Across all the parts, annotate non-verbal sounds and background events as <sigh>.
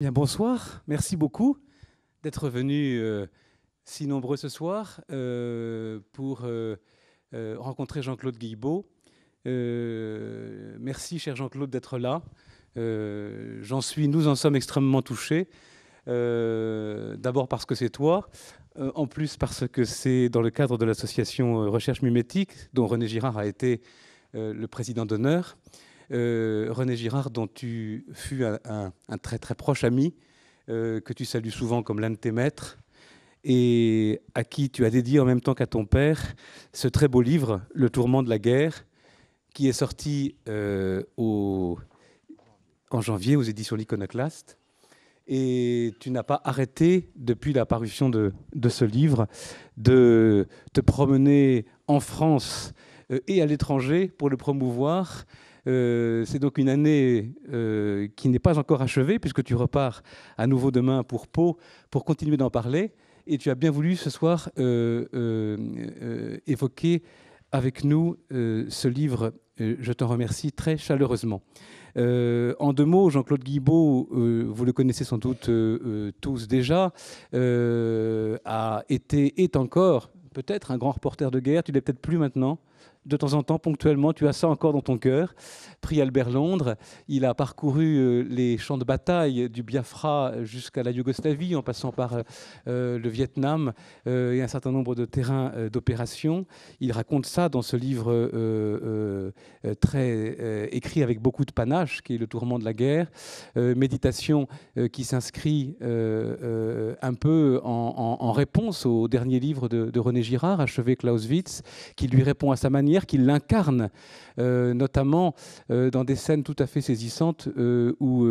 Bien, bonsoir. Merci beaucoup d'être venus euh, si nombreux ce soir euh, pour euh, rencontrer Jean-Claude Guillebeau. merci, cher Jean-Claude, d'être là. J'en suis, nous en sommes extrêmement touchés. D'abord parce que c'est toi, en plus parce que c'est dans le cadre de l'association Recherche Mimétique, dont René Girard a été le président d'honneur. Euh, René Girard, dont tu fus un, très très proche ami, euh, que tu salues souvent comme l'un de tes maîtres, et à qui tu as dédié en même temps qu'à ton père ce très beau livre, Le tourment de la guerre, qui est sorti euh, en janvier aux éditions L'Iconoclaste. Et tu n'as pas arrêté, depuis la parution de, de, ce livre, de te promener en France et à l'étranger pour le promouvoir euh, c'est donc une année euh, qui n'est pas encore achevée, puisque tu repars à nouveau demain pour Pau, pour continuer d'en parler. Et tu as bien voulu ce soir euh, évoquer avec nous ce livre. Je t'en remercie très chaleureusement. en deux mots, Jean-Claude Guibaud, vous le connaissez sans doute tous déjà, a été, est encore peut-être un grand reporter de guerre, tu l'es peut-être plus maintenant, de temps en temps, ponctuellement, tu as ça encore dans ton cœur. pris Albert Londres, il a parcouru euh, les champs de bataille du Biafra jusqu'à la Yougoslavie, en passant par euh, euh, le Vietnam et un certain nombre de terrains d'opération. Il raconte ça dans ce livre très écrit avec beaucoup de panache, qui est Le tourment de la guerre. méditation qui s'inscrit un peu en, réponse au dernier livre de, René Girard, achevé Clausewitz, qui lui répond à sa manière qu'il l'incarne, euh, notamment euh, dans des scènes tout à fait saisissantes euh, où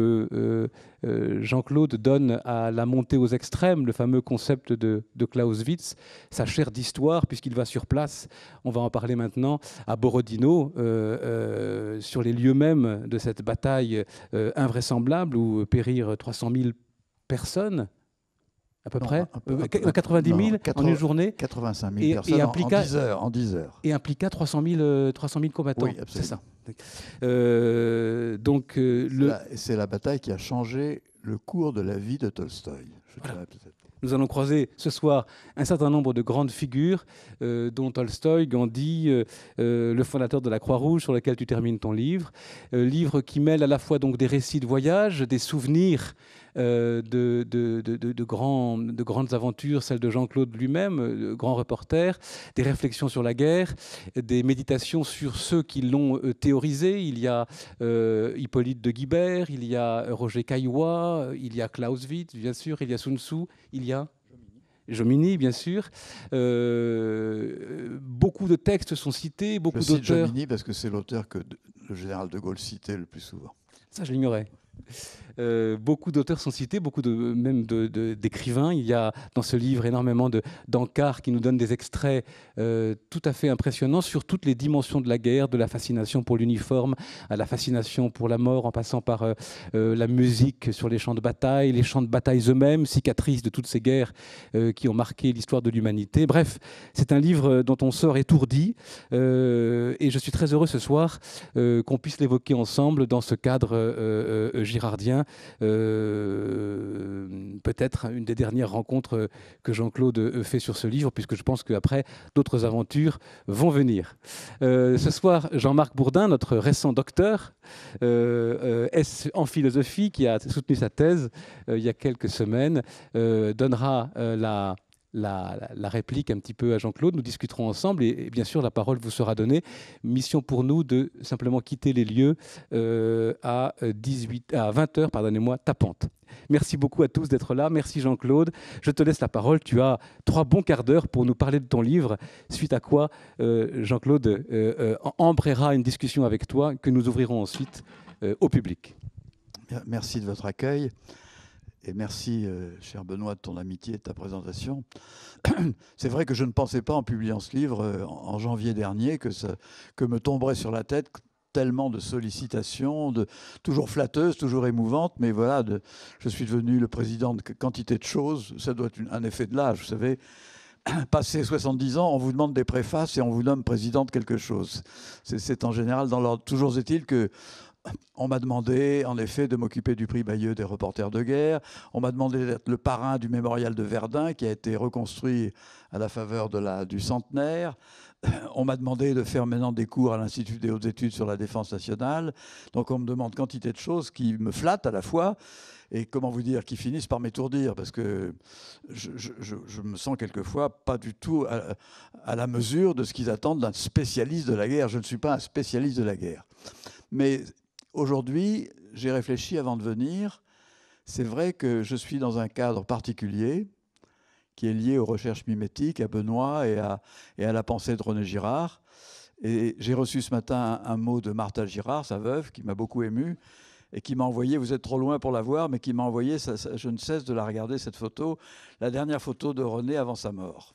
Jean-Claude donne à la montée aux extrêmes le fameux concept de, de Clausewitz, sa chair d'histoire, puisqu'il va sur place, on va en parler maintenant, à Borodino, sur les lieux mêmes de cette bataille invraisemblable où périrent 300 000 personnes à peu près 90 000 euh, en une journée 85 000 et, personnes en, 10 heures, en 10 Et impliqua 300 000, 300 combattants. Oui, c'est ça. Euh, donc, euh, c'est, le... la, la, bataille qui a changé le cours de la vie de Tolstoï. Nous allons croiser ce soir un certain nombre de grandes figures, dont Tolstoï, Gandhi, le fondateur de la Croix-Rouge, sur lequel tu termines ton livre. livre qui mêle à la fois donc des récits de voyage, des souvenirs euh, de, grandes aventures, celles de Jean-Claude lui-même, euh, grand reporter, des réflexions sur la guerre, des méditations sur ceux qui l'ont euh, théorisé. Il y a Hippolyte de Guibert, il y a Roger Caillois, il y a Clausewitz, bien sûr, il y a Sun Tzu, il y a... Jomini, bien sûr. beaucoup de textes sont cités, beaucoup d'auteurs. Jomini parce que c'est l'auteur que le général de Gaulle citait le plus souvent. Ça, je l'ignorais. Euh, beaucoup d'auteurs sont cités, beaucoup de, même d'écrivains. Il y a dans ce livre énormément d'encarts qui nous donnent des extraits euh, tout à fait impressionnants sur toutes les dimensions de la guerre, de la fascination pour l'uniforme à la fascination pour la mort, en passant par euh, la musique sur les champs de bataille, les champs de bataille eux-mêmes, cicatrices de toutes ces guerres qui ont marqué l'histoire de l'humanité. Bref, c'est un livre dont on sort étourdi et je suis très heureux ce soir qu'on puisse l'évoquer ensemble dans ce cadre girardien. Euh, peut-être une des dernières rencontres que Jean-Claude euh, fait sur ce livre, puisque je pense qu'après, d'autres aventures vont venir. Euh, ce soir, Jean-Marc Bourdin, notre récent docteur, en philosophie, qui a soutenu sa thèse il y a quelques semaines, donnera la la, réplique un petit peu à Jean-Claude. Nous discuterons ensemble et, bien sûr la parole vous sera donnée. Mission pour nous de simplement quitter les lieux euh, à, 18, euh, à 20h, pardonnez-moi, tapante. Merci beaucoup à tous d'être là. Merci Jean-Claude. Je te laisse la parole. Tu as trois bons quarts d'heure pour nous parler de ton livre, suite à quoi euh, Jean-Claude euh, une discussion avec toi que nous ouvrirons ensuite au public. Merci de votre accueil. Et merci, euh, cher Benoît, de ton amitié et de ta présentation. <clears throat> C'est vrai que je ne pensais pas, en publiant ce livre euh, en janvier dernier, que, que me tomberait sur la tête tellement de sollicitations, de, toujours flatteuses, toujours émouvantes, mais voilà, de, je suis devenu le président de quantité de choses. Ça doit être un effet de l'âge, vous savez <clears throat> passé 70 ans, on vous demande des préfaces et on vous nomme président de quelque chose. C'est en général dans l'ordre. Toujours est-il que on m'a demandé, en effet, de m'occuper du prix Bayeux des reporters de guerre. On m'a demandé d'être le parrain du mémorial de Verdun, qui a été reconstruit à la faveur de la, du centenaire. On m'a demandé de faire maintenant des cours à l'Institut des hautes études sur la défense nationale. Donc on me demande quantité de choses qui me flattent à la fois et comment vous dire, qui finissent par m'étourdir, parce que je, me sens quelquefois pas du tout à, à la mesure de ce qu'ils attendent d'un spécialiste de la guerre. Je ne suis pas un spécialiste de la guerre. Mais Aujourd'hui, j'ai réfléchi avant de venir. C'est vrai que je suis dans un cadre particulier qui est lié aux recherches mimétiques, à Benoît et à, la pensée de René Girard. Et j'ai reçu ce matin un, mot de Martha Girard, sa veuve, qui m'a beaucoup ému et qui m'a envoyé, vous êtes trop loin pour la voir, mais qui m'a envoyé, je ne cesse de la regarder, cette photo, la dernière photo de René avant sa mort.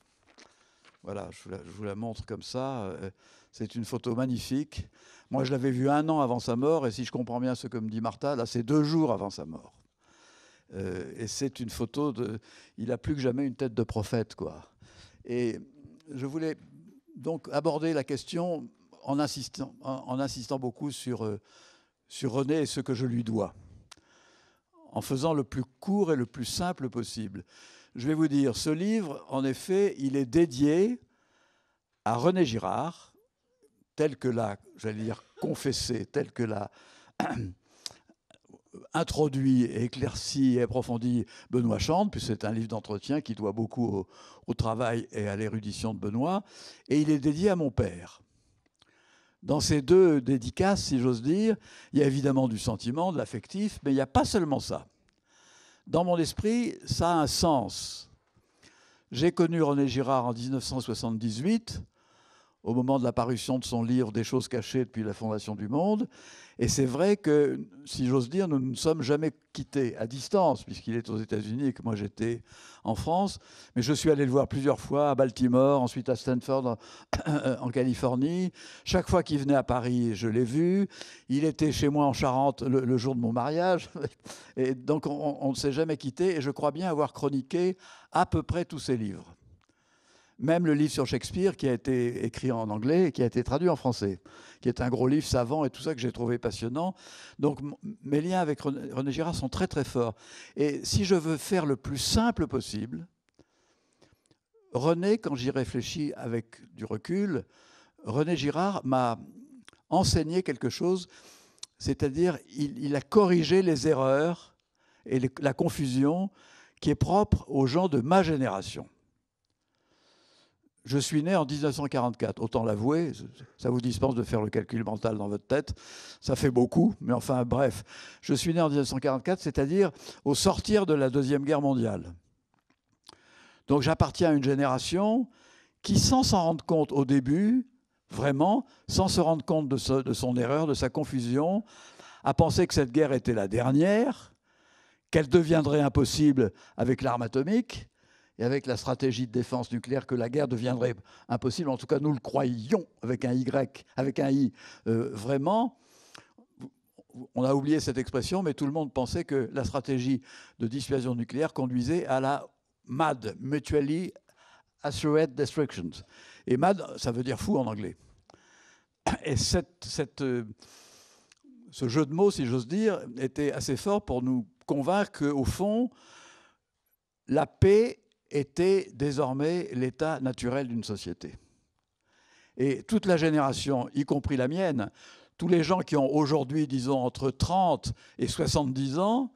Voilà, je vous la montre comme ça. Euh, c'est une photo magnifique moi, je l'avais vu un an avant sa mort, et si je comprends bien ce que me dit Martha, là, c'est deux jours avant sa mort. Euh, et c'est une photo de. Il a plus que jamais une tête de prophète, quoi. Et je voulais donc aborder la question en insistant, en, insistant beaucoup sur, euh, sur René et ce que je lui dois, en faisant le plus court et le plus simple possible. Je vais vous dire, ce livre, en effet, il est dédié à René Girard, tel que l'a, j'allais dire, confessé, tel que l'a <clears throat> introduit, éclairci et approfondi Benoît Chante, puis c'est un livre d'entretien qui doit beaucoup au, au travail et à l'érudition de Benoît, et il est dédié à mon père. Dans ces deux dédicaces, si j'ose dire, il y a évidemment du sentiment, de l'affectif, mais il n'y a pas seulement ça. Dans mon esprit, ça a un sens. J'ai connu René Girard en 1978 au moment de la parution de son livre Des choses cachées depuis la fondation du monde. Et c'est vrai que, si j'ose dire, nous ne nous sommes jamais quittés à distance, puisqu'il est aux États-Unis et que moi j'étais en France. Mais je suis allé le voir plusieurs fois à Baltimore, ensuite à Stanford en, <coughs> Californie. Chaque fois qu'il venait à Paris, je l'ai vu. Il était chez moi en Charente le, jour de mon mariage. <laughs> Et donc on, on ne s'est jamais quitté. Et je crois bien avoir chroniqué à peu près tous ses livres même le livre sur Shakespeare qui a été écrit en anglais et qui a été traduit en français, qui est un gros livre savant et tout ça que j'ai trouvé passionnant. Donc mes liens avec René Girard sont très très forts. Et si je veux faire le plus simple possible, René, quand j'y réfléchis avec du recul, René Girard m'a enseigné quelque chose, c'est-à-dire il, a corrigé les erreurs et la confusion qui est propre aux gens de ma génération je suis né en 1944, autant l'avouer, ça vous dispense de faire le calcul mental dans votre tête, ça fait beaucoup, mais enfin bref, je suis né en 1944, c'est-à-dire au sortir de la Deuxième Guerre mondiale. Donc j'appartiens à une génération qui, sans s'en rendre compte au début, vraiment, sans se rendre compte de, de son erreur, de sa confusion, a pensé que cette guerre était la dernière, qu'elle deviendrait impossible avec l'arme atomique, et avec la stratégie de défense nucléaire que la guerre deviendrait impossible, en tout cas nous le croyions avec un Y, avec un I, euh, vraiment, on a oublié cette expression, mais tout le monde pensait que la stratégie de dissuasion nucléaire conduisait à la MAD, Mutually Assured Destruction. Et MAD, ça veut dire fou en anglais. Et euh, ce jeu de mots, si j'ose dire, était assez fort pour nous convaincre qu'au fond, la paix était désormais l'état naturel d'une société. Et toute la génération, y compris la mienne, tous les gens qui ont aujourd'hui, disons, entre 30 et 70 ans,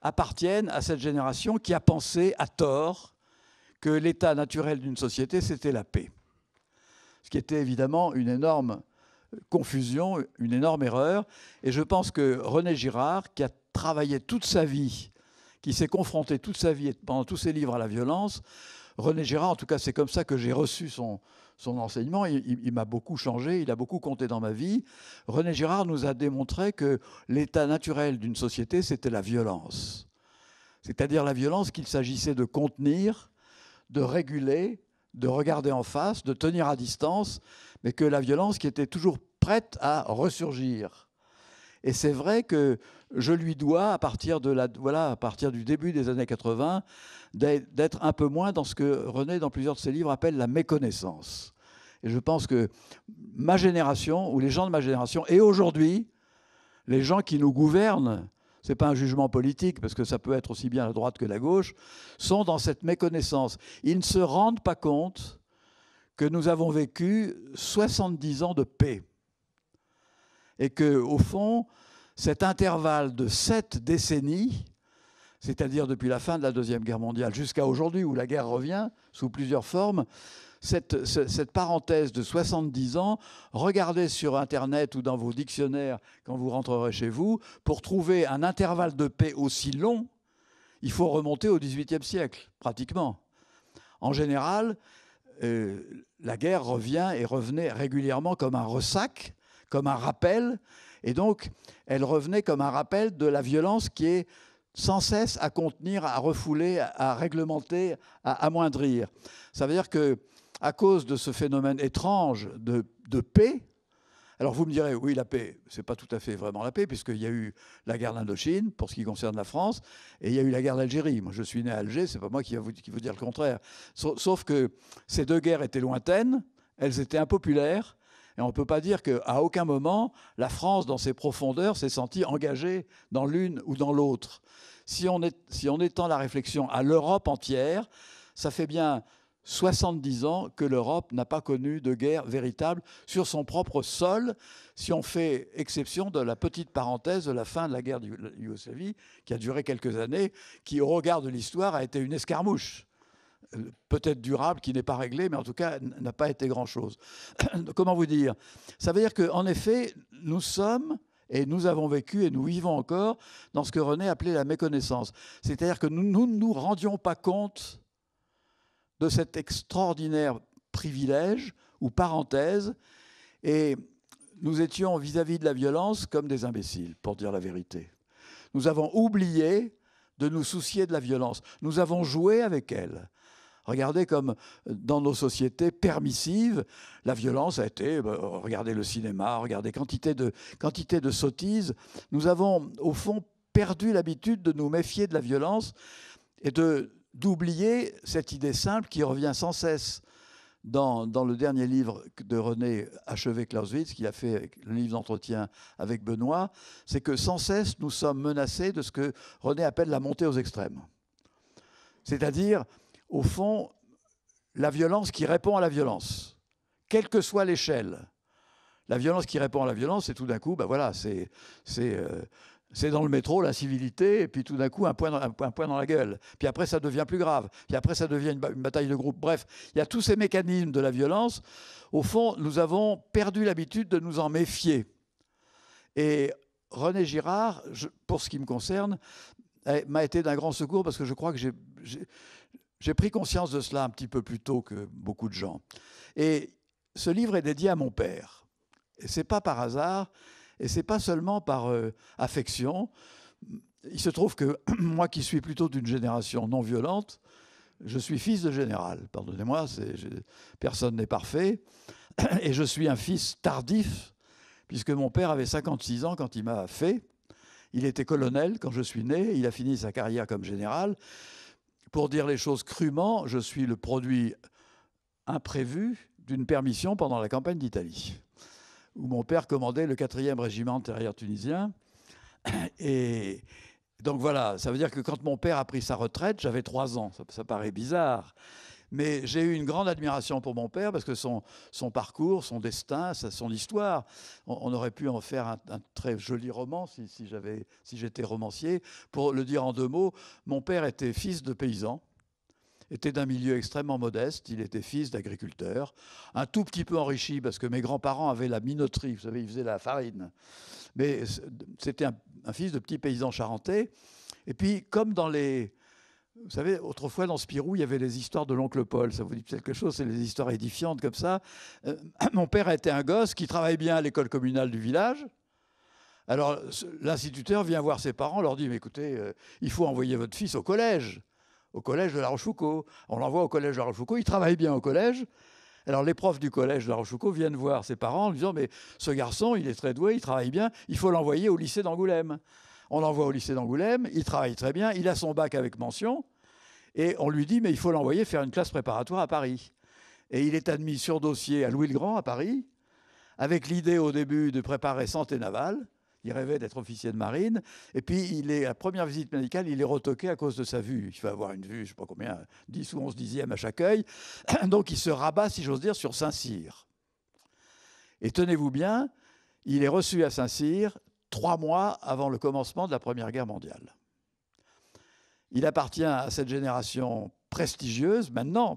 appartiennent à cette génération qui a pensé à tort que l'état naturel d'une société, c'était la paix. Ce qui était évidemment une énorme confusion, une énorme erreur. Et je pense que René Girard, qui a travaillé toute sa vie qui s'est confronté toute sa vie et pendant tous ses livres à la violence. René Gérard, en tout cas, c'est comme ça que j'ai reçu son, son enseignement. Il, m'a beaucoup changé, il a beaucoup compté dans ma vie. René Gérard nous a démontré que l'état naturel d'une société, c'était la violence. C'est-à-dire la violence qu'il s'agissait de contenir, de réguler, de regarder en face, de tenir à distance, mais que la violence qui était toujours prête à ressurgir. Et c'est vrai que je lui dois, à partir, de la, voilà, à partir du début des années 80, d'être un peu moins dans ce que René, dans plusieurs de ses livres, appelle la méconnaissance. Et je pense que ma génération, ou les gens de ma génération, et aujourd'hui, les gens qui nous gouvernent, ce n'est pas un jugement politique, parce que ça peut être aussi bien la droite que la gauche, sont dans cette méconnaissance. Ils ne se rendent pas compte que nous avons vécu 70 ans de paix. Et que, au fond, cet intervalle de sept décennies, c'est-à-dire depuis la fin de la Deuxième Guerre mondiale jusqu'à aujourd'hui où la guerre revient sous plusieurs formes, cette, parenthèse de 70 ans, regardez sur Internet ou dans vos dictionnaires quand vous rentrerez chez vous, pour trouver un intervalle de paix aussi long, il faut remonter au XVIIIe siècle, pratiquement. En général, euh, la guerre revient et revenait régulièrement comme un ressac, comme un rappel, et donc, elle revenait comme un rappel de la violence qui est sans cesse à contenir, à refouler, à réglementer, à amoindrir. Ça veut dire que, à cause de ce phénomène étrange de, paix, alors vous me direz, oui, la paix, c'est pas tout à fait vraiment la paix, puisqu'il y a eu la guerre d'Indochine, pour ce qui concerne la France, et il y a eu la guerre d'Algérie. Moi, je suis né à Alger, c'est pas moi qui vais vous, dire le contraire. sauf que ces deux guerres étaient lointaines, elles étaient impopulaires, et on ne peut pas dire qu'à aucun moment, la France, dans ses profondeurs, s'est sentie engagée dans l'une ou dans l'autre. Si, on étend la réflexion à l'Europe entière, ça fait bien 70 ans que l'Europe n'a pas connu de guerre véritable sur son propre sol, si on fait exception de la petite parenthèse de la fin de la guerre de Yougoslavie, qui a duré quelques années, qui au regard de l'histoire a été une escarmouche peut-être durable, qui n'est pas réglé, mais en tout cas n'a pas été grand-chose. <clears throat> Comment vous dire Ça veut dire qu'en effet, nous sommes et nous avons vécu et nous vivons encore dans ce que René appelait la méconnaissance. C'est-à-dire que nous, ne nous rendions pas compte de cet extraordinaire privilège ou parenthèse et nous étions vis à -vis de la violence comme des imbéciles, pour dire la vérité. Nous avons oublié de nous soucier de la violence. Nous avons joué avec elle. Regardez comme euh, dans nos sociétés permissives, la violence a été, bah, regardez le cinéma, regardez quantité de, quantité de sottises. Nous avons au fond perdu l'habitude de nous méfier de la violence et d'oublier cette idée simple qui revient sans cesse dans, dans, le dernier livre de René Achevé Clausewitz, qu'il a fait le livre d'entretien avec Benoît, c'est que sans cesse nous sommes menacés de ce que René appelle la montée aux extrêmes. C'est-à-dire au fond, la violence qui répond à la violence, quelle que soit l'échelle. La violence qui répond à la violence, c'est tout d'un coup, ben voilà, c'est euh, dans le métro la civilité, et puis tout d'un coup un point, dans, un, point, dans, la gueule. Puis après ça devient plus grave. Puis après ça devient une, bataille de groupe. Bref, il y a tous ces mécanismes de la violence. Au fond, nous avons perdu l'habitude de nous en méfier. Et René Girard, pour ce qui me concerne, eh, m'a été d'un grand secours parce que je crois que j'ai j'ai pris conscience de cela un petit peu plus tôt que beaucoup de gens. Et ce livre est dédié à mon père. Et c'est pas par hasard, et c'est pas seulement par euh, affection. Il se trouve que <clears throat> moi, qui suis plutôt d'une génération non violente, je suis fils de général. Pardonnez-moi, personne n'est parfait, <clears throat> et je suis un fils tardif, puisque mon père avait 56 ans quand il m'a fait. Il était colonel quand je suis né. Il a fini sa carrière comme général. Pour dire les choses crûment, je suis le produit imprévu d'une permission pendant la campagne d'Italie, où mon père commandait le 4e régiment intérieur tunisien. <clears throat> Et donc voilà, ça veut dire que quand mon père a pris sa retraite, j'avais 3 ans. ça paraît bizarre. Mais j'ai eu une grande admiration pour mon père parce que son, parcours, son destin, son histoire, on, aurait pu en faire un, très joli roman si, j'avais, si j'étais romancier. Pour le dire en deux mots, mon père était fils de paysan était d'un milieu extrêmement modeste. Il était fils d'agriculteur, un tout petit peu enrichi parce que mes grands-parents avaient la minoterie, vous savez, ils faisaient la farine. Mais c'était un, un, fils de petit paysan charentais. Et puis, comme dans les, vous savez, autrefois dans Spirou, il y avait les histoires de l'oncle Paul. Ça vous dit quelque chose C'est des histoires édifiantes comme ça. Euh, <clears throat> mon père était un gosse qui travaillait bien à l'école communale du village. Alors l'instituteur vient voir ses parents, leur dit Mais écoutez, euh, il faut envoyer votre fils au collège, au collège de La Rochefoucauld. On l'envoie au collège de La Rochefoucauld. Il travaille bien au collège. Alors les profs du collège de La Rochefoucauld viennent voir ses parents en disant Mais ce garçon, il est très doué, il travaille bien. Il faut l'envoyer au lycée d'Angoulême on l'envoie au lycée d'Angoulême, il travaille très bien, il a son bac avec mention, et on lui dit, mais il faut l'envoyer faire une classe préparatoire à Paris. Et il est admis sur dossier à Louis-le-Grand, à Paris, avec l'idée au début de préparer santé navale. Il rêvait d'être officier de marine. Et puis, il est, à première visite médicale, il est retoqué à cause de sa vue. Il va avoir une vue, je ne sais pas combien, 10 ou 11 dixièmes à chaque œil. <clears throat> Donc, il se rabat, si j'ose dire, sur Saint-Cyr. Et tenez-vous bien, il est reçu à Saint-Cyr trois mois avant le commencement de la Première Guerre mondiale. Il appartient à cette génération prestigieuse maintenant,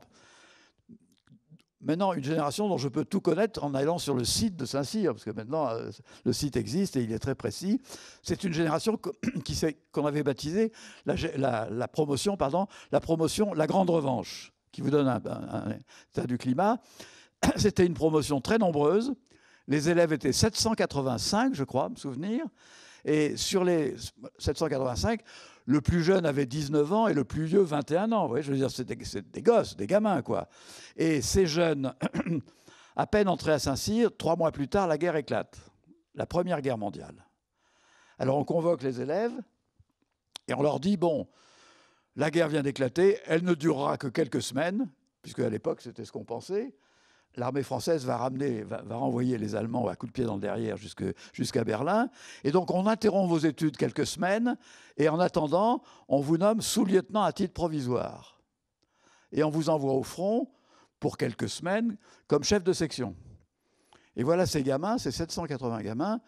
maintenant une génération dont je peux tout connaître en allant sur le site de Saint-Cyr, parce que maintenant euh, le site existe et il est très précis. C'est une génération <coughs> qu'on avait baptisée la, promotion, pardon, la promotion, la grande revanche, qui vous donne un, un état du climat. <coughs> C'était une promotion très nombreuse les élèves étaient 785, je crois, me souvenir. Et sur les 785, le plus jeune avait 19 ans et le plus vieux 21 ans. Vous voyez, je veux dire, c'était des gosses, des gamins, quoi. Et ces jeunes, <clears throat> à peine entrés à Saint-Cyr, trois mois plus tard, la guerre éclate. La Première Guerre mondiale. Alors on convoque les élèves et on leur dit, bon, la guerre vient d'éclater, elle ne durera que quelques semaines, puisque à l'époque c'était ce qu'on pensait l'armée française va ramener, va, renvoyer les Allemands à coups de pied dans le derrière jusqu'à Berlin. Et donc, on interrompt vos études quelques semaines, et en attendant, on vous nomme sous-lieutenant à titre provisoire. Et on vous envoie au front pour quelques semaines comme chef de section. Et voilà ces gamins, ces 780 gamins,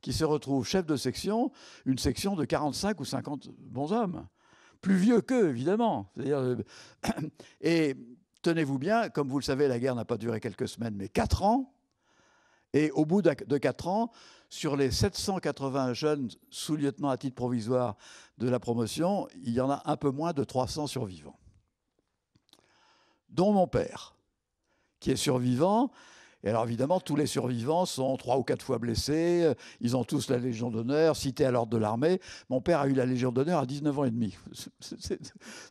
qui se retrouvent chef de section, une section de 45 ou 50 bons hommes, plus vieux qu'eux, évidemment. Euh, <clears throat> et tenez-vous bien, comme vous le savez, la guerre n'a pas duré quelques semaines, mais quatre ans. Et au bout de quatre ans, sur les 780 jeunes sous-lieutenants à titre provisoire de la promotion, il y en a un peu moins de 300 survivants. Dont mon père, qui est survivant et alors évidemment, tous les survivants sont trois ou quatre fois blessés, ils ont tous la Légion d'honneur, cités à l'ordre de l'armée. Mon père a eu la Légion d'honneur à 19 ans et demi.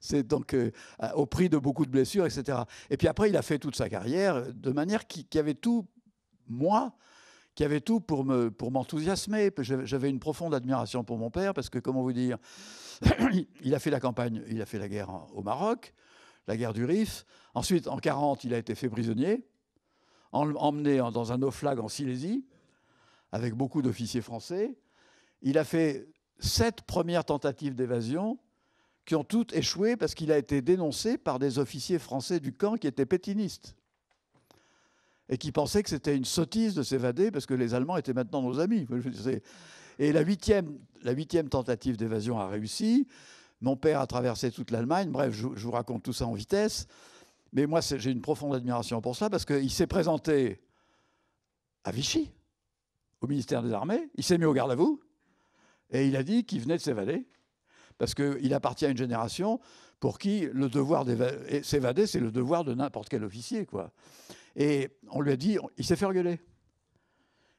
C'est donc euh, au prix de beaucoup de blessures, etc. Et puis après, il a fait toute sa carrière de manière qui, qui avait tout, moi, qui avait tout pour me pour m'enthousiasmer. J'avais une profonde admiration pour mon père parce que comment vous dire, <coughs> il a fait la campagne, il a fait la guerre au Maroc, la guerre du Rif. Ensuite, en 40, il a été fait prisonnier emmené dans un naufrage en Silésie avec beaucoup d'officiers français. Il a fait sept premières tentatives d'évasion qui ont toutes échoué parce qu'il a été dénoncé par des officiers français du camp qui étaient pétinistes et qui pensaient que c'était une sottise de s'évader parce que les Allemands étaient maintenant nos amis. Et la la huitième tentative d'évasion a réussi. Mon père a traversé toute l'Allemagne. Bref, je, vous raconte tout ça en vitesse. Mais moi, j'ai une profonde admiration pour ça parce qu'il s'est présenté à Vichy, au ministère des Armées, il s'est mis au garde à vous et il a dit qu'il venait de s'évader parce qu'il appartient à une génération pour qui le devoir s'évader, c'est le devoir de n'importe quel officier. quoi. Et on lui a dit, il s'est fait engueuler.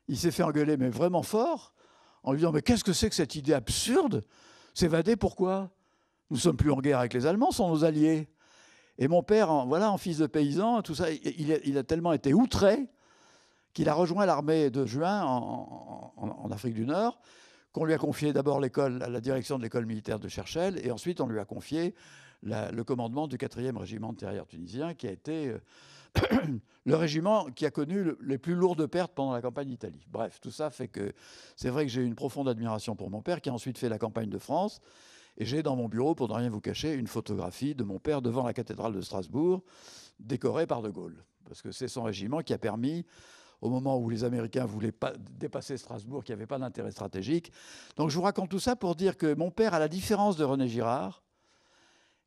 Il s'est fait engueuler, mais vraiment fort, en lui disant, mais qu'est-ce que c'est que cette idée absurde S'évader, pourquoi Nous ne sommes plus en guerre avec les Allemands, sont nos alliés. Et mon père, en, voilà, en fils de paysan, tout ça, il a, tellement été outré qu'il a rejoint l'armée de juin en, Afrique du Nord, qu'on lui a confié d'abord l'école, la direction de l'école militaire de Cherchel, et ensuite on lui a confié le commandement du 4e régiment de terrière tunisien, qui a été euh, <clears throat> le régiment qui a connu les plus lourdes pertes pendant la campagne d'Italie. Bref, tout ça fait que c'est vrai que j'ai une profonde admiration pour mon père, qui a ensuite fait la campagne de France et j'ai dans mon bureau, pour ne rien vous cacher, une photographie de mon père devant la cathédrale de Strasbourg, décorée par De Gaulle. Parce que c'est son régiment qui a permis, au moment où les Américains voulaient pas dépasser Strasbourg, qui avait pas d'intérêt stratégique. Donc je vous raconte tout ça pour dire que mon père, à la différence de René Girard,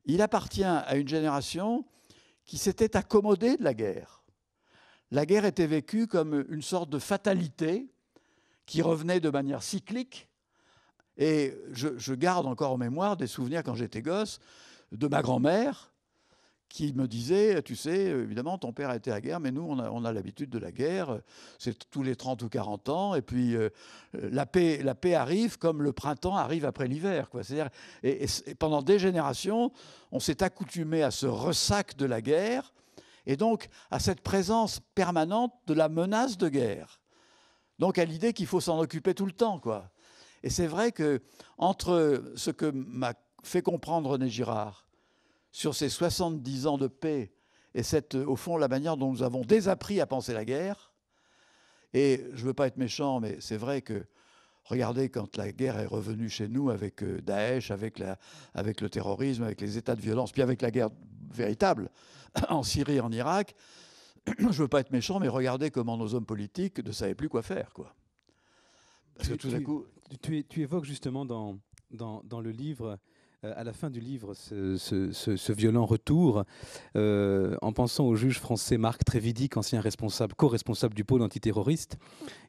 il appartient à une génération qui s'était accommodée de la guerre. La guerre était vécue comme une sorte de fatalité qui revenait de manière cyclique et je, garde encore en mémoire des souvenirs quand j'étais gosse de ma grand-mère qui me disait, tu sais, évidemment, ton père a été à la guerre, mais nous, on a, l'habitude de la guerre, c'est tous les 30 ou 40 ans, et puis euh, la, paix, la paix arrive comme le printemps arrive après l'hiver. Quoi. C'est-à-dire, et, et, pendant des générations, on s'est accoutumé à ce ressac de la guerre, et donc à cette présence permanente de la menace de guerre. Donc à l'idée qu'il faut s'en occuper tout le temps, quoi. Et c'est vrai que entre ce que m'a fait comprendre René Girard sur ces 70 ans de paix et cette, au fond, la manière dont nous avons désappris à penser la guerre, et je ne veux pas être méchant, mais c'est vrai que Regardez quand la guerre est revenue chez nous avec euh, Daesh, avec, la, avec, le terrorisme, avec les états de violence, puis avec la guerre véritable <clears throat> en Syrie, en Irak. <clears throat> Je ne veux pas être méchant, mais regardez comment nos hommes politiques ne savaient plus quoi faire. Quoi. Parce que tout à coup tu, évoques justement dans, dans, le livre euh, à la fin du livre ce, violent retour, euh, en pensant au juge français Marc Trévidic, ancien responsable, co-responsable du pôle antiterroriste,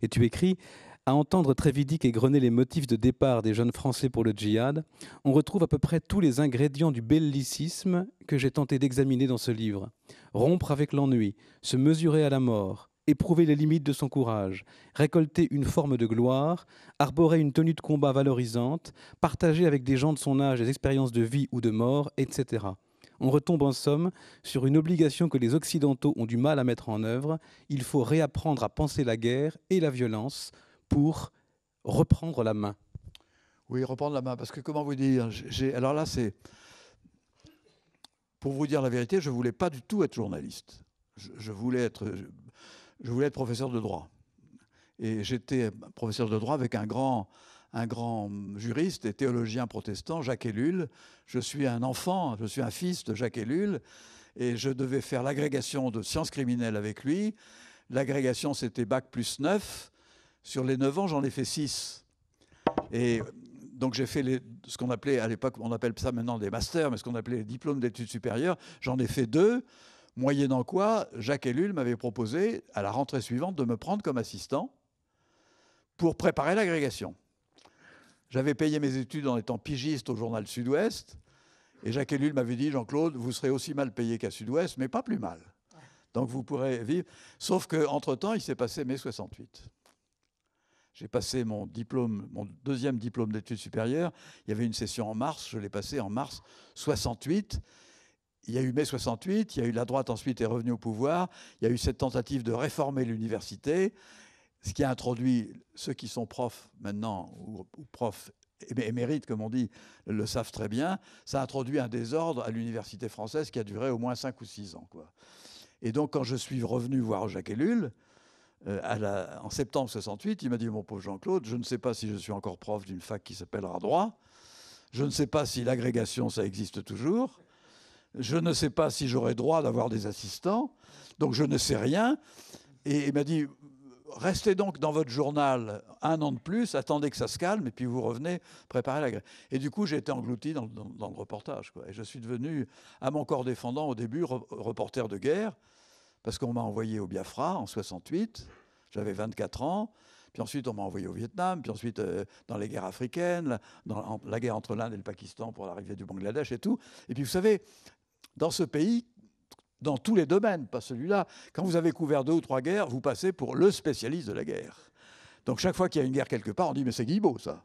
et tu écris à entendre Trévidic égrener les motifs de départ des jeunes Français pour le djihad, on retrouve à peu près tous les ingrédients du bellicisme que j'ai tenté d'examiner dans ce livre. Rompre avec l'ennui, se mesurer à la mort, éprouver les limites de son courage, récolter une forme de gloire, arborer une tenue de combat valorisante, partager avec des gens de son âge des expériences de vie ou de mort, etc. On retombe en somme sur une obligation que les Occidentaux ont du mal à mettre en œuvre. Il faut réapprendre à penser la guerre et la violence pour reprendre la main. Oui, reprendre la main, parce que comment vous dire, alors là c'est, pour vous dire la vérité, je voulais pas du tout être journaliste. je voulais être je voulais être professeur de droit. Et j'étais professeur de droit avec un grand, un grand juriste et théologien protestant, Jacques Ellul. Je suis un enfant, je suis un fils de Jacques Ellul, et je devais faire l'agrégation de sciences criminelles avec lui. L'agrégation, c'était bac plus 9. Sur les 9 ans, j'en ai fait 6. Et donc j'ai fait ce qu'on appelait à l'époque, on appelle ça maintenant des masters, mais ce qu'on appelait les diplômes d'études supérieures. J'en ai fait deux. Moyennant quoi, Jacques Ellul m'avait proposé, à la rentrée suivante, de me prendre comme assistant pour préparer l'agrégation. J'avais payé mes études en étant pigiste au journal Sud-Ouest, et Jacques Ellul m'avait dit, Jean-Claude, vous serez aussi mal payé qu'à Sud-Ouest, mais pas plus mal. Donc vous pourrez vivre. Sauf qu'entre-temps, il s'est passé mai 68. J'ai passé mon deuxième diplôme d'études supérieures. Il y avait une session en mars, je l'ai passé en mars 68 il y a eu mai 68, il y a eu la droite ensuite est revenue au pouvoir, il y a eu cette tentative de réformer l'université, ce qui a introduit ceux qui sont profs maintenant, ou, profs émérites, comme on dit, le savent très bien, ça a introduit un désordre à l'université française qui a duré au moins 5 ou 6 ans. Quoi. Et donc, quand je suis revenu voir Jacques Ellul, euh, en septembre 68, il m'a dit, mon pauvre Jean-Claude, je ne sais pas si je suis encore prof d'une fac qui s'appellera droit, je ne sais pas si l'agrégation, ça existe toujours, je ne sais pas si j'aurai droit d'avoir des assistants, donc je ne sais rien. Et il m'a dit, restez donc dans votre journal un an de plus, attendez que ça se calme, et puis vous revenez préparer la grève. Et du coup, j'ai été englouti dans, le reportage. Et je suis devenu, à mon corps défendant, au début, reporter de guerre, parce qu'on m'a envoyé au Biafra en 68, j'avais 24 ans. Puis ensuite, on m'a envoyé au Vietnam, puis ensuite euh, dans les guerres africaines, dans la, la guerre entre l'Inde et le Pakistan pour l'arrivée du Bangladesh et tout. Et puis vous savez, dans ce pays, dans tous les domaines, pas celui-là. Quand vous avez couvert deux ou trois guerres, vous passez pour le spécialiste de la guerre. Donc chaque fois qu'il y a une guerre quelque part, on dit mais c'est Guibault ça.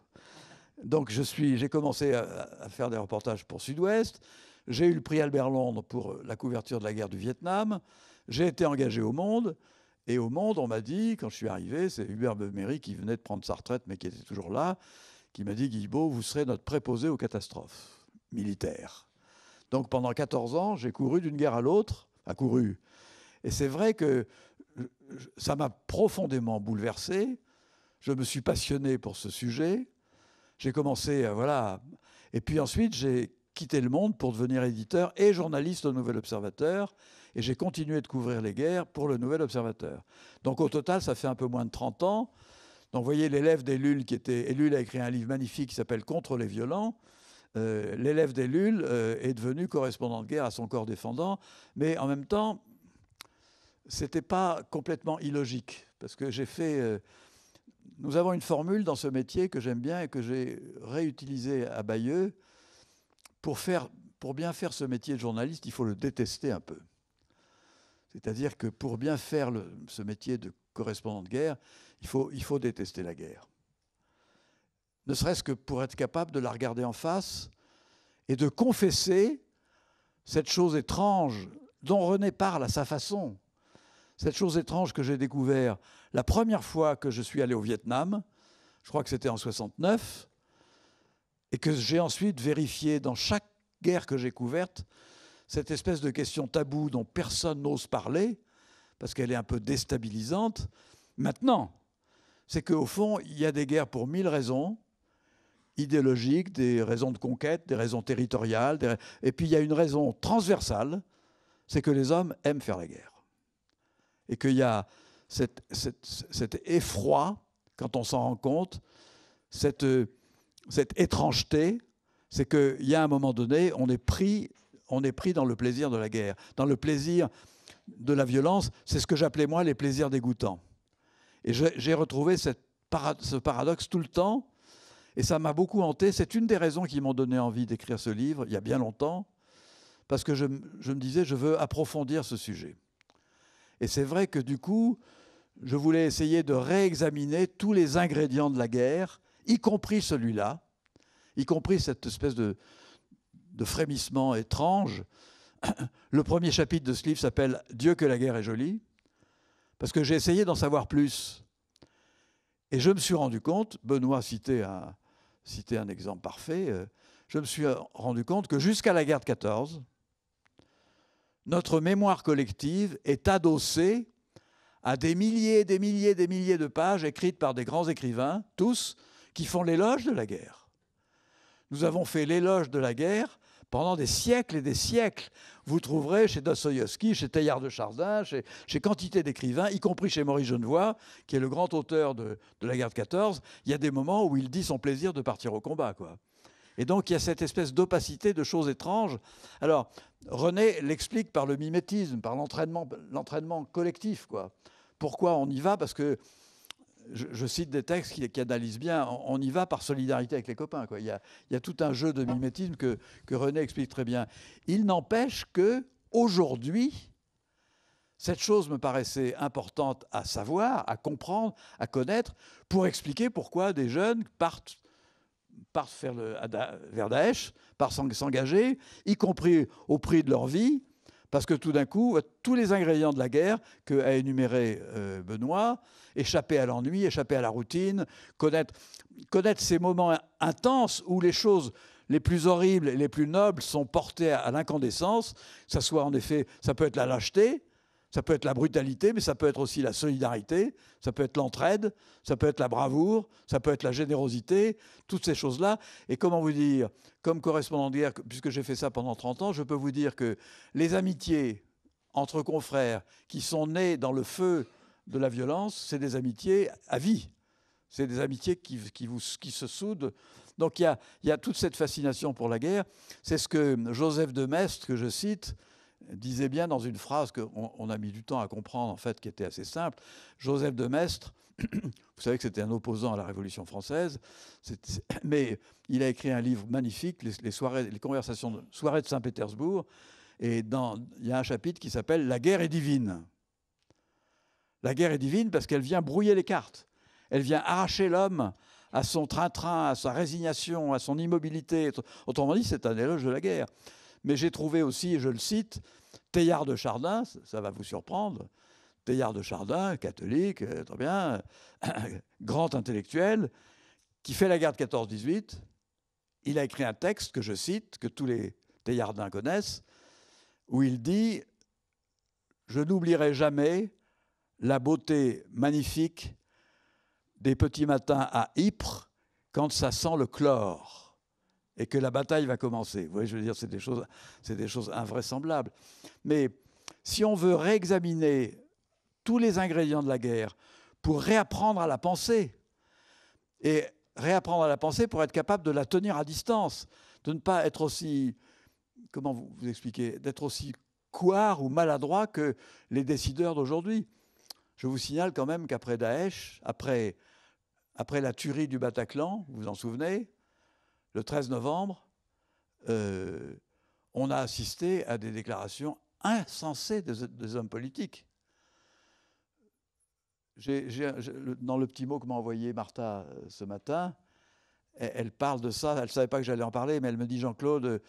Donc j'ai commencé à, faire des reportages pour Sud-Ouest. J'ai eu le prix Albert Londres pour la couverture de la guerre du Vietnam. J'ai été engagé au Monde. Et au Monde, on m'a dit, quand je suis arrivé, c'est Hubert Bemery qui venait de prendre sa retraite, mais qui était toujours là, qui m'a dit, Guibault, vous serez notre préposé aux catastrophes militaires. Donc pendant 14 ans, j'ai couru d'une guerre à l'autre, à couru. Et c'est vrai que ça m'a profondément bouleversé. Je me suis passionné pour ce sujet. J'ai commencé, euh, voilà. Et puis ensuite, j'ai quitté le monde pour devenir éditeur et journaliste au Nouvel Observateur. Et j'ai continué de couvrir les guerres pour le Nouvel Observateur. Donc au total, ça fait un peu moins de 30 ans. Donc vous voyez, l'élève d'Ellul, qui était. Ellul a écrit un livre magnifique qui s'appelle Contre les violents euh, l'élève d'Ellul euh, est devenu correspondant de guerre à son corps défendant, mais en même temps, c'était pas complètement illogique, parce que j'ai fait... Euh, nous avons une formule dans ce métier que j'aime bien et que j'ai réutilisée à Bayeux. Pour, faire, pour bien faire ce métier de journaliste, il faut le détester un peu. C'est-à-dire que pour bien faire ce métier de correspondant de guerre, il faut, il faut détester la guerre ne serait-ce que pour être capable de la regarder en face et de confesser cette chose étrange dont René parle à sa façon, cette chose étrange que j'ai découverte la première fois que je suis allé au Vietnam, je crois que c'était en 69, et que j'ai ensuite vérifié dans chaque guerre que j'ai couverte, cette espèce de question taboue dont personne n'ose parler, parce qu'elle est un peu déstabilisante, maintenant, c'est qu'au fond, il y a des guerres pour mille raisons, idéologiques, des raisons de conquête, des raisons territoriales. Et puis il y a une raison transversale, c'est que les hommes aiment faire la guerre. Et qu'il y a cet, effroi, quand on s'en rend compte, cette, étrangeté, c'est qu'il y a un moment donné, on est, pris, on est pris dans le plaisir de la guerre, dans le plaisir de la violence. C'est ce que j'appelais moi les plaisirs dégoûtants. Et j'ai retrouvé ce paradoxe tout le temps et ça m'a beaucoup hanté. C'est une des raisons qui m'ont donné envie d'écrire ce livre, il y a bien longtemps, parce que je, me disais, je veux approfondir ce sujet. Et c'est vrai que du coup, je voulais essayer de réexaminer tous les ingrédients de la guerre, y compris celui-là, y compris cette espèce de, de frémissement étrange. Le premier chapitre de ce livre s'appelle Dieu que la guerre est jolie, parce que j'ai essayé d'en savoir plus. Et je me suis rendu compte, Benoît cité un, citer un exemple parfait, euh, je me suis euh, rendu compte que jusqu'à la guerre de 14, notre mémoire collective est adossée à des milliers, des milliers, des milliers de pages écrites par des grands écrivains, tous, qui font l'éloge de la guerre. Nous avons fait l'éloge de la guerre pendant des siècles et des siècles. Vous trouverez chez Dostoïevski, chez Teilhard de Chardin, chez, quantité d'écrivains, y compris chez Maurice Genevois, qui est le grand auteur de, la guerre de 14, il y a des moments où il dit son plaisir de partir au combat. quoi. Et donc, il y a cette espèce d'opacité de choses étranges. Alors, René l'explique par le mimétisme, par l'entraînement collectif. Quoi. Pourquoi on y va Parce que je, cite des textes qui, analysent bien, on, y va par solidarité avec les copains. Il, y a, tout un jeu de mimétisme que, René explique très bien. Il n'empêche que aujourd'hui, cette chose me paraissait importante à savoir, à comprendre, à connaître, pour expliquer pourquoi des jeunes partent, le, vers Daesh, partent s'engager, y compris au prix de leur vie, parce que tout d'un coup, euh, tous les ingrédients de la guerre que a énuméré euh, Benoît, échapper à l'ennui, échapper à la routine, connaître, connaître ces moments intenses où les choses les plus horribles et les plus nobles sont portées à, à l'incandescence, ça soit en effet, ça peut être la lâcheté, ça peut être la brutalité, mais ça peut être aussi la solidarité, ça peut être l'entraide, ça peut être la bravoure, ça peut être la générosité, toutes ces choses-là. Et comment vous dire, comme correspondant de guerre, puisque j'ai fait ça pendant 30 ans, je peux vous dire que les amitiés entre confrères qui sont nées dans le feu de la violence, c'est des amitiés à vie. C'est des amitiés qui, qui se soudent. Donc il y, a, il y a, toute cette fascination pour la guerre. C'est ce que Joseph de mestre que je cite, disait bien dans une phrase qu'on a mis du temps à comprendre, en fait, qui était assez simple. Joseph de Maistre, <clears throat> vous savez que c'était un opposant à la Révolution française, <clears throat> mais il a écrit un livre magnifique, Les, soirées, les conversations de, soirées de Saint-Pétersbourg, et dans, il y a un chapitre qui s'appelle La guerre est divine. La guerre est divine parce qu'elle vient brouiller les cartes. Elle vient arracher l'homme à son train-train, à sa résignation, à son immobilité. Autrement dit, c'est un éloge de la guerre. Mais j'ai trouvé aussi, et je le cite, Théard de Chardin, ça va vous surprendre, Teilhard de Chardin, catholique, euh, très bien, <coughs> grand intellectuel, qui fait la guerre de 14-18. Il a écrit un texte que je cite, que tous les Théardins connaissent, où il dit Je n'oublierai jamais la beauté magnifique des petits matins à Ypres quand ça sent le chlore et que la bataille va commencer. Vous voyez, je veux dire, c'est des choses, c'est des choses invraisemblables. Mais si on veut réexaminer tous les ingrédients de la guerre pour réapprendre à la penser et réapprendre à la penser pour être capable de la tenir à distance, de ne pas être aussi, comment vous, vous d'être aussi couard ou maladroit que les décideurs d'aujourd'hui. Je vous signale quand même qu'après Daesh, après, après la tuerie du Bataclan, vous vous en souvenez, le 13 novembre, euh, on a assisté à des déclarations insensées des, hommes politiques. dans le petit mot que m'a envoyé Martha euh, ce matin, elle, parle de ça, elle ne savait pas que j'allais en parler, mais elle me dit, Jean-Claude,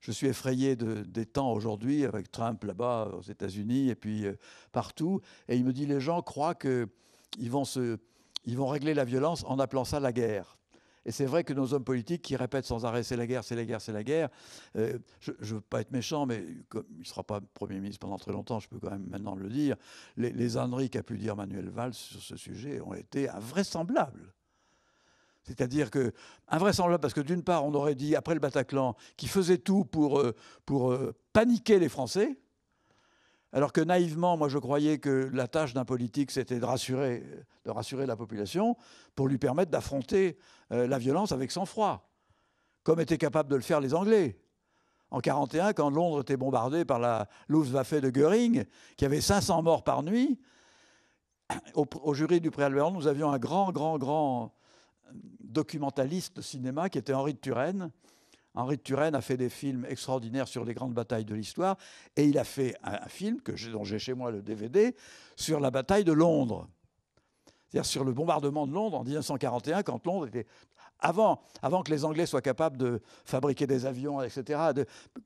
je suis effrayé des temps aujourd'hui avec Trump là-bas aux États-Unis et puis euh, partout. Et il me dit, les gens croient qu'ils vont régler la violence en appelant ça la guerre. Et c'est vrai que nos hommes politiques qui répètent sans arrêt c'est la guerre, c'est la guerre, c'est la guerre, euh, je ne veux pas être méchant, mais comme il ne sera pas Premier ministre pendant très longtemps, je peux quand même maintenant le dire, les, les qu'a pu dire Manuel Valls sur ce sujet ont été invraisemblables. C'est-à-dire que, invraisemblable, parce que d'une part, on aurait dit, après le Bataclan, qui faisait tout pour, euh, pour euh, paniquer les Français, alors que naïvement, moi je croyais que la tâche d'un politique, c'était de rassurer, de rassurer la population pour lui permettre d'affronter euh, la violence avec sang-froid, comme étaient capables de le faire les Anglais. En 1941, quand Londres était bombardée par la Luftwaffe de Göring, qui avait 500 morts par nuit, <clears throat> au, jury du prix nous avions un grand, grand, grand euh, documentaliste de cinéma qui était Henri de Turenne, Henri de Turenne a fait des films extraordinaires sur les grandes batailles de l'histoire, et il a fait un, film que dont j'ai chez moi le DVD sur la bataille de Londres, c'est-à-dire sur le bombardement de Londres en 1941, quand Londres était avant, avant que les Anglais soient capables de fabriquer des avions, etc.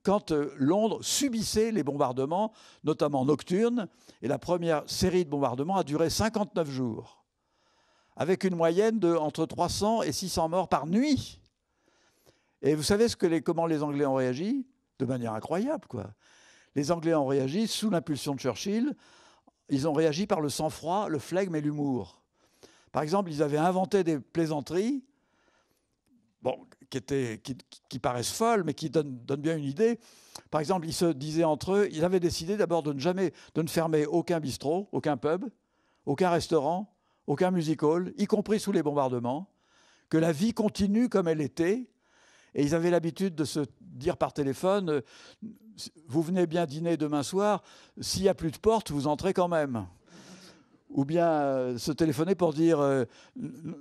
quand euh, Londres subissait les bombardements, notamment nocturnes, et la première série de bombardements a duré 59 jours, avec une moyenne de entre 300 et 600 morts par nuit. Et vous savez ce que les, comment les Anglais ont réagi De manière incroyable, quoi. Les Anglais ont réagi sous l'impulsion de Churchill. Ils ont réagi par le sang-froid, le flegme et l'humour. Par exemple, ils avaient inventé des plaisanteries, bon, qui, paraissent folles, mais qui donnent, bien une idée. Par exemple, ils se disaient entre eux, ils avaient décidé d'abord de ne jamais, de ne fermer aucun bistrot, aucun pub, aucun restaurant, aucun music hall, y compris sous les bombardements, que la vie continue comme elle était, et ils avaient l'habitude de se dire par téléphone, euh, vous venez bien dîner demain soir, s'il n'y a plus de porte, vous entrez quand même ou bien euh, se téléphoner pour dire euh,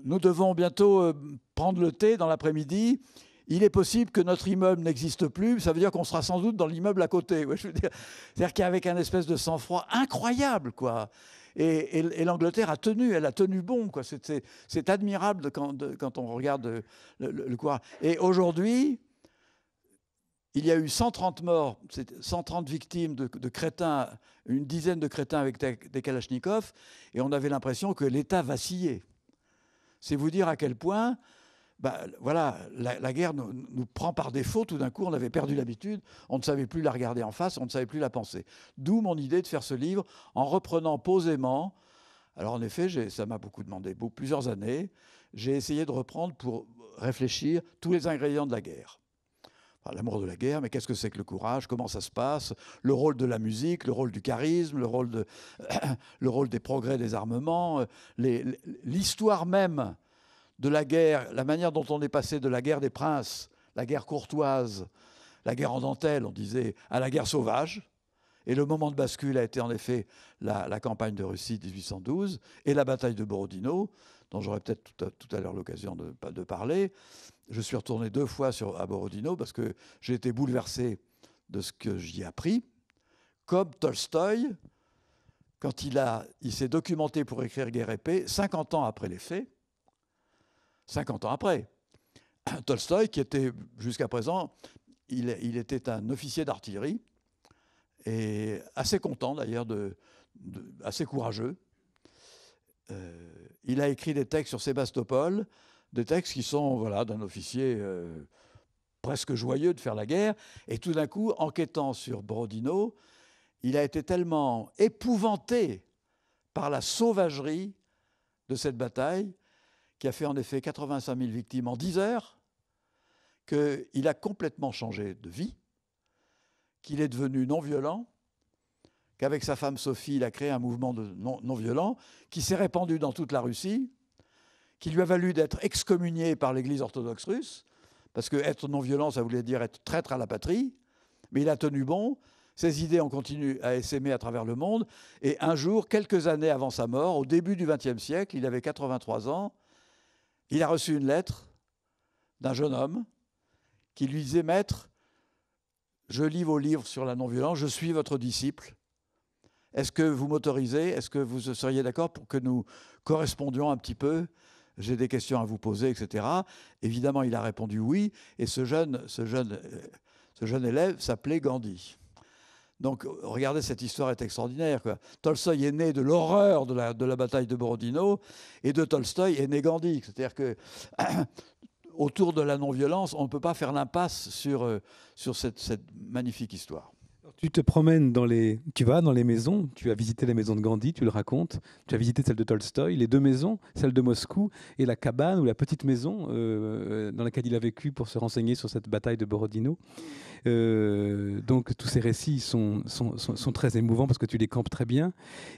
nous devons bientôt prendre le thé dans l'après-midi. Il est possible que notre immeuble n'existe plus, ça veut dire qu'on sera sans doute dans l'immeuble à côté. C'est-à-dire qu'avec un espèce de sang-froid incroyable, quoi. Et, l'Angleterre a tenu, elle a tenu bon. Quoi. C'est, admirable quand, on regarde le, quoi. Et aujourd'hui, il y a eu 130 morts, 130 victimes de, de crétins, une dizaine de crétins avec des kalachnikovs, et on avait l'impression que l'État vacillait. C'est vous dire à quel point bah, voilà, la, guerre nous, prend par défaut. Tout d'un coup, on avait perdu l'habitude, on ne savait plus la regarder en face, on ne savait plus la penser. D'où mon idée de faire ce livre en reprenant posément. Alors en effet, ça m'a beaucoup demandé, plusieurs années. J'ai essayé de reprendre pour réfléchir tous les ingrédients de la guerre. L'amour de la guerre, mais qu'est-ce que c'est que le courage Comment ça se passe Le rôle de la musique, le rôle du charisme, le rôle <coughs> des progrès des armements, euh, l'histoire même de la guerre, la manière dont on est passé de la guerre des princes, la guerre courtoise, la guerre en dentelle, on disait, à la guerre sauvage. Et le moment de bascule a été en effet la, campagne de Russie 1812 et la bataille de Borodino, dont j'aurai peut-être tout à, l'heure l'occasion de, parler. Je suis retourné deux fois sur, à Borodino parce que j'ai été bouleversé de ce que j'y ai appris. Comme Tolstoï, quand il, il s'est documenté pour écrire Guerre épée, 50 ans après les faits, 50 ans après. <clears throat> Tolstoï, qui était jusqu'à présent, il, était un officier d'artillerie, et assez content d'ailleurs, assez courageux. Euh, il a écrit des textes sur Sébastopol, des textes qui sont voilà, d'un officier euh, presque joyeux de faire la guerre, et tout d'un coup, enquêtant sur Brodino, il a été tellement épouvanté par la sauvagerie de cette bataille qui a fait en effet 85 000 victimes en 10 heures, qu'il a complètement changé de vie, qu'il est devenu non violent, qu'avec sa femme Sophie, il a créé un mouvement non, non violent qui s'est répandu dans toute la Russie, qui lui a valu d'être excommunié par l'Église orthodoxe russe, parce que être non violent, ça voulait dire être traître à la patrie, mais il a tenu bon. Ses idées ont continué à essaimer à travers le monde. Et un jour, quelques années avant sa mort, au début du XXe siècle, il avait 83 ans, il a reçu une lettre d'un jeune homme qui lui disait Maître, je lis vos livres sur la non-violence, je suis votre disciple. Est-ce que vous m'autorisez Est-ce que vous seriez d'accord pour que nous correspondions un petit peu J'ai des questions à vous poser, etc. Évidemment, il a répondu oui. Et ce jeune, ce jeune, euh, ce jeune élève s'appelait Gandhi. Donc, regardez, cette histoire est extraordinaire. Quoi. Tolstoï est né de l'horreur de la, bataille de Borodino, et de Tolstoï est né Gandhi. C'est-à-dire que <clears throat> autour de la non-violence, on ne peut pas faire l'impasse sur, euh, cette magnifique histoire tu te promènes dans les, tu vas dans les maisons, tu as visité les maisons de Gandhi, tu le racontes, tu as visité celle de Tolstoï, les deux maisons, celle de Moscou et la cabane ou la petite maison euh, euh, dans laquelle il a vécu pour se renseigner sur cette bataille de Borodino. Euh, donc tous ces récits sont, sont, très émouvants parce que tu les campes très bien.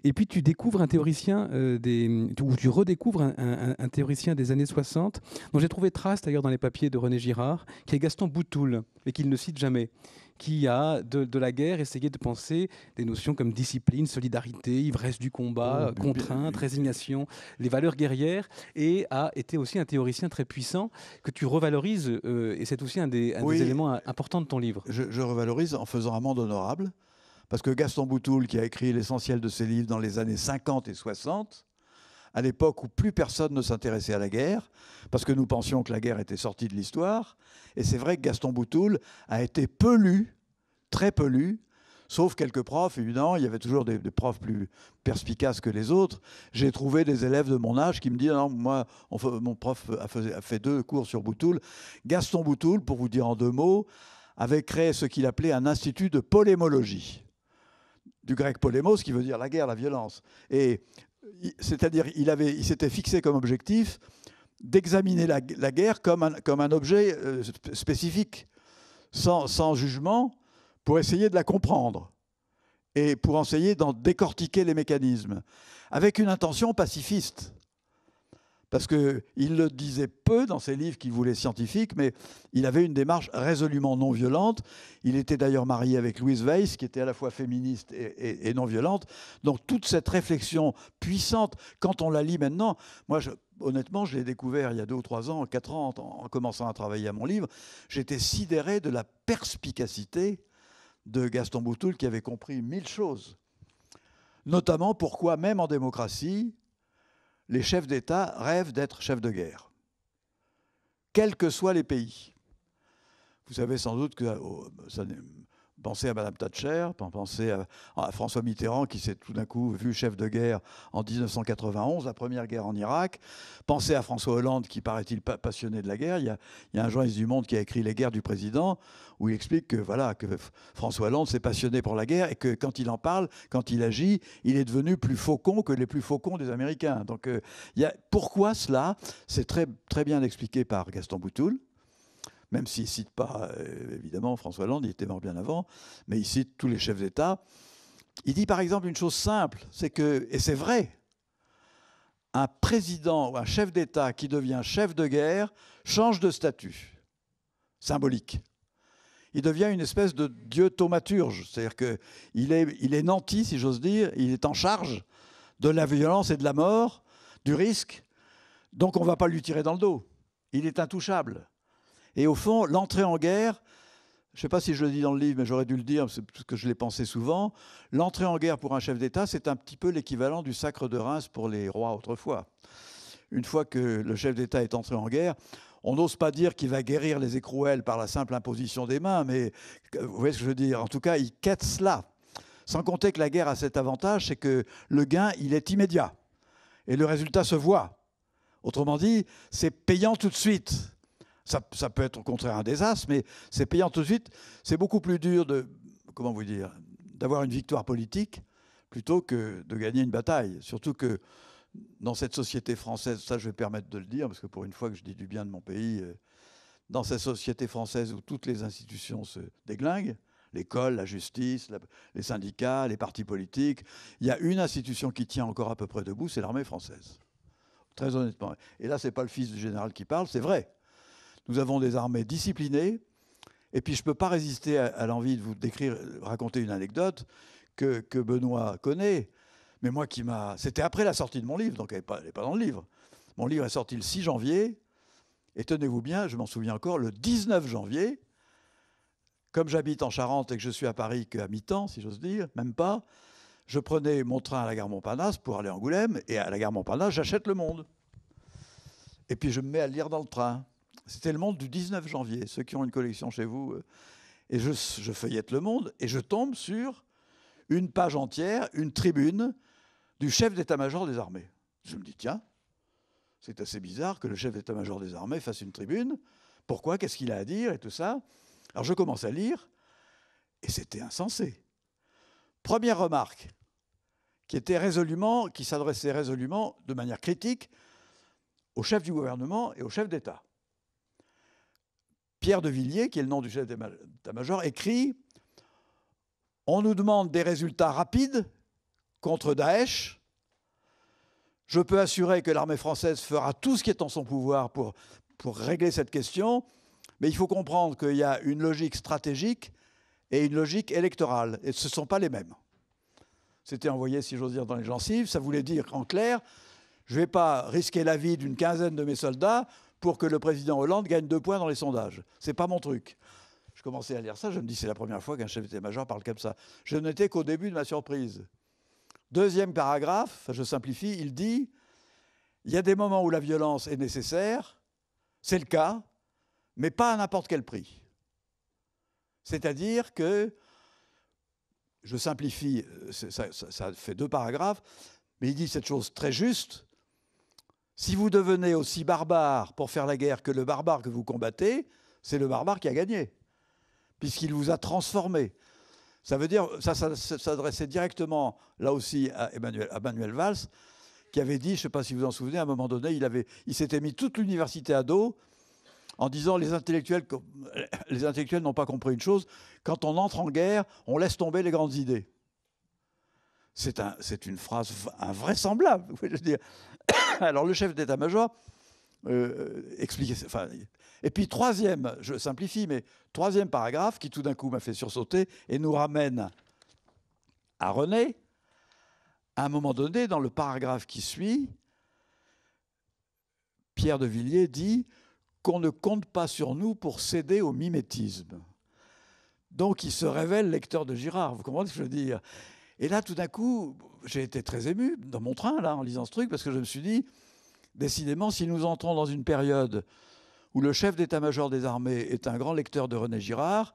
Et puis tu découvres un théoricien des, ou tu redécouvres un, théoricien des années 60 dont j'ai trouvé trace d'ailleurs dans les papiers de René Girard, qui est Gaston Boutoul et qu'il ne cite jamais qui a, de, la guerre, essayé de penser des notions comme discipline, solidarité, ivresse du combat, oh, contrainte, résignation, les valeurs guerrières, et a été aussi un théoricien très puissant que tu revalorises, euh, et c'est aussi un, des, éléments euh, importants de ton livre. Je, je revalorise en faisant amende honorable, parce que Gaston Boutoul, qui a écrit l'essentiel de ses livres dans les années 50 et 60, à l'époque où plus personne ne s'intéressait à la guerre, parce que nous pensions que la guerre était sortie de l'histoire. Et c'est vrai que Gaston Boutoul a été peu lu, très peu lu, sauf quelques profs, évidemment, il y avait toujours des, profs plus perspicaces que les autres. J'ai trouvé des élèves de mon âge qui me disent, non, moi, mon prof a fait, a fait, deux cours sur Boutoul. Gaston Boutoul, pour vous dire en deux mots, avait créé ce qu'il appelait un institut de polémologie. Du grec polémos, qui veut dire la guerre, la violence. Et c'est-à-dire il, il s'était fixé comme objectif d'examiner la, guerre comme un, objet euh, spécifique, sans, sans, jugement, pour essayer de la comprendre et pour essayer d'en décortiquer les mécanismes, avec une intention pacifiste parce qu'il le disait peu dans ses livres qu'il voulait scientifique, mais il avait une démarche résolument non violente. Il était d'ailleurs marié avec Louise Weiss, qui était à la fois féministe et, non violente. Donc toute cette réflexion puissante, quand on la lit maintenant, moi honnêtement, je l'ai découvert il y a deux ou trois ans, quatre ans, en, en commençant à travailler à mon livre, j'étais sidéré de la perspicacité de Gaston Boutoul, qui avait compris mille choses. Notamment pourquoi, même en démocratie, les chefs d'État rêvent d'être chefs de guerre, quels que soient les pays. Vous savez sans doute que oh, ça, Pensez à Madame Thatcher, pensez à, François Mitterrand qui s'est tout d'un coup vu chef de guerre en 1991, la première guerre en Irak. Pensez à François Hollande qui paraît-il pas passionné de la guerre. Il y, a, un journaliste du Monde qui a écrit Les guerres du président où il explique que voilà que François Hollande s'est passionné pour la guerre et que quand il en parle, quand il agit, il est devenu plus faucon que les plus faucons des Américains. Donc euh, il pourquoi cela C'est très très bien expliqué par Gaston Boutoul même s'il ne cite pas, euh, évidemment, François Hollande, il était mort bien avant, mais il cite tous les chefs d'État. Il dit par exemple une chose simple, c'est que, et c'est vrai, un président ou un chef d'État qui devient chef de guerre change de statut symbolique. Il devient une espèce de dieu thaumaturge, c'est-à-dire qu'il est, il est nanti, si j'ose dire, il est en charge de la violence et de la mort, du risque, donc on ne va pas lui tirer dans le dos. Il est intouchable. Et au fond, l'entrée en guerre, je ne sais pas si je le dis dans le livre, mais j'aurais dû le dire parce que je l'ai pensé souvent, l'entrée en guerre pour un chef d'État, c'est un petit peu l'équivalent du sacre de Reims pour les rois autrefois. Une fois que le chef d'État est entré en guerre, on n'ose pas dire qu'il va guérir les écrouelles par la simple imposition des mains, mais vous voyez ce que je veux dire En tout cas, il quête cela. Sans compter que la guerre a cet avantage, c'est que le gain, il est immédiat. Et le résultat se voit. Autrement dit, c'est payant tout de suite. Ça, peut être au contraire un désastre, mais c'est payant tout de suite. C'est beaucoup plus dur de, comment vous dire, d'avoir une victoire politique plutôt que de gagner une bataille. Surtout que dans cette société française, ça je vais permettre de le dire, parce que pour une fois que je dis du bien de mon pays, euh, dans cette société française où toutes les institutions se déglinguent, l'école, la justice, les syndicats, les partis politiques, il y a une institution qui tient encore à peu près debout, c'est l'armée française. Très honnêtement. Et là, ce n'est pas le fils du général qui parle, c'est vrai. Nous avons des armées disciplinées. Et puis, je ne peux pas résister à, l'envie de vous décrire, raconter une anecdote que, Benoît connaît. Mais moi qui m'a. C'était après la sortie de mon livre, donc elle n'est pas, pas, dans le livre. Mon livre est sorti le 6 janvier. Et tenez-vous bien, je m'en souviens encore, le 19 janvier, comme j'habite en Charente et que je suis à Paris qu'à mi-temps, si j'ose dire, même pas, je prenais mon train à la gare Montparnasse pour aller à Angoulême. Et à la gare Montparnasse, j'achète Le Monde. Et puis je me mets à lire dans le train. C'était le monde du 19 janvier, ceux qui ont une collection chez vous. Euh, et je, je feuillette le monde et je tombe sur une page entière, une tribune du chef d'état-major des armées. Je me dis, tiens, c'est assez bizarre que le chef d'état-major des armées fasse une tribune. Pourquoi Qu'est-ce qu'il a à dire Et tout ça. Alors je commence à lire, et c'était insensé. Première remarque, qui était résolument, qui s'adressait résolument de manière critique au chef du gouvernement et au chef d'État. Pierre de Villiers, qui est le nom du chef d'état-major, écrit On nous demande des résultats rapides contre Daesh. Je peux assurer que l'armée française fera tout ce qui est en son pouvoir pour, régler cette question, mais il faut comprendre qu'il y a une logique stratégique et une logique électorale, et ce ne sont pas les mêmes. C'était envoyé, si j'ose dire, dans les gencives. Ça voulait dire, en clair, je ne vais pas risquer la vie d'une quinzaine de mes soldats pour que le président Hollande gagne deux points dans les sondages. C'est pas mon truc. Je commençais à lire ça, je me dis c'est la première fois qu'un chef d'état-major parle comme ça. Je n'étais qu'au début de ma surprise. Deuxième paragraphe, je simplifie, il dit il y a des moments où la violence est nécessaire, c'est le cas, mais pas à n'importe quel prix. C'est-à-dire que, je simplifie, euh, ça, ça fait deux paragraphes, mais il dit cette chose très juste, si vous devenez aussi barbare pour faire la guerre que le barbare que vous combattez, c'est le barbare qui a gagné, puisqu'il vous a transformé. Ça veut dire, ça, s'adressait directement, là aussi, à, Emmanuel, Manuel Valls, qui avait dit, je ne sais pas si vous en souvenez, à un moment donné, il, avait, il s'était mis toute l'université à dos en disant les intellectuels, <coughs> les intellectuels n'ont pas compris une chose, quand on entre en guerre, on laisse tomber les grandes idées. C'est, une phrase invraisemblable. Vous pouvez je dire. <laughs> Alors le chef d'état-major euh, expliquait. et puis troisième, je simplifie, mais troisième paragraphe qui tout d'un coup m'a fait sursauter et nous ramène à René. À un moment donné, dans le paragraphe qui suit, Pierre de Villiers dit qu'on ne compte pas sur nous pour céder au mimétisme. Donc il se révèle lecteur de Girard, vous comprenez ce que je veux dire Et là, tout d'un coup, j'ai été très ému dans mon train, là, en lisant ce truc, parce que je me suis dit, décidément, si nous entrons dans une période où le chef d'état-major des armées est un grand lecteur de René Girard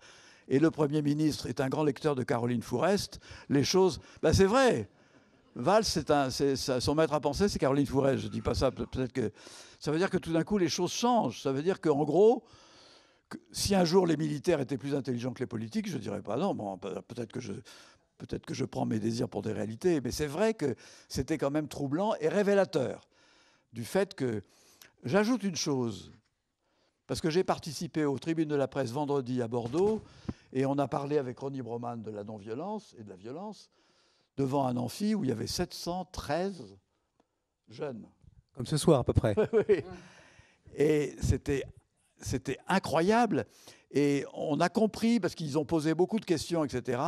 et le Premier ministre est un grand lecteur de Caroline Fourest, les choses... bah c'est vrai Valls, c'est son maître à penser, c'est Caroline Fourest. Je ne dis pas ça, peut-être que... Ça veut dire que tout d'un coup, les choses changent. Ça veut dire qu'en gros, si un jour les militaires étaient plus intelligents que les politiques, je dirais pas non. Bon, peut-être que je, Peut-être que je prends mes désirs pour des réalités, mais c'est vrai que c'était quand même troublant et révélateur du fait que j'ajoute une chose, parce que j'ai participé aux tribunes de la presse vendredi à Bordeaux, et on a parlé avec Ronnie Broman de la non-violence et de la violence, devant un amphi où il y avait 713 jeunes. Comme ce soir à peu près. <laughs> Et c'était c'était incroyable. Et on a compris, parce qu'ils ont posé beaucoup de questions, etc.,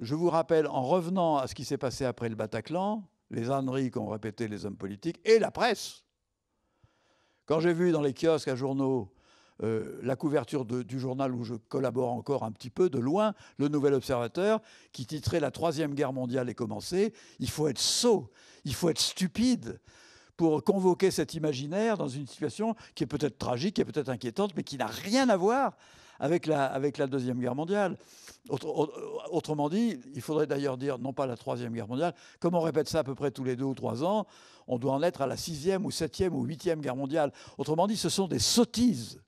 je vous rappelle, en revenant à ce qui s'est passé après le Bataclan, les âneries qu'ont répété les hommes politiques et la presse. Quand j'ai vu dans les kiosques à journaux euh, la couverture du journal où je collabore encore un petit peu de loin, Le Nouvel Observateur, qui titrait La Troisième Guerre mondiale est commencée, il faut être sot, il faut être stupide pour convoquer cet imaginaire dans une situation qui est peut-être tragique, qui est peut-être inquiétante, mais qui n'a rien à voir avec la, avec la Deuxième Guerre mondiale. autrement dit, il faudrait d'ailleurs dire non pas la Troisième Guerre mondiale, comme on répète ça à peu près tous les deux ou trois ans, on doit en être à la Sixième ou Septième ou Huitième Guerre mondiale. Autrement dit, ce sont des sottises.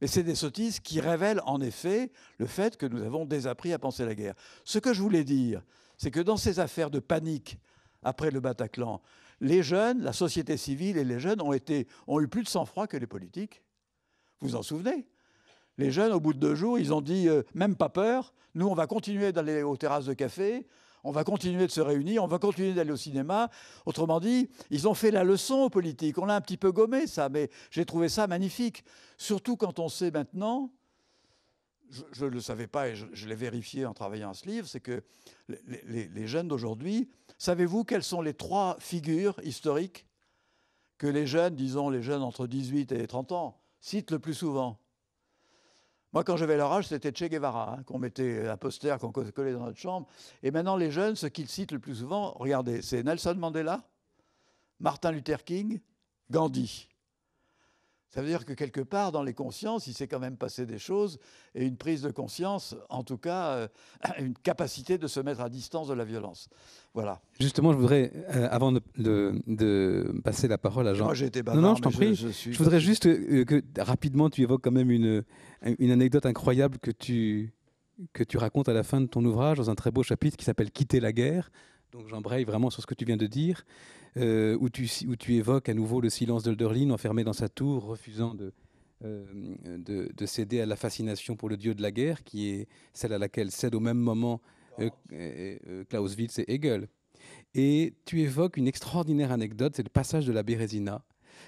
Mais c'est des sottises qui révèlent en effet le fait que nous avons désappris à penser la guerre. Ce que je voulais dire, c'est que dans ces affaires de panique après le Bataclan, les jeunes, la société civile et les jeunes ont, été, ont eu plus de sang-froid que les politiques. Vous en souvenez les jeunes, au bout de deux jours, ils ont dit euh, même pas peur, nous on va continuer d'aller aux terrasses de café, on va continuer de se réunir, on va continuer d'aller au cinéma. Autrement dit, ils ont fait la leçon aux politiques. On l'a un petit peu gommé ça, mais j'ai trouvé ça magnifique. Surtout quand on sait maintenant, je ne le savais pas et je, l'ai vérifié en travaillant à ce livre, c'est que les, les jeunes d'aujourd'hui, savez-vous quelles sont les trois figures historiques que les jeunes, disons les jeunes entre 18 et 30 ans, citent le plus souvent moi, quand j'avais leur âge, c'était Che Guevara, hein, qu'on mettait à poster, qu'on collait dans notre chambre. Et maintenant, les jeunes, ce qu'ils citent le plus souvent, regardez, c'est Nelson Mandela, Martin Luther King, Gandhi. Ça veut dire que quelque part, dans les consciences, il s'est quand même passé des choses et une prise de conscience, en tout cas, euh, <clears throat> une capacité de se mettre à distance de la violence. Voilà. Justement, je voudrais, euh, avant de, passer la parole à Jean. Moi, Non, je t'en prie. Je, voudrais juste euh, que, rapidement, tu évoques quand même une, une anecdote incroyable que tu, que tu racontes à la fin de ton ouvrage, dans un très beau chapitre qui s'appelle Quitter la guerre donc j'embraye vraiment sur ce que tu viens de dire, euh, où, tu, évoques à nouveau le silence d'Elderlin, enfermé dans sa tour, refusant euh, de, céder à la fascination pour le dieu de la guerre, qui est celle à laquelle cèdent au même moment Klaus euh, Witz et Hegel. Et tu évoques une extraordinaire anecdote, c'est le passage de la Bérésina.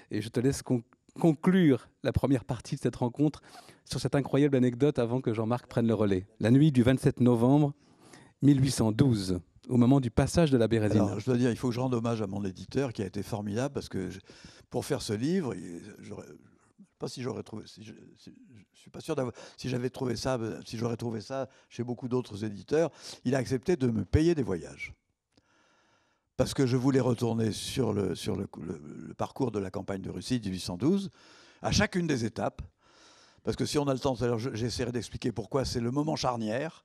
Et je te laisse conclure la première partie de cette rencontre sur cette incroyable anecdote avant que Jean-Marc prenne le relais. La nuit du 27 novembre 1812 au moment du passage de la Bérézina. je dois dire, il faut que je rende hommage à mon éditeur qui a été formidable parce que pour faire ce livre, je ne pas si j'aurais trouvé, si je, suis pas sûr d'avoir, si j'avais trouvé ça, si j'aurais trouvé ça chez beaucoup d'autres éditeurs, il a accepté de me payer des voyages parce que je voulais retourner sur le, parcours de la campagne de Russie 1812 à chacune des étapes parce que si on a le temps, j'essaierai d'expliquer pourquoi c'est le moment charnière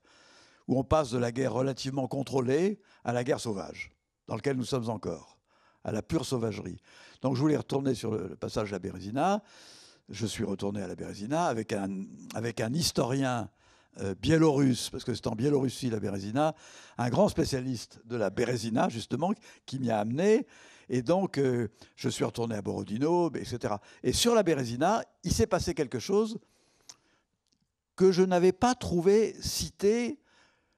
où on passe de la guerre relativement contrôlée à la guerre sauvage, dans laquelle nous sommes encore, à la pure sauvagerie. Donc je voulais retourner sur le passage à la Bérésina. Je suis retourné à la Bérésina avec un, historien euh, biélorusse, parce que c'est en Biélorussie la Bérésina, un grand spécialiste de la Bérésina, justement, qui m'y a amené. Et donc, euh, je suis retourné à Borodino, etc. Et sur la Bérésina, il s'est passé quelque chose que je n'avais pas trouvé cité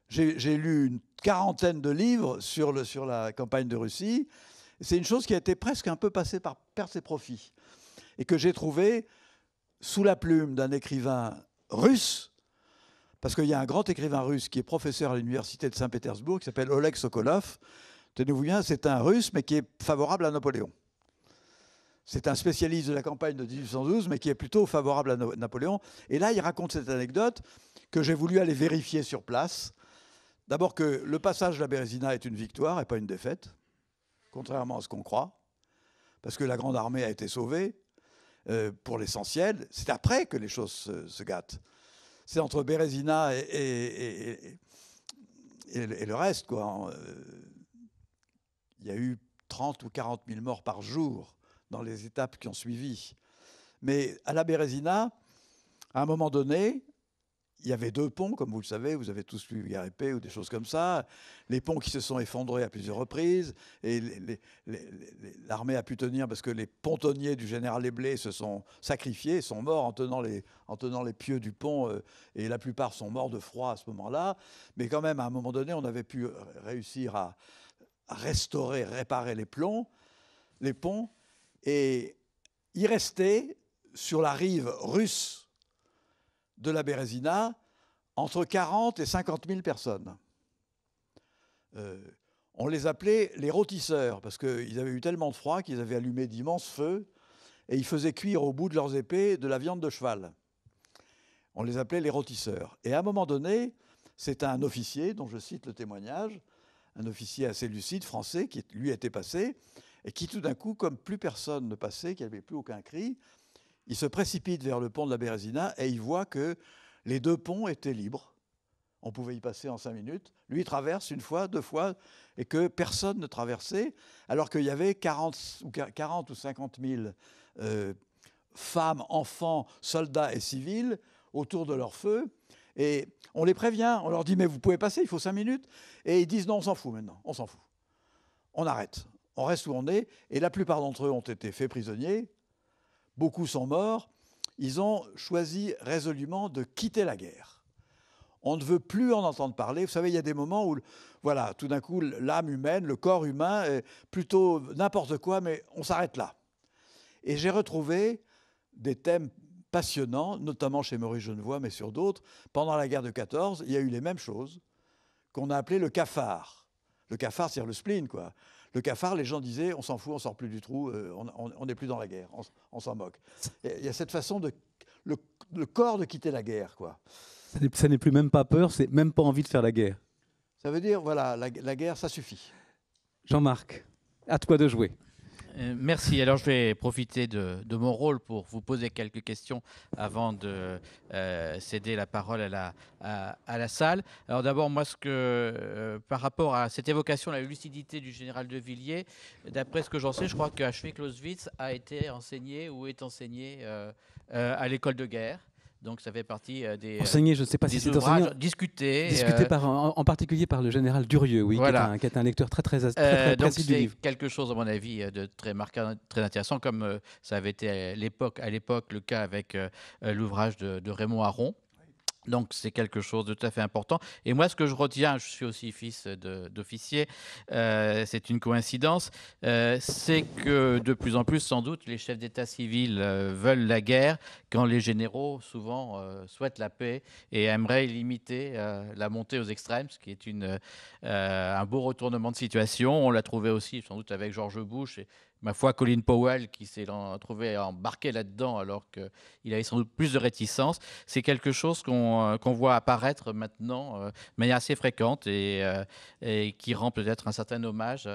j'ai lu une quarantaine de livres sur, le, sur la campagne de Russie. C'est une chose qui a été presque un peu passée par perte et profit et que j'ai trouvé sous la plume d'un écrivain russe, parce qu'il y a un grand écrivain russe qui est professeur à l'université de Saint-Pétersbourg, qui s'appelle Oleg Sokolov. Tenez-vous bien, c'est un russe, mais qui est favorable à Napoléon. C'est un spécialiste de la campagne de 1812, mais qui est plutôt favorable à Napoléon. Et là, il raconte cette anecdote que j'ai voulu aller vérifier sur place. D'abord que le passage de la Bérésina est une victoire et pas une défaite, contrairement à ce qu'on croit, parce que la Grande Armée a été sauvée, euh, pour l'essentiel. C'est après que les choses se, gâtent. C'est entre Bérésina et, le reste. Quoi. Euh, il y a eu 30 ou 40 000 morts par jour dans les étapes qui ont suivi. Mais à la Bérésina, à un moment donné, il y avait deux ponts, comme vous le savez, vous avez tous lu Garépé ou des choses comme ça, les ponts qui se sont effondrés à plusieurs reprises, et l'armée a pu tenir parce que les pontonniers du général Leblé se sont sacrifiés, sont morts en tenant les, en tenant les pieux du pont, euh, et la plupart sont morts de froid à ce moment-là, mais quand même, à un moment donné, on avait pu euh, réussir à, restaurer, réparer les les ponts, et y rester sur la rive russe de la Bérésina entre 40 et 50 000 personnes. Euh, on les appelait les rôtisseurs, parce qu'ils avaient eu tellement de froid qu'ils avaient allumé d'immenses feux et ils faisaient cuire au bout de leurs épées de la viande de cheval. On les appelait les rôtisseurs. Et à un moment donné, c'est un officier, dont je cite le témoignage, un officier assez lucide, français, qui lui était passé, et qui tout d'un coup, comme plus personne ne passait, qu'il n'y avait plus aucun cri, il se précipite vers le pont de la Bérésina et il voit que les deux ponts étaient libres. On pouvait y passer en cinq minutes. Lui, il traverse une fois, deux fois, et que personne ne traversait, alors qu'il y avait 40 ou, 40 ou 50 000 euh, femmes, enfants, soldats et civils autour de leur feu. Et on les prévient, on leur dit mais vous pouvez passer, il faut cinq minutes. Et ils disent non, on s'en fout maintenant, on s'en fout. On arrête, on reste où on est. Et la plupart d'entre eux ont été faits prisonniers, beaucoup sont morts, ils ont choisi résolument de quitter la guerre. On ne veut plus en entendre parler. Vous savez, il y a des moments où, voilà, tout d'un coup, l'âme humaine, le corps humain, est plutôt n'importe quoi, mais on s'arrête là. Et j'ai retrouvé des thèmes passionnants, notamment chez Maurice Genevois, mais sur d'autres. Pendant la guerre de 14, il y a eu les mêmes choses qu'on a appelées le cafard. Le cafard, c'est le spleen, quoi. Le cafard, les gens disaient on s'en fout, on sort plus du trou, euh, on n'est plus dans la guerre, on, s'en moque. Il y a cette façon de. Le, corps de quitter la guerre, quoi. Ça n'est plus même pas peur, c'est même pas envie de faire la guerre. Ça veut dire, voilà, la guerre, ça suffit. Jean-Marc, à toi de jouer. Euh, merci. Alors, je vais profiter de, mon rôle pour vous poser quelques questions avant de euh, céder la parole à la, salle. Alors, d'abord, moi, ce que, euh, par rapport à cette évocation la lucidité du général de Villiers, d'après ce que j'en sais, je crois que H.V. clausewitz a été enseigné ou est enseigné à l'école de guerre. Donc ça fait partie euh, des. Enseigné, je ne sais pas euh, si c'est enseigné. Discuté. Euh, par, en, particulier par le général Durieux, oui, qui, est un, lecteur très, très, très, donc du livre. C'est quelque chose, à mon avis, de très marquant, très intéressant, comme ça avait été à l'époque, à l'époque le cas avec l'ouvrage de, Raymond Aron. Donc c'est quelque chose de tout à fait important. Et moi, ce que je retiens, je suis aussi fils d'officier, c'est une coïncidence, c'est que de plus en plus, sans doute, les chefs d'État civil veulent la guerre, quand les généraux, souvent, euh, souhaitent la paix et aimeraient limiter euh, la montée aux extrêmes, ce qui est euh, un beau retournement de situation. On l'a trouvé aussi, sans doute, avec George Bush et, ma foi, Colin Powell, qui s'est trouvé embarqué là-dedans alors qu'il avait sans doute plus de réticence, c'est quelque chose qu'on voit apparaître maintenant de manière assez fréquente et, qui rend peut-être un certain hommage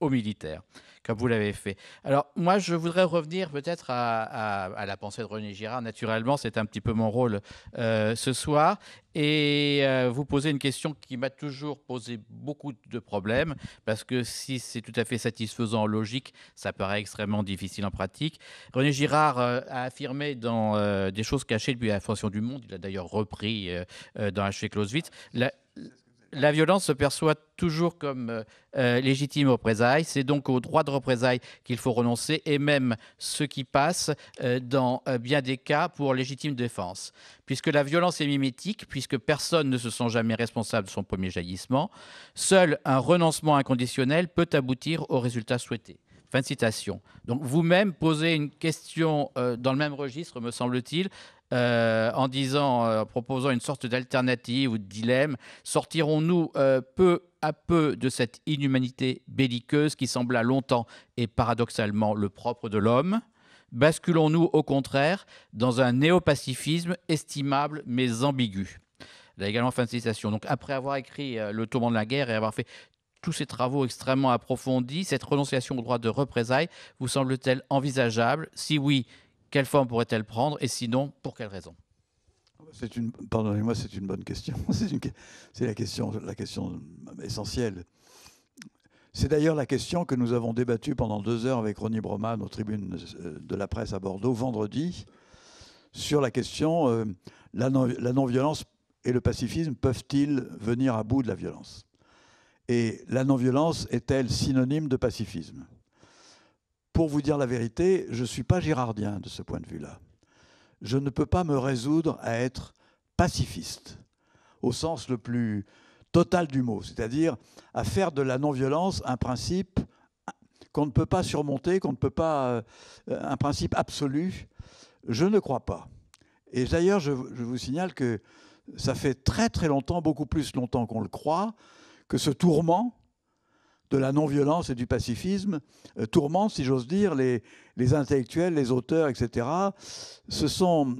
aux militaires comme vous l'avez fait. Alors, moi, je voudrais revenir peut-être à, la pensée de René Girard. Naturellement, c'est un petit peu mon rôle euh, ce soir. Et euh, vous posez une question qui m'a toujours posé beaucoup de problèmes, parce que si c'est tout à fait satisfaisant en logique, ça paraît extrêmement difficile en pratique. René Girard euh, a affirmé dans Des choses cachées depuis la fonction du monde, il a d'ailleurs repris dans H.C. Clausewitz, la, la violence se perçoit toujours comme euh, euh, légitime représailles. C'est donc au droit de représailles qu'il faut renoncer, et même ce qui passe euh, dans bien des cas pour légitime défense. Puisque la violence est mimétique, puisque personne ne se sent jamais responsable de son premier jaillissement, seul un renoncement inconditionnel peut aboutir au résultat souhaité. Fin de citation. Donc vous-même posez une question dans le même registre, me semble-t-il, euh, en disant, euh, proposant une sorte d'alternative ou de dilemme. Sortirons-nous euh, peu à peu de cette inhumanité belliqueuse qui sembla longtemps et paradoxalement le propre de l'homme Basculons-nous au contraire dans un néo-pacifisme estimable mais ambigu Là également, fin de citation. Donc, après avoir écrit Le tourment de la guerre et avoir fait tous ces travaux extrêmement approfondis, cette renonciation au droit de représailles vous semble-t-elle envisageable Si oui, quelle forme pourrait-elle prendre et sinon, pour quelle raison c'est une, pardonnez-moi, c'est une bonne question. <laughs> C'est, la, question, la question essentielle. C'est d'ailleurs la question que nous avons débattue pendant deux heures avec Ronnie Broman aux tribunes euh, de la presse à Bordeaux vendredi sur la question euh, la non-violence et le pacifisme peuvent-ils venir à bout de la violence Et la non-violence est-elle synonyme de pacifisme pour vous dire la vérité, je ne suis pas girardien de ce point de vue-là. Je ne peux pas me résoudre à être pacifiste, au sens le plus total du mot, c'est-à-dire à faire de la non-violence un principe qu'on ne peut pas surmonter, qu'on ne peut pas. Euh, un principe absolu. Je ne crois pas. Et d'ailleurs, je, je, vous signale que ça fait très très longtemps, beaucoup plus longtemps qu'on le croit, que ce tourment de la non-violence et du pacifisme euh, tourmentent, si j'ose dire, les, intellectuels, les auteurs, etc. Ce sont,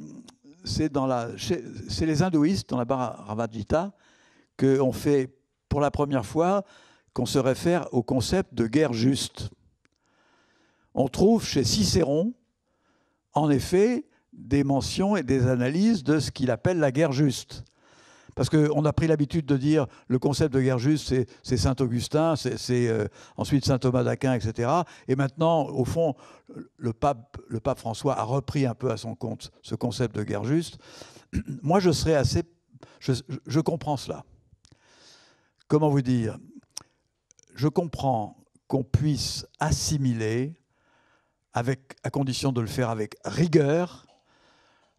c'est dans la, les hindouistes dans la Bhagavad qu'on fait pour la première fois qu'on se réfère au concept de guerre juste. On trouve chez Cicéron, en effet, des mentions et des analyses de ce qu'il appelle la guerre juste. Parce qu'on a pris l'habitude de dire le concept de guerre juste, c'est Saint-Augustin, c'est euh, ensuite Saint-Thomas d'Aquin, etc. Et maintenant, au fond, le pape, le pape François a repris un peu à son compte ce concept de guerre juste. <clears throat> Moi, je serais assez... je, je comprends cela. Comment vous dire Je comprends qu'on puisse assimiler, avec, à condition de le faire avec rigueur,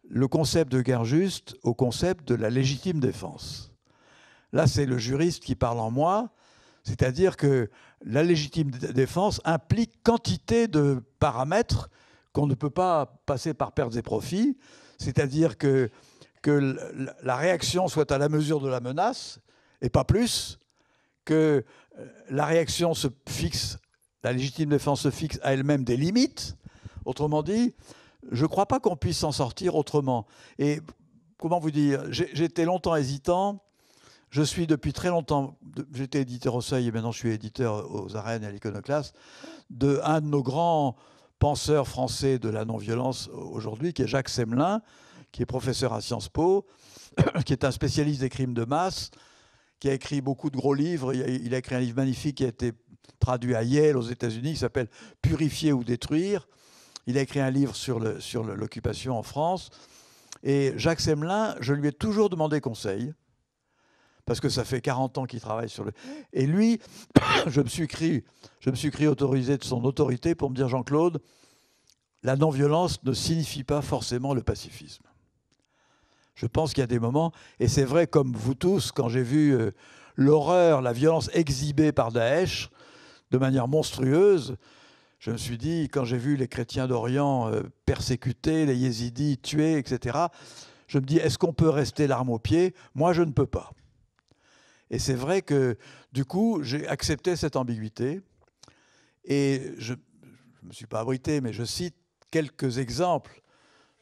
le concept de guerre juste au concept de la légitime défense. Là, c'est le juriste qui parle en moi, c'est-à-dire que la légitime défense implique quantité de paramètres qu'on ne peut pas passer par pertes et profits, c'est-à-dire que, que la réaction soit à la mesure de la menace, et pas plus, que euh, la réaction se fixe, la légitime défense se fixe à elle-même des limites. Autrement dit, je ne crois pas qu'on puisse s'en sortir autrement. Et comment vous dire, J'étais longtemps hésitant. Je suis depuis très longtemps, j'étais éditeur au Seuil et maintenant je suis éditeur aux arènes et à l'iconoclaste, de un de nos grands penseurs français de la non-violence aujourd'hui, qui est Jacques Semelin, qui est professeur à Sciences Po, <coughs> qui est un spécialiste des crimes de masse, qui a écrit beaucoup de gros livres. Il a écrit un livre magnifique qui a été traduit à Yale aux États-Unis, qui s'appelle Purifier ou détruire, il a écrit un livre sur l'occupation en France. Et Jacques Semelin, je lui ai toujours demandé conseil, parce que ça fait 40 ans qu'il travaille sur le... Et lui, <coughs> je me suis je me suis autorisé de son autorité pour me dire, Jean-Claude, la non-violence ne signifie pas forcément le pacifisme. Je pense qu'il y a des moments, et c'est vrai comme vous tous, quand j'ai vu euh, l'horreur, la violence exhibée par Daesh de manière monstrueuse, je me suis dit, quand j'ai vu les chrétiens d'Orient euh, persécutés, les yézidis tués, etc., je me dis, est-ce qu'on peut rester l'arme au pied Moi, je ne peux pas. Et c'est vrai que, du coup, j'ai accepté cette ambiguïté. Et je ne me suis pas abrité, mais je cite quelques exemples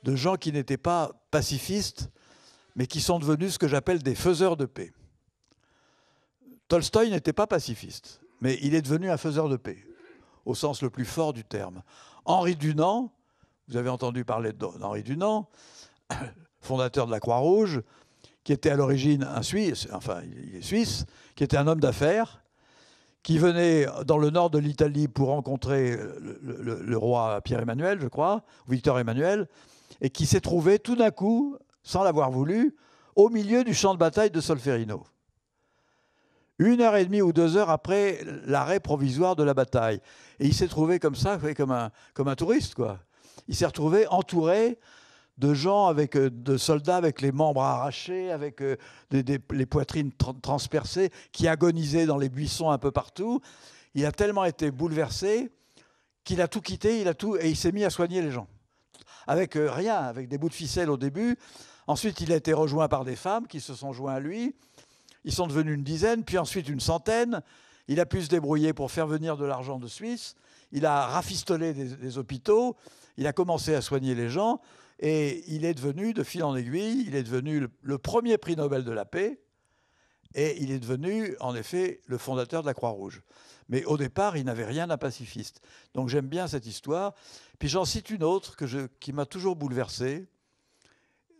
de gens qui n'étaient pas pacifistes, mais qui sont devenus ce que j'appelle des faiseurs de paix. Tolstoï n'était pas pacifiste, mais il est devenu un faiseur de paix au sens le plus fort du terme. Henri Dunant, vous avez entendu parler d'Henri Dunant, <coughs> fondateur de la Croix-Rouge, qui était à l'origine un Suisse, enfin il est suisse, qui était un homme d'affaires, qui venait dans le nord de l'Italie pour rencontrer le, roi Pierre-Emmanuel, je crois, Victor-Emmanuel, et qui s'est trouvé tout d'un coup, sans l'avoir voulu, au milieu du champ de bataille de Solferino une heure et demie ou deux heures après l'arrêt provisoire de la bataille. Et il s'est trouvé comme ça, comme un, comme un touriste, quoi. Il s'est retrouvé entouré de gens, avec, euh, de soldats avec les membres arrachés, avec euh, les poitrines transpercées, qui agonisaient dans les buissons un peu partout. Il a tellement été bouleversé qu'il a tout quitté, il a tout, et il s'est mis à soigner les gens. Avec euh, rien, avec des bouts de ficelle au début. Ensuite, il a été rejoint par des femmes qui se sont joints à lui. Ils sont devenus une dizaine, puis ensuite une centaine. Il a pu se débrouiller pour faire venir de l'argent de Suisse. Il a rafistolé des, hôpitaux. Il a commencé à soigner les gens. Et il est devenu, de fil en aiguille, il est devenu le, premier prix Nobel de la paix. Et il est devenu, en effet, le fondateur de la Croix-Rouge. Mais au départ, il n'avait rien d'un pacifiste. Donc j'aime bien cette histoire. Puis j'en cite une autre que qui m'a toujours bouleversé.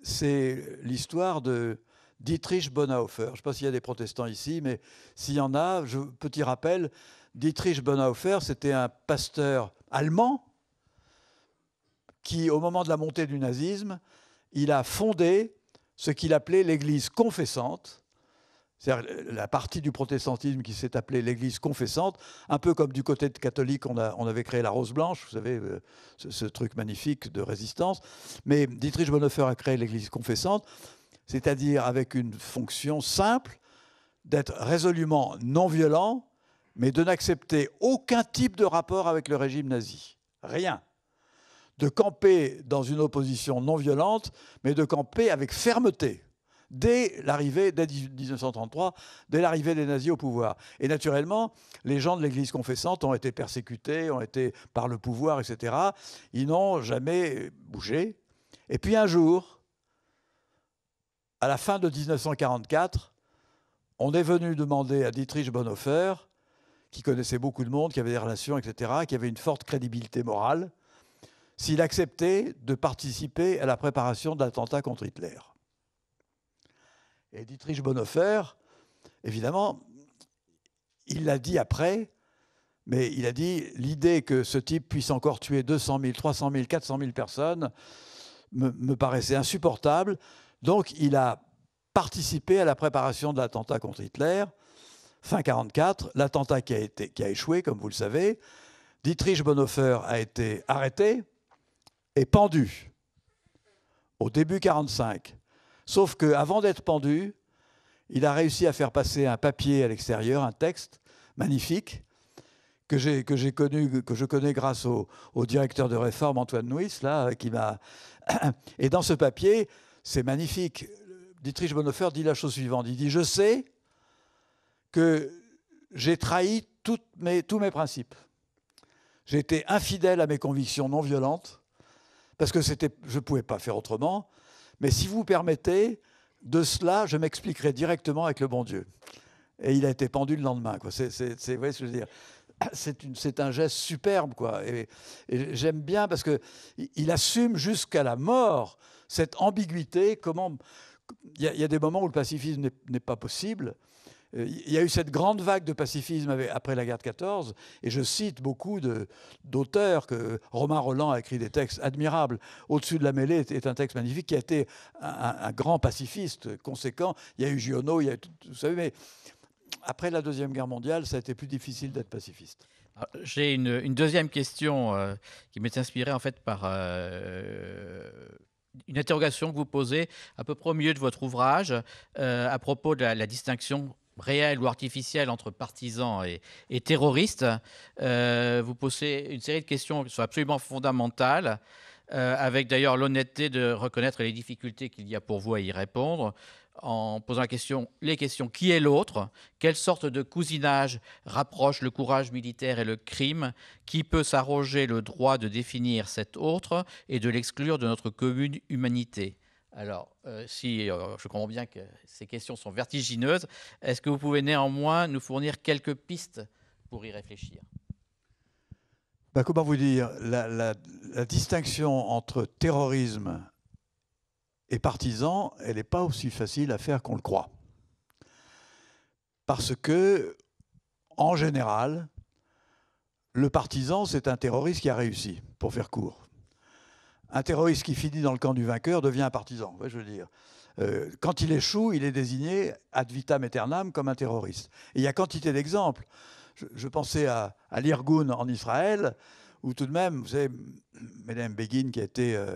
C'est l'histoire de Dietrich Bonhoeffer. Je ne sais pas s'il y a des protestants ici, mais s'il y en a, je, petit rappel, Dietrich Bonhoeffer, c'était un pasteur allemand qui, au moment de la montée du nazisme, il a fondé ce qu'il appelait l'Église confessante, c'est-à-dire la partie du protestantisme qui s'est appelée l'Église confessante, un peu comme du côté catholique, on, avait créé la Rose Blanche, vous savez, euh, ce, truc magnifique de résistance. Mais Dietrich Bonhoeffer a créé l'Église confessante c'est-à-dire avec une fonction simple d'être résolument non violent, mais de n'accepter aucun type de rapport avec le régime nazi. Rien. De camper dans une opposition non violente, mais de camper avec fermeté dès l'arrivée, dès 1933, dès l'arrivée des nazis au pouvoir. Et naturellement, les gens de l'Église confessante ont été persécutés, ont été par le pouvoir, etc. Ils n'ont jamais bougé. Et puis un jour, à la fin de 1944, on est venu demander à Dietrich Bonhoeffer, qui connaissait beaucoup de monde, qui avait des relations, etc., qui avait une forte crédibilité morale, s'il acceptait de participer à la préparation de l'attentat contre Hitler. Et Dietrich Bonhoeffer, évidemment, il l'a dit après, mais il a dit l'idée que ce type puisse encore tuer 200 000, 300 000, 400 000 personnes me, me paraissait insupportable. Donc il a participé à la préparation de l'attentat contre Hitler, fin 1944, l'attentat qui, a qui a échoué, comme vous le savez. Dietrich Bonhoeffer a été arrêté et pendu au début 1945. Sauf qu'avant d'être pendu, il a réussi à faire passer un papier à l'extérieur, un texte magnifique, que j'ai que j'ai connu que je connais grâce au, directeur de réforme Antoine Nuis là qui m'a <clears throat> et dans ce papier c'est magnifique. Dietrich Bonhoeffer dit la chose suivante. Il dit, je sais que j'ai trahi tous mes principes. J'ai été infidèle à mes convictions non violentes, parce que c'était, je ne pouvais pas faire autrement. Mais si vous permettez, de cela, je m'expliquerai directement avec le bon Dieu. Et il a été pendu le lendemain. C'est, vous voyez ce que je veux dire c'est un geste superbe, quoi. Et, j'aime bien parce que il assume jusqu'à la mort cette ambiguïté. Comment il y, a des moments où le pacifisme n'est pas possible. Euh, il y a eu cette grande vague de pacifisme après la guerre de 14, et je cite beaucoup d'auteurs que Romain Roland a écrit des textes admirables. Au-dessus de la mêlée est, un texte magnifique qui a été un, grand pacifiste conséquent. Il y a eu Giono, il y a tout, vous savez, mais après la Deuxième Guerre mondiale, ça a été plus difficile d'être pacifiste. Ah, j'ai une, deuxième question euh, qui m'est inspirée en fait par euh, une interrogation que vous posez à peu près au milieu de votre ouvrage euh, à propos de la, distinction réelle ou artificielle entre partisans et, et terroristes. vous posez une série de questions qui sont absolument fondamentales. avec d'ailleurs l'honnêteté de reconnaître les difficultés qu'il y a pour vous à y répondre en posant question, les questions qui est l'autre Quelle sorte de cousinage rapproche le courage militaire et le crime Qui peut s'arroger le droit de définir cet autre et de l'exclure de notre commune humanité alors, euh, si euh, je comprends bien que ces questions sont vertigineuses, est-ce que vous pouvez néanmoins nous fournir quelques pistes pour y réfléchir bah, Comment vous dire la, la distinction entre terrorisme et partisan, elle n'est pas aussi facile à faire qu'on le croit. Parce que, en général, le partisan, c'est un terroriste qui a réussi, pour faire court. Un terroriste qui finit dans le camp du vainqueur devient un partisan, je veux dire. Euh, quand il échoue, il est désigné ad vitam aeternam comme un terroriste. il y a quantité d'exemples. Je, pensais à, à l'Irgun en Israël, où tout de même, vous savez, Mme Begin, qui a été euh,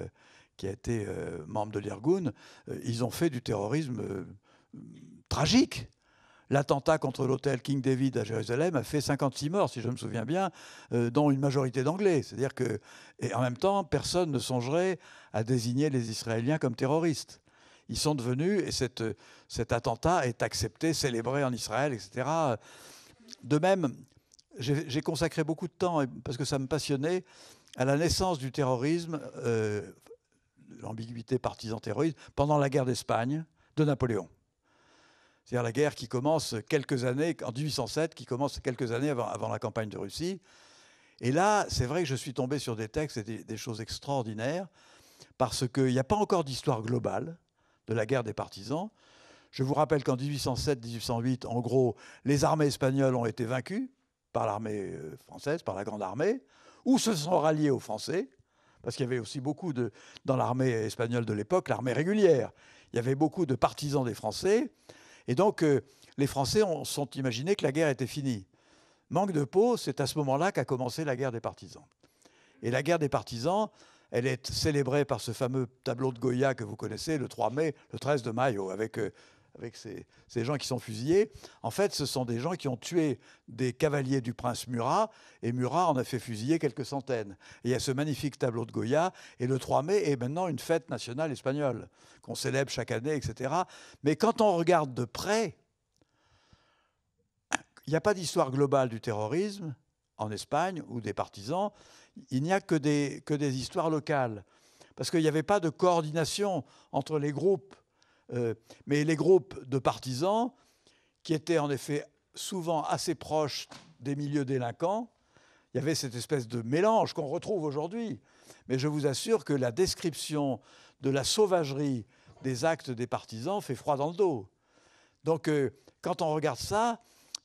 qui a été euh, membre de l'Irgun, euh, ils ont fait du terrorisme euh, tragique. L'attentat contre l'hôtel King David à Jérusalem a fait 56 morts, si je me souviens bien, dont une majorité d'Anglais. C'est-à-dire que, et en même temps, personne ne songerait à désigner les Israéliens comme terroristes. Ils sont devenus, et cette, cet attentat est accepté, célébré en Israël, etc. De même, j'ai consacré beaucoup de temps, parce que ça me passionnait, à la naissance du terrorisme l'ambiguïté partisan-terroriste, pendant la guerre d'Espagne de Napoléon. C'est-à-dire la guerre qui commence quelques années, en 1807, qui commence quelques années avant, la campagne de Russie. Et là, c'est vrai que je suis tombé sur des textes et des, des choses extraordinaires, parce qu'il n'y a pas encore d'histoire globale de la guerre des partisans. Je vous rappelle qu'en 1807-1808, en gros, les armées espagnoles ont été vaincues par l'armée euh, française, par la Grande Armée, ou se sont ralliées aux Français, parce qu'il y avait aussi beaucoup de, dans l'armée espagnole de l'époque, l'armée régulière, il y avait beaucoup de partisans des Français, et donc euh, les Français ont, imaginé que la guerre était finie. Manque de peau, c'est à ce moment-là qu'a commencé la guerre des partisans. Et la guerre des partisans, elle est célébrée par ce fameux tableau de Goya que vous connaissez, le 3 mai, le 13 de Mayo, avec euh, avec ces, gens qui sont fusillés. En fait, ce sont des gens qui ont tué des cavaliers du prince Murat, et Murat en a fait fusiller quelques centaines. il y a ce magnifique tableau de Goya, et le 3 mai est maintenant une fête nationale espagnole, qu'on célèbre chaque année, etc. Mais quand on regarde de près, il n'y a pas d'histoire globale du terrorisme en Espagne ou des partisans, il n'y a que des histoires locales. Parce qu'il n'y avait pas de coordination entre les groupes euh, mais les groupes de partisans, qui étaient en effet souvent assez proches des milieux délinquants, il y avait cette espèce de mélange qu'on retrouve aujourd'hui. Mais je vous assure que la description de la sauvagerie des actes des partisans fait froid dans le dos. Donc euh, quand on regarde ça,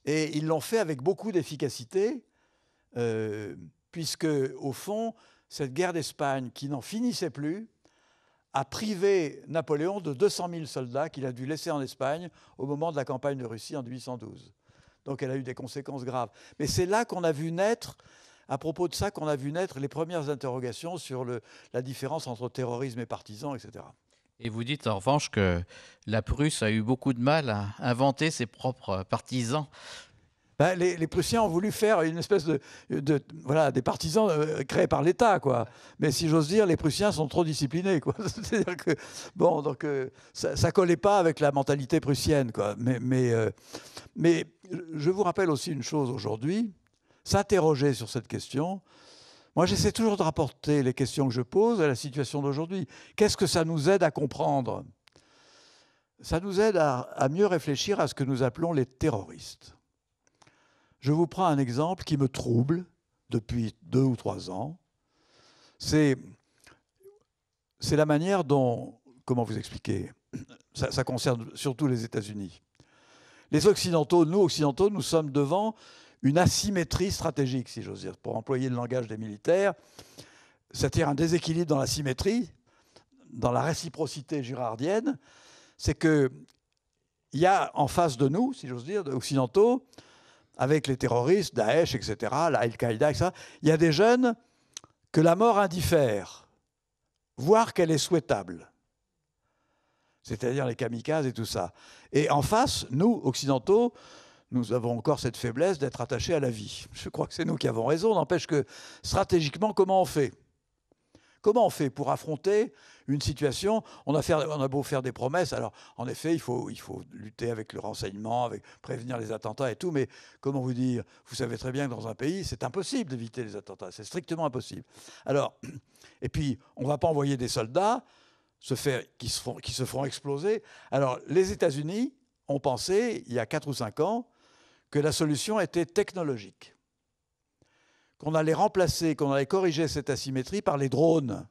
et ils l'ont fait avec beaucoup d'efficacité, euh, puisque au fond, cette guerre d'Espagne qui n'en finissait plus, a privé Napoléon de 200 000 soldats qu'il a dû laisser en Espagne au moment de la campagne de Russie en 1812. Donc elle a eu des conséquences graves. Mais c'est là qu'on a vu naître, à propos de ça, qu'on a vu naître les premières interrogations sur la différence entre terrorisme et partisans, etc. Et vous dites en revanche que la Prusse a eu beaucoup de mal à inventer ses propres partisans bah, les, Prussiens ont voulu faire une espèce de, voilà, des partisans euh, créés par l'État, quoi. Mais si j'ose dire, les Prussiens sont trop disciplinés, quoi. <laughs> C'est-à-dire que bon, donc euh, ça, ça, collait pas avec la mentalité prussienne, quoi. Euh, mais, je vous rappelle aussi une chose aujourd'hui, s'interroger sur cette question. Moi, j'essaie toujours de rapporter les questions que je pose à la situation d'aujourd'hui. Qu'est-ce que ça nous aide à comprendre Ça nous aide à mieux réfléchir à ce que nous appelons les terroristes. Je vous prends un exemple qui me trouble depuis deux ou trois ans. C'est la manière dont, comment vous expliquer, ça, concerne surtout les États-Unis. Les Occidentaux, nous Occidentaux, nous sommes devant une asymétrie stratégique, si j'ose dire, pour employer le langage des militaires, c'est-à-dire un déséquilibre dans la symétrie, dans la réciprocité girardienne, c'est que y a en face de nous, si j'ose dire, occidentaux, avec les terroristes, Daesh, etc., l'Al-Qaïda, etc., il y a des jeunes que la mort indiffère, voire qu'elle est souhaitable. C'est-à-dire les kamikazes et tout ça. Et en face, nous, occidentaux, nous avons encore cette faiblesse d'être attachés à la vie. Je crois que c'est nous qui avons raison, n'empêche que stratégiquement, comment on fait Comment on fait pour affronter une situation on a, beau faire des promesses. Alors, en effet, il faut, lutter avec le renseignement, avec prévenir les attentats et tout. Mais comment vous dire Vous savez très bien que dans un pays, c'est impossible d'éviter les attentats. C'est strictement impossible. Alors, et puis, on ne va pas envoyer des soldats qui, se font qui se feront exploser. Alors, les États-Unis ont pensé, il y a 4 ou 5 ans, que la solution était technologique qu'on allait remplacer, qu'on allait corriger cette asymétrie par les drones,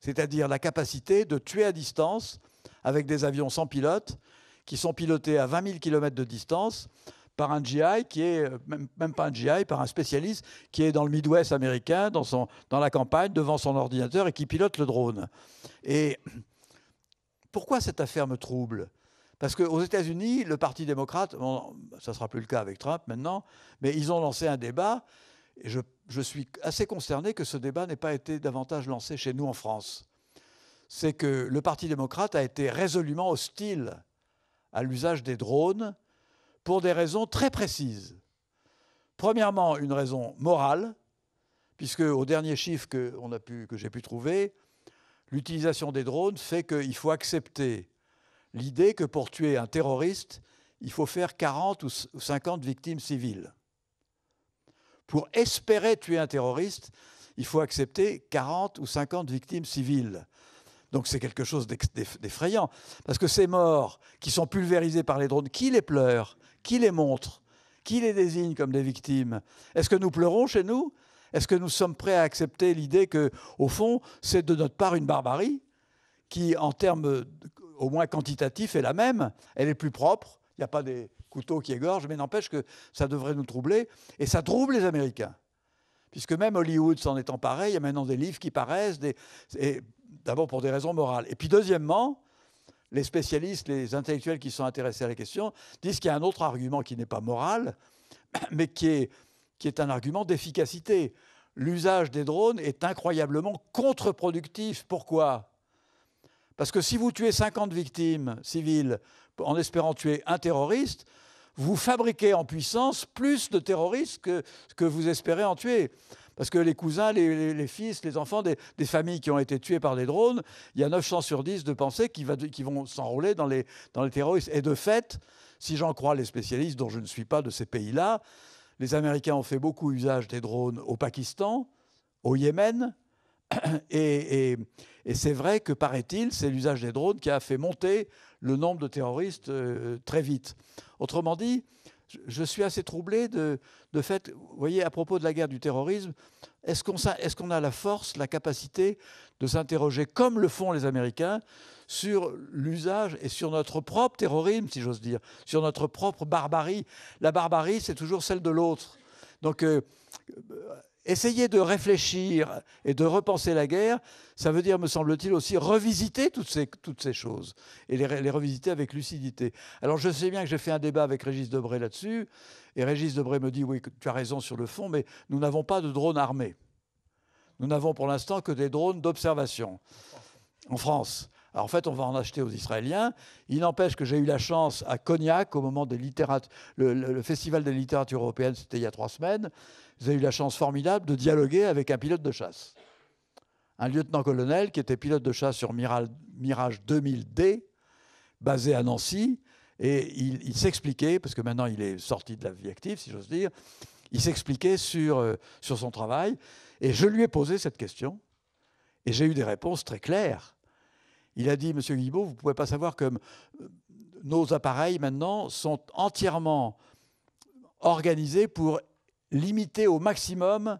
c'est-à-dire la capacité de tuer à distance avec des avions sans pilote qui sont pilotés à 20 000 km de distance par un GI qui est, même, pas un GI, par un spécialiste qui est dans le Midwest américain, dans, son, dans la campagne, devant son ordinateur et qui pilote le drone. Et pourquoi cette affaire me trouble parce qu'aux États-Unis, le Parti démocrate, ça ne sera plus le cas avec Trump maintenant, mais ils ont lancé un débat je, suis assez concerné que ce débat n'ait pas été davantage lancé chez nous en France. C'est que le Parti démocrate a été résolument hostile à l'usage des drones pour des raisons très précises. Premièrement, une raison morale, puisque au dernier chiffre que, que j'ai pu trouver, l'utilisation des drones fait qu'il faut accepter l'idée que pour tuer un terroriste, il faut faire 40 ou 50 victimes civiles pour espérer tuer un terroriste, il faut accepter 40 ou 50 victimes civiles. Donc c'est quelque chose d'effrayant. Parce que ces morts qui sont pulvérisés par les drones, qui les pleure Qui les montre Qui les désigne comme des victimes Est-ce que nous pleurons chez nous Est-ce que nous sommes prêts à accepter l'idée que, au fond, c'est de notre part une barbarie qui, en termes au moins quantitatifs, est la même Elle est plus propre. Il n'y a pas des, couteau qui égorge, mais n'empêche que ça devrait nous troubler, et ça trouble les Américains. Puisque même Hollywood s'en est pareil, il y a maintenant des livres qui paraissent, d'abord pour des raisons morales. Et puis deuxièmement, les spécialistes, les intellectuels qui sont intéressés à la question, disent qu'il y a un autre argument qui n'est pas moral, <coughs> mais qui est, qui est un argument d'efficacité. L'usage des drones est incroyablement contre-productif. Pourquoi Parce que si vous tuez 50 victimes civiles en espérant tuer un terroriste, vous fabriquez en puissance plus de terroristes que, que vous espérez en tuer. Parce que les cousins, les, fils, les enfants des, familles qui ont été tués par des drones, il y a 9 chances sur 10 de penser qu'ils vont s'enrouler dans les, dans les terroristes. Et de fait, si j'en crois les spécialistes dont je ne suis pas de ces pays-là, les Américains ont fait beaucoup usage des drones au Pakistan, au Yémen, <clears throat> et c'est vrai que, paraît-il, c'est l'usage des drones qui a fait monter le nombre de terroristes euh, très vite. Autrement dit, je suis assez troublé de, de fait, vous voyez, à propos de la guerre du terrorisme, est-ce qu'on est qu'on a la force, la capacité de s'interroger, comme le font les Américains, sur l'usage et sur notre propre terrorisme, si j'ose dire, sur notre propre barbarie La barbarie, c'est toujours celle de l'autre. Donc, euh, Essayer de réfléchir et de repenser la guerre, ça veut dire, me semble-t-il, aussi revisiter toutes ces, choses et les, revisiter avec lucidité. Alors je sais bien que j'ai fait un débat avec Régis Debray là-dessus, et Régis Debray me dit, oui, tu as raison sur le fond, mais nous n'avons pas de drones armés. Nous n'avons pour l'instant que des drones d'observation en France en fait, on va en acheter aux Israéliens. Il n'empêche que j'ai eu la chance à Cognac, au moment des le, Festival de littérature européenne, c'était il y a trois semaines, j'ai eu la chance formidable de dialoguer avec un pilote de chasse. Un lieutenant-colonel qui était pilote de chasse sur Mirage 2000D, basé à Nancy, et il, s'expliquait, parce que maintenant il est sorti de la vie active, si j'ose dire, il s'expliquait sur, euh, sur son travail. Et je lui ai posé cette question, et j'ai eu des réponses très claires. Il a dit, Monsieur Guibault, vous ne pouvez pas savoir que euh, nos appareils maintenant sont entièrement organisés pour limiter au maximum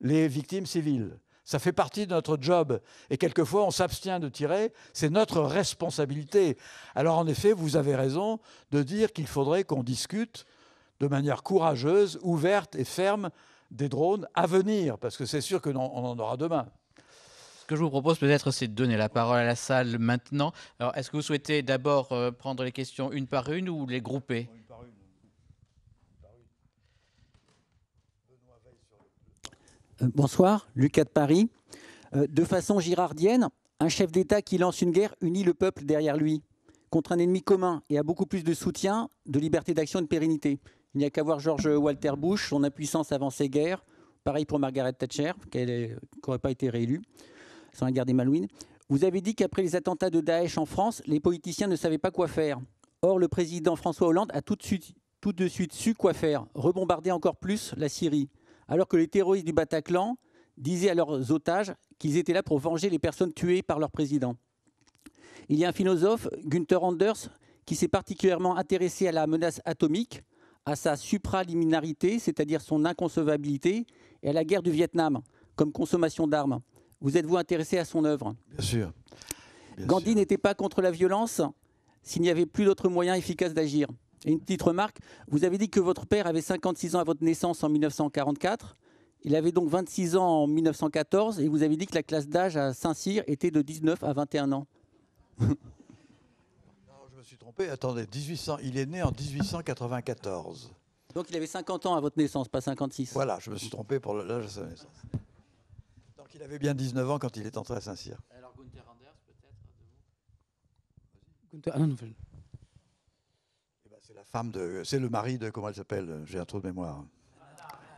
les victimes civiles. Ça fait partie de notre job. Et quelquefois, on s'abstient de tirer. C'est notre responsabilité. Alors, en effet, vous avez raison de dire qu'il faudrait qu'on discute de manière courageuse, ouverte et ferme des drones à venir, parce que c'est sûr qu'on en aura demain. Ce que je vous propose peut-être, c'est de donner la parole à la salle maintenant. Alors, est-ce que vous souhaitez d'abord euh, prendre les questions une par une ou les grouper une Bonsoir, Lucas de Paris. Euh, de façon girardienne, un chef d'État qui lance une guerre unit le peuple derrière lui contre un ennemi commun et a beaucoup plus de soutien, de liberté d'action et de pérennité. Il n'y a qu'à voir George Walter Bush, son impuissance avant ses guerres. Pareil pour Margaret Thatcher, qui n'aurait pas été réélue sur la guerre Vous avez dit qu'après les attentats de Daesh en France, les politiciens ne savaient pas quoi faire. Or, le président François Hollande a tout de suite, tout de suite su quoi faire, rebombarder encore plus la Syrie, alors que les terroristes du Bataclan disaient à leurs otages qu'ils étaient là pour venger les personnes tuées par leur président. Il y a un philosophe, Günther Anders, qui s'est particulièrement intéressé à la menace atomique, à sa supraliminarité, c'est-à-dire son inconcevabilité, et à la guerre du Vietnam comme consommation d'armes. Vous êtes-vous intéressé à son œuvre Bien sûr. Gandhi n'était pas contre la violence s'il n'y avait plus d'autre moyen efficace d'agir. une petite remarque, vous avez dit que votre père avait 56 ans à votre naissance en 1944. Il avait donc 26 ans en 1914 et vous avez dit que la classe d'âge à Saint-Cyr était de 19 à 21 ans. <laughs> Je me suis trompé. Attendez, 1800, il est né en 1894. Donc il avait 50 ans à votre naissance, pas 56. Voilà, je me suis trompé pour l'âge de sa naissance qu'il avait bien 19 ans quand il est entré à Saint-Cyr. Alors Gunther Anders, peut-être Gunther... Ah eh ben, c'est la femme de. C'est le mari de. Comment elle s'appelle J'ai un trou de mémoire.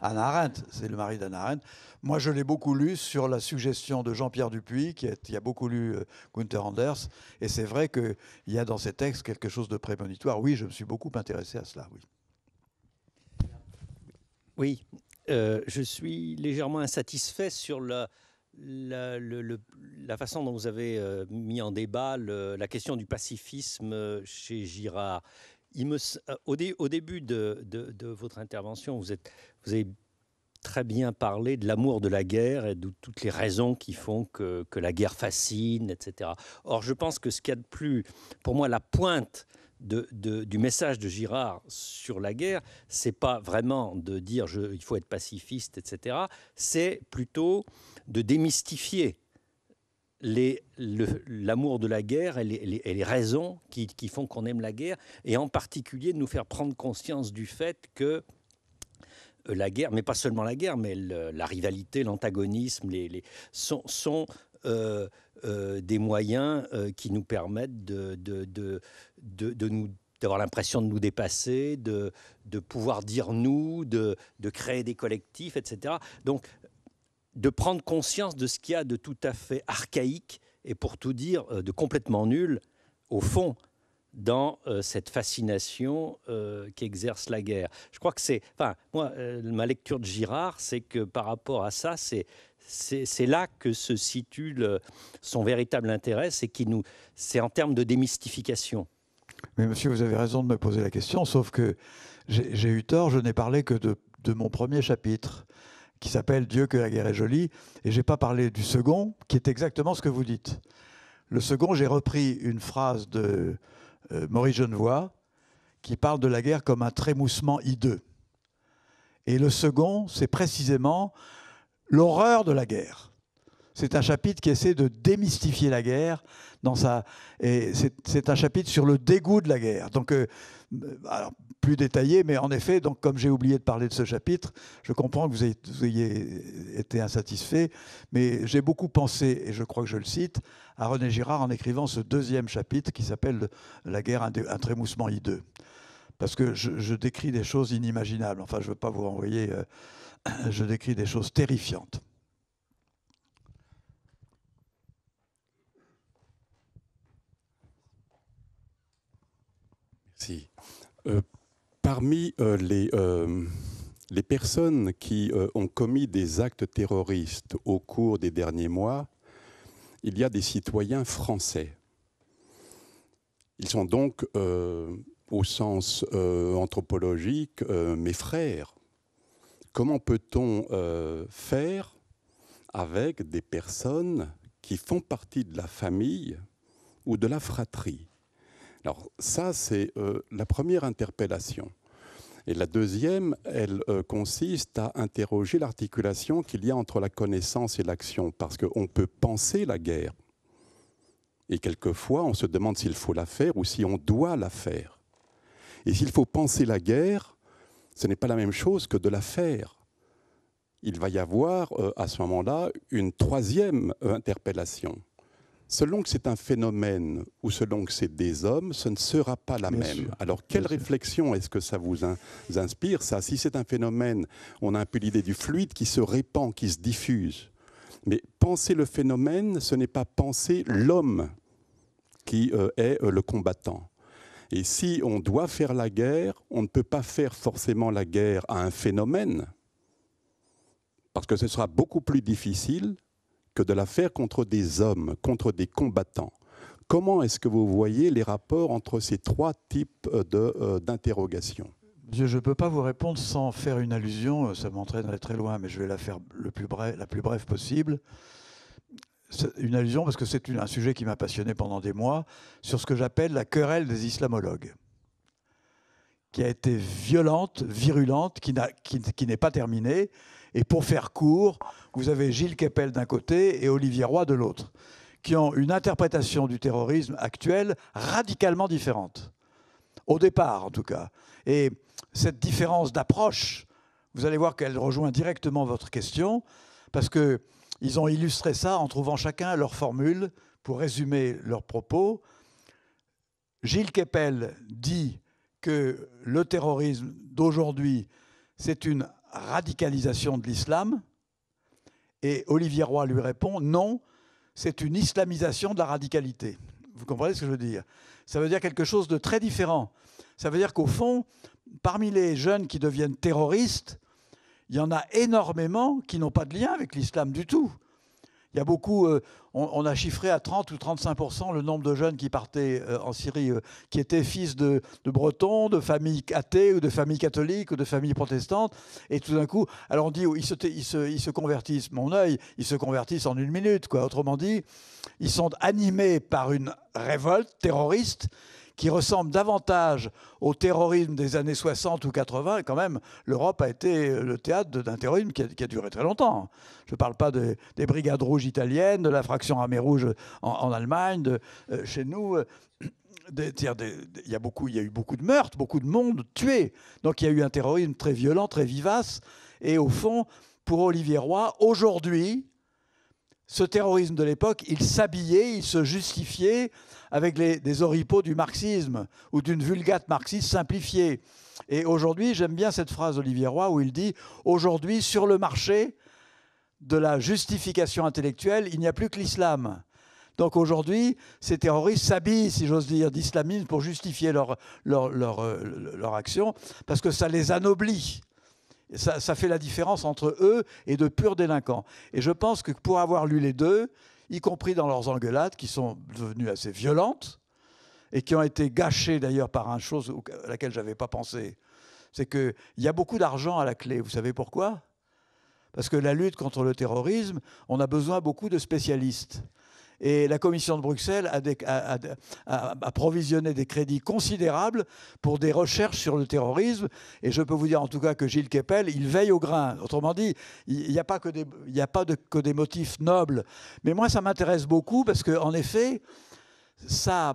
Anna Arendt, c'est le mari d'Anna Arendt. Moi, je l'ai beaucoup lu sur la suggestion de Jean-Pierre Dupuis, qui, a, beaucoup lu euh, Gunther Anders. Et c'est vrai qu'il y a dans ces textes quelque chose de prémonitoire. Oui, je me suis beaucoup intéressé à cela, oui. Oui, euh, je suis légèrement insatisfait sur la, façon dont vous avez euh, mis en débat la question du pacifisme euh, chez Girard. au, début de, votre intervention, vous, avez très bien parlé de l'amour de la guerre et de toutes les raisons qui font que, que, la guerre fascine, etc. Or, je pense que ce qu'il y a de plus, pour moi, la pointe du message de Girard sur la guerre, c'est pas vraiment de dire je, il faut être pacifiste, etc. C'est plutôt de démystifier l'amour de la guerre et les, raisons qui, font qu'on aime la guerre, et en particulier de nous faire prendre conscience du fait que euh, la guerre, mais pas seulement la guerre, mais la rivalité, l'antagonisme, les, sont euh, euh, des moyens euh, qui nous permettent de, de, de, de nous d'avoir l'impression de nous dépasser, de, de pouvoir dire nous, de, de créer des collectifs, etc. Donc, de prendre conscience de ce qu'il y a de tout à fait archaïque et pour tout dire, de complètement nul, au fond, dans cette fascination qu'exerce la guerre. Je crois que c'est, enfin, moi, ma lecture de Girard, c'est que par rapport à ça, c'est c'est là que se situe son véritable intérêt, c'est qui nous, c'est en termes de démystification. Mais monsieur, vous avez raison de me poser la question, sauf que j'ai eu tort, je n'ai parlé que de, mon premier chapitre, qui s'appelle Dieu que la guerre est jolie, et j'ai pas parlé du second, qui est exactement ce que vous dites. Le second, j'ai repris une phrase de euh, Maurice Genevoix qui parle de la guerre comme un trémoussement hideux. Et le second, c'est précisément l'horreur de la guerre. C'est un chapitre qui essaie de démystifier la guerre. Dans sa... et c'est un chapitre sur le dégoût de la guerre. Donc, euh, plus détaillé, mais en effet, donc, comme j'ai oublié de parler de ce chapitre, je comprends que vous ayez, été insatisfait, mais j'ai beaucoup pensé, et je crois que je le cite, à René Girard en écrivant ce deuxième chapitre qui s'appelle La guerre, un, trémoussement hideux. Parce que je, décris des choses inimaginables. Enfin, je ne veux pas vous renvoyer. Euh, je décris des choses terrifiantes. Euh, parmi euh, euh, les, personnes qui ont commis des actes terroristes au cours des derniers mois, il y a des citoyens français. Ils sont donc, au sens anthropologique, mes frères Comment peut-on euh, faire avec des personnes qui font partie de la famille ou de la fratrie Alors ça, c'est euh, la première interpellation. Et la deuxième, elle euh, consiste à interroger l'articulation qu'il y a entre la connaissance et l'action, parce qu'on peut penser la guerre. Et quelquefois, on se demande s'il faut la faire ou si on doit la faire. Et s'il faut penser la guerre, ce n'est pas la même chose que de la faire. Il va y avoir euh, à ce moment-là une troisième euh, interpellation. Selon que c'est un phénomène ou selon que c'est des hommes, ce ne sera pas la même. Alors, quelle réflexion est-ce que ça vous, inspire ça Si c'est un phénomène, on a un peu l'idée du fluide qui se répand, qui se diffuse. Mais penser le phénomène, ce n'est pas penser l'homme qui euh, est le combattant. Et si on doit faire la guerre, on ne peut pas faire forcément la guerre à un phénomène, parce que ce sera beaucoup plus difficile que de la faire contre des hommes, contre des combattants. Comment est-ce que vous voyez les rapports entre ces trois types euh, euh, d'interrogations je ne peux pas vous répondre sans faire une allusion, euh, ça m'entraînerait très loin, mais je vais la faire le plus la plus brève possible une allusion, parce que c'est un sujet qui m'a passionné pendant des mois, sur ce que j'appelle la querelle des islamologues, qui a été violente, virulente, qui, qui n'est pas terminée. Et pour faire court, vous avez Gilles Keppel d'un côté et Olivier Roy de l'autre, qui ont une interprétation du terrorisme actuel radicalement différente. Au départ, en tout cas. Et cette différence d'approche, vous allez voir qu'elle rejoint directement votre question, parce que ils ont illustré ça en trouvant chacun leur formule pour résumer leurs propos. Gilles Keppel dit que le terrorisme d'aujourd'hui, c'est une radicalisation de l'islam. Et Olivier Roy lui répond non, c'est une islamisation de la radicalité. Vous comprenez ce que je veux dire Ça veut dire quelque chose de très différent. Ça veut dire qu'au fond, parmi les jeunes qui deviennent terroristes, il y en a énormément qui n'ont pas de lien avec l'islam du tout. Il y a beaucoup, euh, on, a chiffré à 30 ou 35 le nombre de jeunes qui partaient euh, en Syrie, euh, qui étaient fils de, Bretons, de familles athées ou de familles catholiques ou de familles protestantes. Et tout d'un coup, alors on dit, ils, se, convertissent, mon œil, ils se convertissent en une minute. Quoi. Autrement dit, ils sont animés par une révolte terroriste qui ressemble davantage au terrorisme des années 60 ou 80. Et quand même, l'Europe a été le théâtre d'un terrorisme qui a, duré très longtemps. Je ne parle pas des brigades rouges italiennes, de la fraction armée rouge en, Allemagne, de, euh, chez nous. Euh, <clears throat> il y, beaucoup, il y a eu beaucoup de meurtres, beaucoup de monde tué. Donc il y a eu un terrorisme très violent, très vivace. Et au fond, pour Olivier Roy, aujourd'hui, ce terrorisme de l'époque, il s'habillait, il se justifiait, avec des oripeaux du marxisme ou d'une vulgate marxiste simplifiée. Et aujourd'hui, j'aime bien cette phrase d'Olivier Roy où il dit Aujourd'hui, sur le marché de la justification intellectuelle, il n'y a plus que l'islam. Donc aujourd'hui, ces terroristes s'habillent, si j'ose dire, d'islamisme pour justifier leur, leur, leur, euh, action, parce que ça les anoblit. ça fait la différence entre eux et de purs délinquants. Et je pense que pour avoir lu les deux, y compris dans leurs engueulades qui sont devenues assez violentes et qui ont été gâchées d'ailleurs par une chose à laquelle je n'avais pas pensé. C'est qu'il y a beaucoup d'argent à la clé. Vous savez pourquoi Parce que la lutte contre le terrorisme, on a besoin beaucoup de spécialistes. Et la Commission de Bruxelles a, provisionné des crédits considérables pour des recherches sur le terrorisme. Et je peux vous dire en tout cas que Gilles Keppel, il veille au grain. Autrement dit, il n'y a pas, que des, motifs nobles. Mais moi, ça m'intéresse beaucoup parce qu'en effet, ça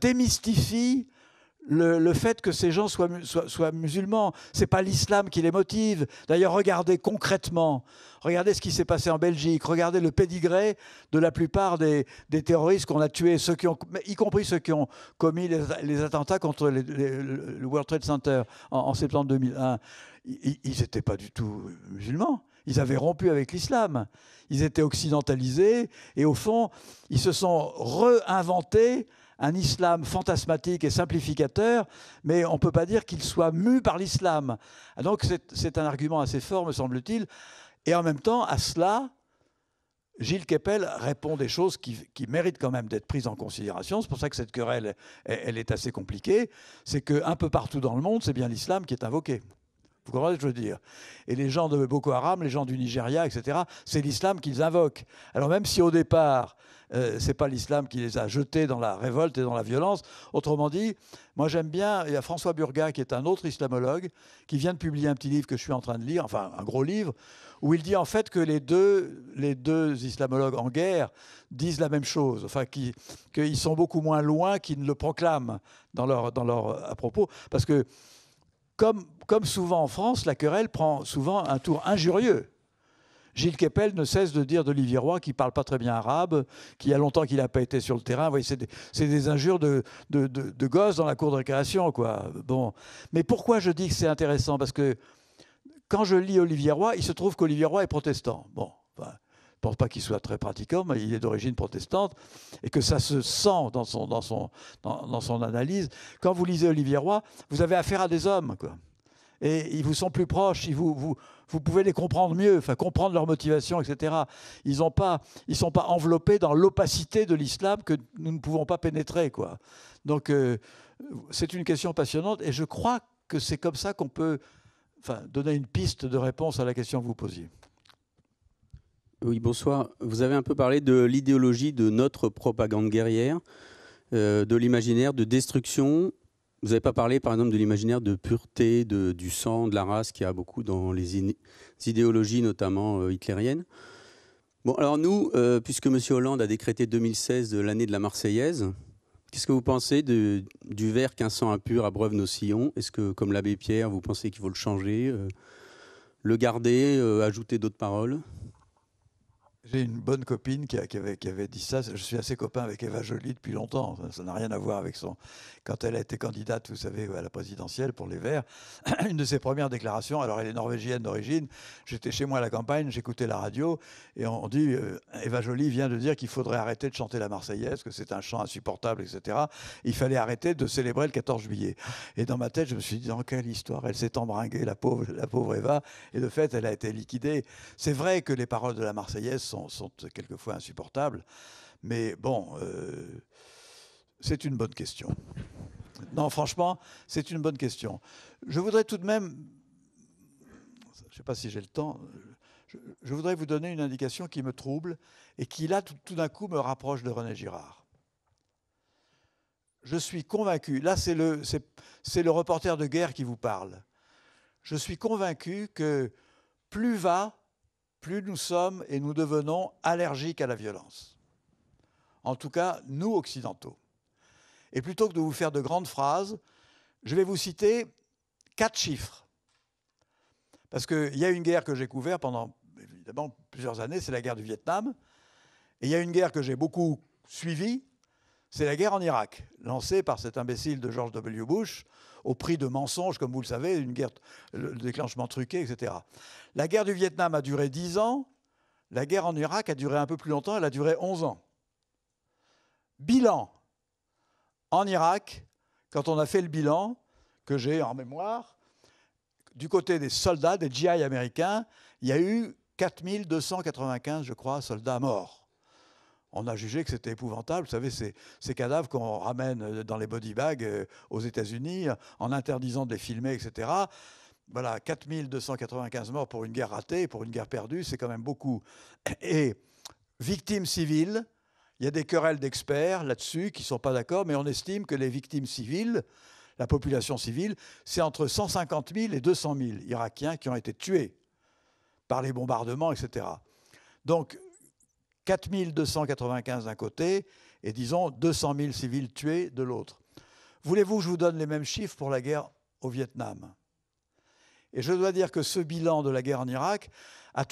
démystifie le, fait que ces gens soient, musulmans. Ce n'est pas l'islam qui les motive. D'ailleurs, regardez concrètement, regardez ce qui s'est passé en Belgique, regardez le pédigré de la plupart des, terroristes qu'on a tués, y compris ceux qui ont commis les, attentats contre le World Trade Center en, en septembre 2001. Ils n'étaient pas du tout musulmans. Ils avaient rompu avec l'islam. Ils étaient occidentalisés et au fond, ils se sont réinventés un islam fantasmatique et simplificateur, mais on ne peut pas dire qu'il soit mu par l'islam. Donc c'est un argument assez fort, me semble-t-il. Et en même temps, à cela, Gilles Keppel répond des choses qui, méritent quand même d'être prises en considération. C'est pour ça que cette querelle, elle, est assez compliquée. C'est qu'un peu partout dans le monde, c'est bien l'islam qui est invoqué. Vous comprenez ce que je veux dire Et les gens de Boko Haram, les gens du Nigeria, etc., c'est l'islam qu'ils invoquent. Alors même si au départ, ce euh, c'est pas l'islam qui les a jetés dans la révolte et dans la violence. Autrement dit, moi j'aime bien, il y a François Burga qui est un autre islamologue qui vient de publier un petit livre que je suis en train de lire, enfin un gros livre, où il dit en fait que les deux, les deux islamologues en guerre disent la même chose, enfin qu'ils sont beaucoup moins loin qu'ils ne le proclament dans leur, dans leur à propos, parce que comme, souvent en France, la querelle prend souvent un tour injurieux. Gilles Keppel ne cesse de dire d'Olivier Roy qu'il parle pas très bien arabe, qu'il y a longtemps qu'il n'a pas été sur le terrain. c'est des, injures de, gosses dans la cour de récréation, quoi. Bon. Mais pourquoi je dis que c'est intéressant Parce que quand je lis Olivier Roy, il se trouve qu'Olivier Roy est protestant. Bon, ne pense pas qu'il soit très pratiquant, mais il est d'origine protestante, et que ça se sent dans son, analyse. Quand vous lisez Olivier Roy, vous avez affaire à des hommes, quoi. Et ils vous sont plus proches, vous, pouvez les comprendre mieux, enfin comprendre leur motivation, etc. Ils ne pas, ils sont pas enveloppés dans l'opacité de l'islam que nous ne pouvons pas pénétrer, quoi. Donc euh, c'est une question passionnante, et je crois que c'est comme ça qu'on peut, donner une piste de réponse à la question que vous posiez. Oui, bonsoir. Vous avez un peu parlé de l'idéologie de notre propagande guerrière, euh, de l'imaginaire de destruction. Vous n'avez pas parlé, par exemple, de l'imaginaire de pureté, du sang, de la race, qu'il y a beaucoup dans les idéologies, notamment euh, hitlériennes. Bon, alors nous, euh, puisque M. Hollande a décrété 2016 l'année de la Marseillaise, qu'est-ce que vous pensez du verre qu'un sang impur abreuve nos sillons Est-ce que, comme l'abbé Pierre, vous pensez qu'il faut le changer, le garder, ajouter d'autres paroles j'ai une bonne copine qui, avait, avait, dit ça. Je suis assez copain avec Eva Jolie depuis longtemps. Ça n'a rien à voir avec son quand elle a été candidate, vous savez, à la présidentielle pour les Verts, <clears throat> une de ses premières déclarations, alors elle est norvégienne d'origine, j'étais chez moi à la campagne, j'écoutais la radio, et on dit, euh, Eva Jolie vient de dire qu'il faudrait arrêter de chanter la Marseillaise, que c'est un chant insupportable, etc. Il fallait arrêter de célébrer le 14 juillet. Et dans ma tête, je me suis dit, dans quelle histoire elle s'est embringuée, la pauvre, la pauvre Eva, et de fait, elle a été liquidée. C'est vrai que les paroles de la Marseillaise sont, quelquefois insupportables, mais bon, euh, c'est une bonne question. Non, franchement, c'est une bonne question. Je voudrais tout de même, je ne sais pas si j'ai le temps, je, voudrais vous donner une indication qui me trouble et qui, là, tout, tout d'un coup, me rapproche de René Girard. Je suis convaincu, là, c'est le, c'est le reporter de guerre qui vous parle. Je suis convaincu que plus va, plus nous sommes et nous devenons allergiques à la violence. En tout cas, nous, occidentaux. Et plutôt que de vous faire de grandes phrases, je vais vous citer quatre chiffres. Parce qu'il y a une guerre que j'ai couverte pendant évidemment plusieurs années, c'est la guerre du Vietnam. Et il y a une guerre que j'ai beaucoup suivie, c'est la guerre en Irak, lancée par cet imbécile de George W. Bush, au prix de mensonges, comme vous le savez, une guerre, le déclenchement truqué, etc. La guerre du Vietnam a duré 10 ans, la guerre en Irak a duré un peu plus longtemps, elle a duré 11 ans. Bilan, en Irak, quand on a fait le bilan que j'ai en mémoire, du côté des soldats, des GI américains, il y a eu 4295, je crois, soldats morts. On a jugé que c'était épouvantable. Vous savez, ces, cadavres qu'on ramène dans les body bags euh, aux États-Unis en interdisant de les filmer, etc. Voilà, 4295 morts pour une guerre ratée, pour une guerre perdue, c'est quand même beaucoup. Et victimes civiles, il y a des querelles d'experts là-dessus qui ne sont pas d'accord, mais on estime que les victimes civiles, la population civile, c'est entre 150 000 et 200 000 Irakiens qui ont été tués par les bombardements, etc. Donc 4 295 d'un côté et disons 200 000 civils tués de l'autre. Voulez-vous que je vous donne les mêmes chiffres pour la guerre au Vietnam Et je dois dire que ce bilan de la guerre en Irak a,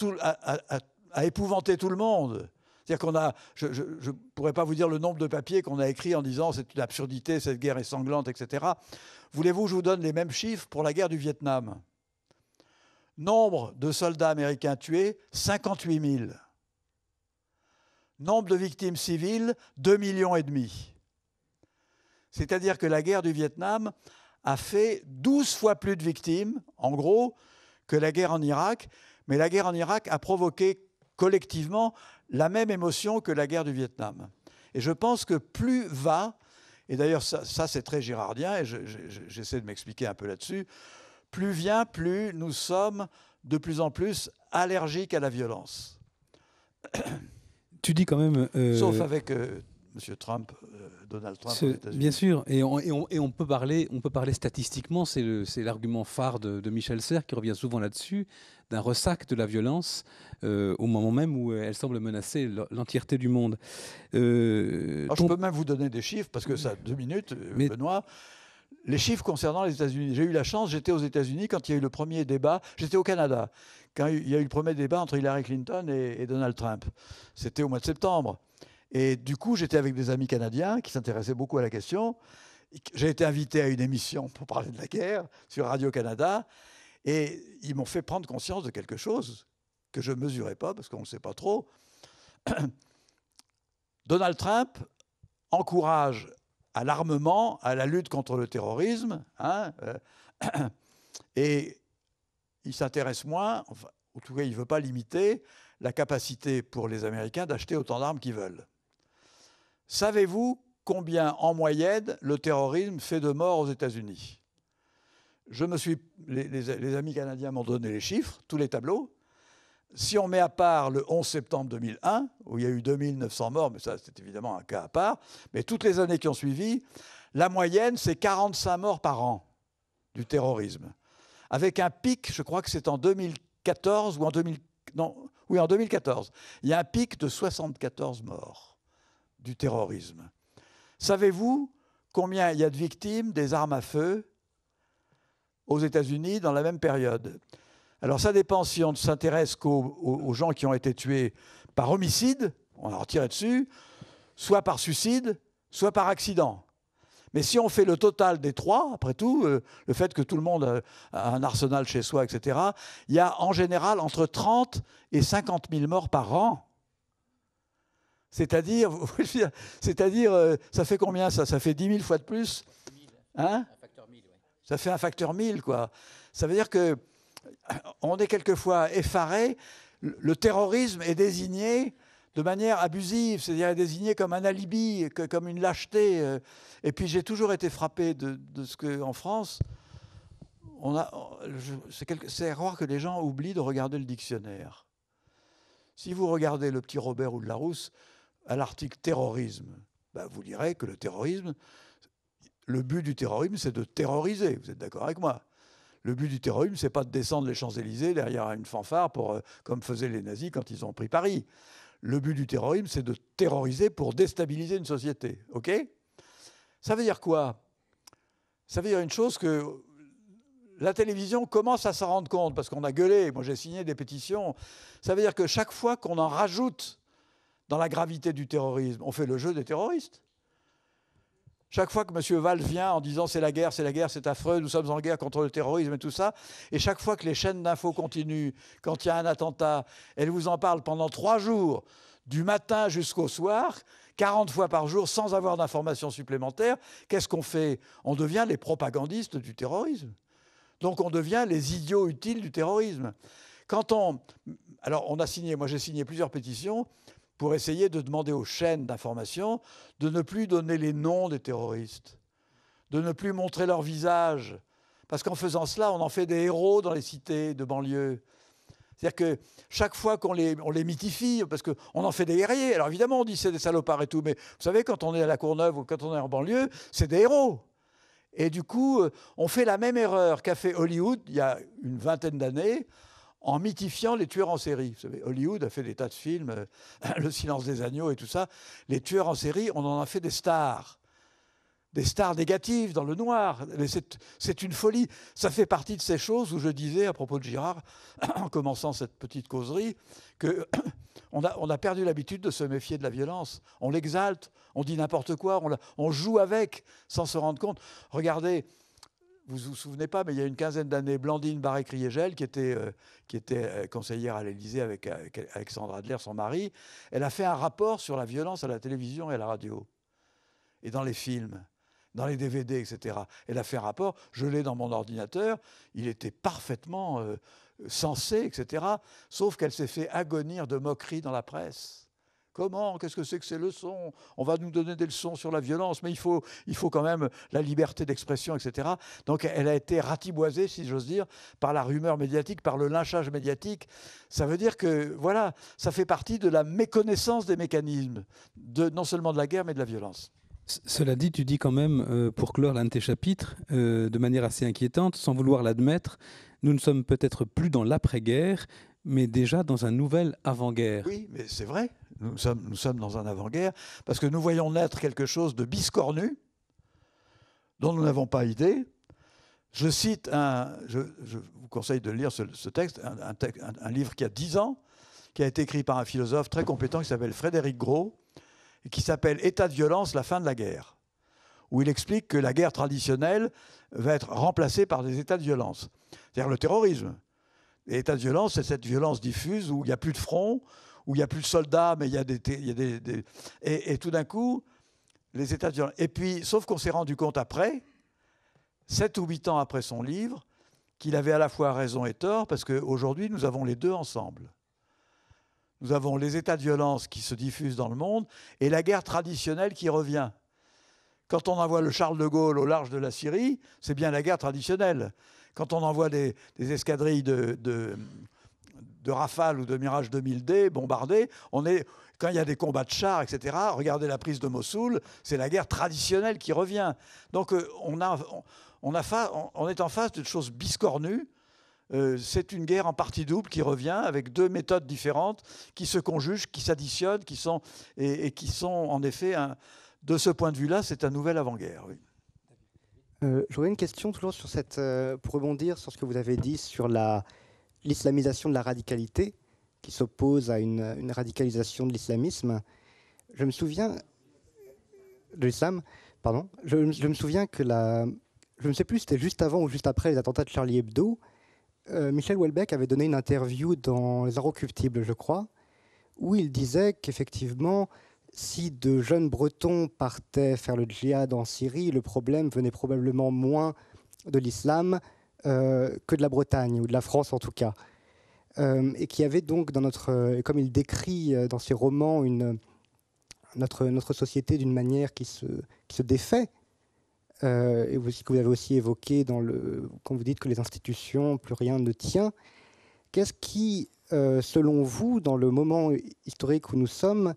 a épouvanté tout le monde c'est-à-dire qu'on a, je ne pourrais pas vous dire le nombre de papiers qu'on a écrits en disant c'est une absurdité, cette guerre est sanglante, etc. Voulez-vous que je vous donne les mêmes chiffres pour la guerre du Vietnam Nombre de soldats américains tués, 58 000. Nombre de victimes civiles, 2 millions et demi. C'est-à-dire que la guerre du Vietnam a fait 12 fois plus de victimes, en gros, que la guerre en Irak. Mais la guerre en Irak a provoqué collectivement la même émotion que la guerre du Vietnam. Et je pense que plus va, et d'ailleurs ça, c'est très girardien, et j'essaie de m'expliquer un peu là-dessus, plus vient, plus nous sommes de plus en plus allergiques à la violence. Tu dis quand même... Euh, Sauf avec... Euh, Monsieur Trump, euh, Donald Trump. bien sûr, et on, peut parler, on peut parler statistiquement, c'est l'argument phare de, Michel Serres qui revient souvent là-dessus, d'un ressac de la violence euh, au moment même où euh, elle semble menacer l'entièreté du monde. Je peux même vous donner des chiffres, parce que ça, deux minutes, Benoît. Les chiffres concernant les États-Unis. J'ai eu la chance, j'étais aux États-Unis quand il y a eu le premier débat, j'étais au Canada, quand il y a eu le premier débat entre Hillary Clinton et Donald Trump. C'était au mois de septembre. Et du coup, j'étais avec des amis canadiens qui s'intéressaient beaucoup à la question. J'ai été invité à une émission pour parler de la guerre sur Radio-Canada. Et ils m'ont fait prendre conscience de quelque chose que je ne mesurais pas, parce qu'on ne sait pas trop. <clears throat> Donald Trump encourage à l'armement, à la lutte contre le terrorisme, hein, euh, <clears throat> et il s'intéresse moins, enfin, en tout cas il ne veut pas limiter la capacité pour les Américains d'acheter autant d'armes qu'ils veulent. Savez-vous combien en moyenne le terrorisme fait de morts aux États-Unis Je me suis, les, amis canadiens m'ont donné les chiffres, tous les tableaux. Si on met à part le 11 septembre 2001, où il y a eu 2900 morts, mais ça c'est évidemment un cas à part, mais toutes les années qui ont suivi, la moyenne c'est 45 morts par an du terrorisme. Avec un pic, je crois que c'est en 2014 ou en 2000, oui, en 2014, il y a un pic de 74 morts du terrorisme. Savez-vous combien il y a de victimes des armes à feu aux États-Unis dans la même période Alors ça dépend si on ne s'intéresse qu'aux gens qui ont été tués par homicide, on en retiré dessus, soit par suicide, soit par accident. Mais si on fait le total des trois, après tout, euh, le fait que tout le monde a un arsenal chez soi, etc., il y a en général entre 30 et 50 000 morts par an. C'est-à-dire, <laughs> c'est-à-dire, euh, ça fait combien ça Ça fait 10 000 fois de plus Hein ça fait un facteur 1000, quoi. Ça veut dire que euh, on est quelquefois effaré. Le terrorisme est désigné de manière abusive, c'est-à-dire est désigné comme un alibi, comme une lâcheté. Euh. Et puis j'ai toujours été frappé de, ce ce qu'en France, on a, c'est rare que les gens oublient de regarder le dictionnaire. Si vous regardez le petit Robert ou de Larousse, à l'article terrorisme, bah, vous direz que le terrorisme, le but du terrorisme, c'est de terroriser. Vous êtes d'accord avec moi le but du terrorisme, c'est pas de descendre les Champs-Élysées derrière une fanfare pour, euh, comme faisaient les nazis quand ils ont pris Paris. Le but du terrorisme, c'est de terroriser pour déstabiliser une société. OK Ça veut dire quoi Ça veut dire une chose que la télévision commence à s'en rendre compte parce qu'on a gueulé. Moi, j'ai signé des pétitions. Ça veut dire que chaque fois qu'on en rajoute dans la gravité du terrorisme, on fait le jeu des terroristes. Chaque fois que M. Valls vient en disant c'est la guerre, c'est la guerre, c'est affreux, nous sommes en guerre contre le terrorisme et tout ça, et chaque fois que les chaînes d'infos continuent, quand il y a un attentat, elles vous en parlent pendant trois jours, du matin jusqu'au soir, 40 fois par jour, sans avoir d'informations supplémentaires, qu'est-ce qu'on fait On devient les propagandistes du terrorisme. Donc on devient les idiots utiles du terrorisme. Quand on. Alors on a signé, moi j'ai signé plusieurs pétitions pour essayer de demander aux chaînes d'information de ne plus donner les noms des terroristes, de ne plus montrer leur visage. Parce qu'en faisant cela, on en fait des héros dans les cités de banlieue. C'est-à-dire que chaque fois qu'on les, les mythifie, parce qu'on en fait des guerriers, alors évidemment on dit c'est des salopards et tout, mais vous savez, quand on est à la Courneuve ou quand on est en banlieue, c'est des héros. Et du coup, euh, on fait la même erreur qu'a fait Hollywood il y a une vingtaine d'années en mythifiant les tueurs en série. Vous Hollywood a fait des tas de films, euh, <laughs> Le silence des agneaux et tout ça. Les tueurs en série, on en a fait des stars. Des stars négatives dans le noir. C'est une folie. Ça fait partie de ces choses où je disais à propos de Girard, <clears throat> en commençant cette petite causerie, que <clears throat> on a, perdu l'habitude de se méfier de la violence. On l'exalte, on dit n'importe quoi, on joue avec sans se rendre compte. Regardez, vous vous souvenez pas, mais il y a une quinzaine d'années, Blandine Barré-Criégel, qui était, euh, qui était euh, conseillère à l'Élysée avec, Alexandre Adler, son mari, elle a fait un rapport sur la violence à la télévision et à la radio, et dans les films, dans les DVD, etc. Elle a fait un rapport, je l'ai dans mon ordinateur, il était parfaitement euh, sensé, etc., sauf qu'elle s'est fait agonir de moqueries dans la presse. Comment Qu'est-ce que c'est que ces leçons On va nous donner des leçons sur la violence, mais il faut, il faut quand même la liberté d'expression, etc. Donc elle a été ratiboisée, si j'ose dire, par la rumeur médiatique, par le lynchage médiatique. Ça veut dire que, voilà, ça fait partie de la méconnaissance des mécanismes, de, non seulement de la guerre, mais de la violence. Cela dit, tu dis quand même, euh, pour clore l'un de tes chapitres, euh, de manière assez inquiétante, sans vouloir l'admettre, nous ne sommes peut-être plus dans l'après-guerre, mais déjà dans un nouvel avant-guerre. Oui, mais c'est vrai, nous sommes, nous sommes dans un avant-guerre, parce que nous voyons naître quelque chose de biscornu, dont nous n'avons pas idée. Je cite un, je, vous conseille de lire ce, texte, un, un, livre qui a 10 ans, qui a été écrit par un philosophe très compétent qui s'appelle Frédéric Gros, et qui s'appelle État de violence, la fin de la guerre, où il explique que la guerre traditionnelle va être remplacée par des états de violence, c'est-à-dire le terrorisme et de violence, c'est cette violence diffuse où il n'y a plus de front, où il n'y a plus de soldats, mais il y a des. Et, tout d'un coup, les états de violence. Et puis, sauf qu'on s'est rendu compte après, sept ou huit ans après son livre, qu'il avait à la fois raison et tort, parce qu'aujourd'hui, nous avons les deux ensemble. Nous avons les états de violence qui se diffusent dans le monde et la guerre traditionnelle qui revient. Quand on envoie le Charles de Gaulle au large de la Syrie, c'est bien la guerre traditionnelle quand on envoie des, escadrilles de, de, Rafale ou de Mirage 2000D bombardées, on est quand il y a des combats de chars, etc., regardez la prise de Mossoul, c'est la guerre traditionnelle qui revient. Donc euh, on, est en face d'une chose biscornue. Euh, c'est une guerre en partie double qui revient avec deux méthodes différentes qui se conjuguent, qui s'additionnent, qui sont et, qui sont en effet, de ce point de vue-là, c'est un nouvel avant-guerre. Euh, j'aurais une question toujours sur cette, euh, pour rebondir sur ce que vous avez dit sur l'islamisation de la radicalité qui s'oppose à une, radicalisation de l'islamisme. Je me souviens euh, de l'islam, pardon. Je, me souviens que la, je ne sais plus, c'était juste avant ou juste après les attentats de Charlie Hebdo. Michel Houellebecq avait donné une interview dans Les Inrecuptibles, je crois, où il disait qu'effectivement si de jeunes Bretons partaient faire le djihad en Syrie, le problème venait probablement moins de l'islam euh, que de la Bretagne, ou de la France en tout cas. Euh, et qui avait donc euh, comme il décrit dans ses romans, notre, société d'une manière qui se, défait, et aussi, que vous avez aussi évoqué quand vous dites que les institutions, plus rien ne tient. Qu'est-ce qui, selon vous, dans le moment historique où nous sommes,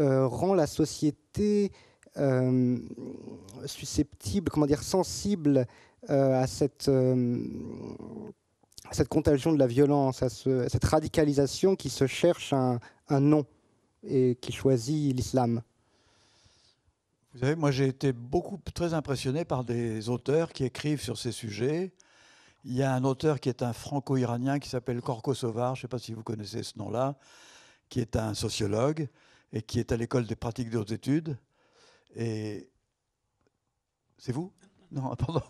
euh, rend la société euh, susceptible, comment dire, sensible euh, à cette contagion de la violence, à, cette radicalisation qui se cherche un, un nom et qui choisit l'islam Vous savez, moi j'ai été beaucoup très impressionné par des auteurs qui écrivent sur ces sujets. Il y a un auteur qui est un franco-iranien qui s'appelle Korkosovar, je ne sais pas si vous connaissez ce nom-là, qui est un sociologue et qui est à l'école des pratiques d'autres études. Et c'est vous Non, <laughs> pardon.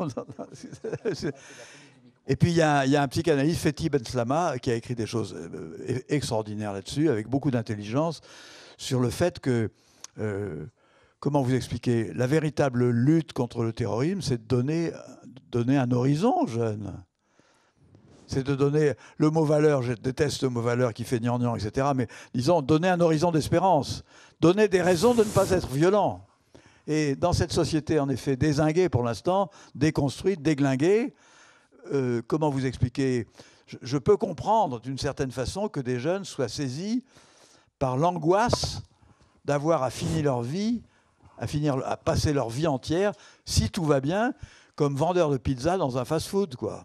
Et puis il y, a un psychanalyste, Fethi Benslama, qui a écrit des choses euh, e-, extraordinaires là-dessus, avec beaucoup d'intelligence, sur le fait que, euh, comment vous expliquer, la véritable lutte contre le terrorisme, c'est de donner, donner un horizon aux jeunes c'est de donner le mot valeur, je déteste le mot valeur qui fait gnangnan, etc., mais disons, donner un horizon d'espérance, donner des raisons de ne pas être violent. Et dans cette société, en effet, désinguée pour l'instant, déconstruite, déglinguée, euh, comment vous expliquer je, peux comprendre d'une certaine façon que des jeunes soient saisis par l'angoisse d'avoir à finir leur vie, à, finir, à passer leur vie entière, si tout va bien, comme vendeur de pizza dans un fast-food, quoi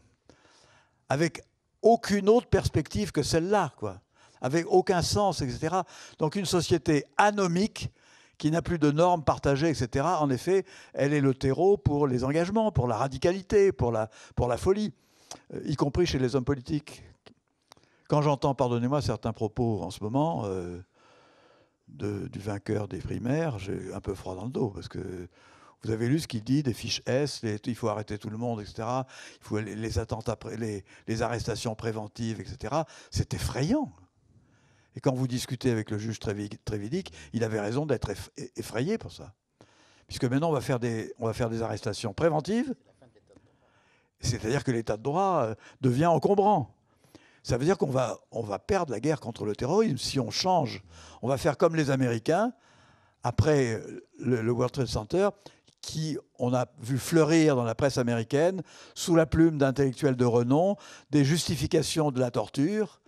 avec aucune autre perspective que celle-là, quoi, avec aucun sens, etc. Donc une société anomique qui n'a plus de normes partagées, etc., en effet, elle est le terreau pour les engagements, pour la radicalité, pour la, pour la folie, euh, y compris chez les hommes politiques. Quand j'entends, pardonnez-moi, certains propos en ce moment euh, du vainqueur des primaires, j'ai un peu froid dans le dos, parce que vous avez lu ce qu'il dit des fiches S, il faut arrêter tout le monde, etc. Il faut les, attentats, les, arrestations préventives, etc. C'est effrayant. Et quand vous discutez avec le juge Trévidic, il avait raison d'être effrayé pour ça. Puisque maintenant, on va faire des, on va faire des arrestations préventives. C'est-à-dire que l'état de droit euh, devient encombrant. Ça veut dire qu'on va, on va perdre la guerre contre le terrorisme si on change. On va faire comme les Américains. Après euh, le World Trade Center, qui on a vu fleurir dans la presse américaine sous la plume d'intellectuels de renom, des justifications de la torture,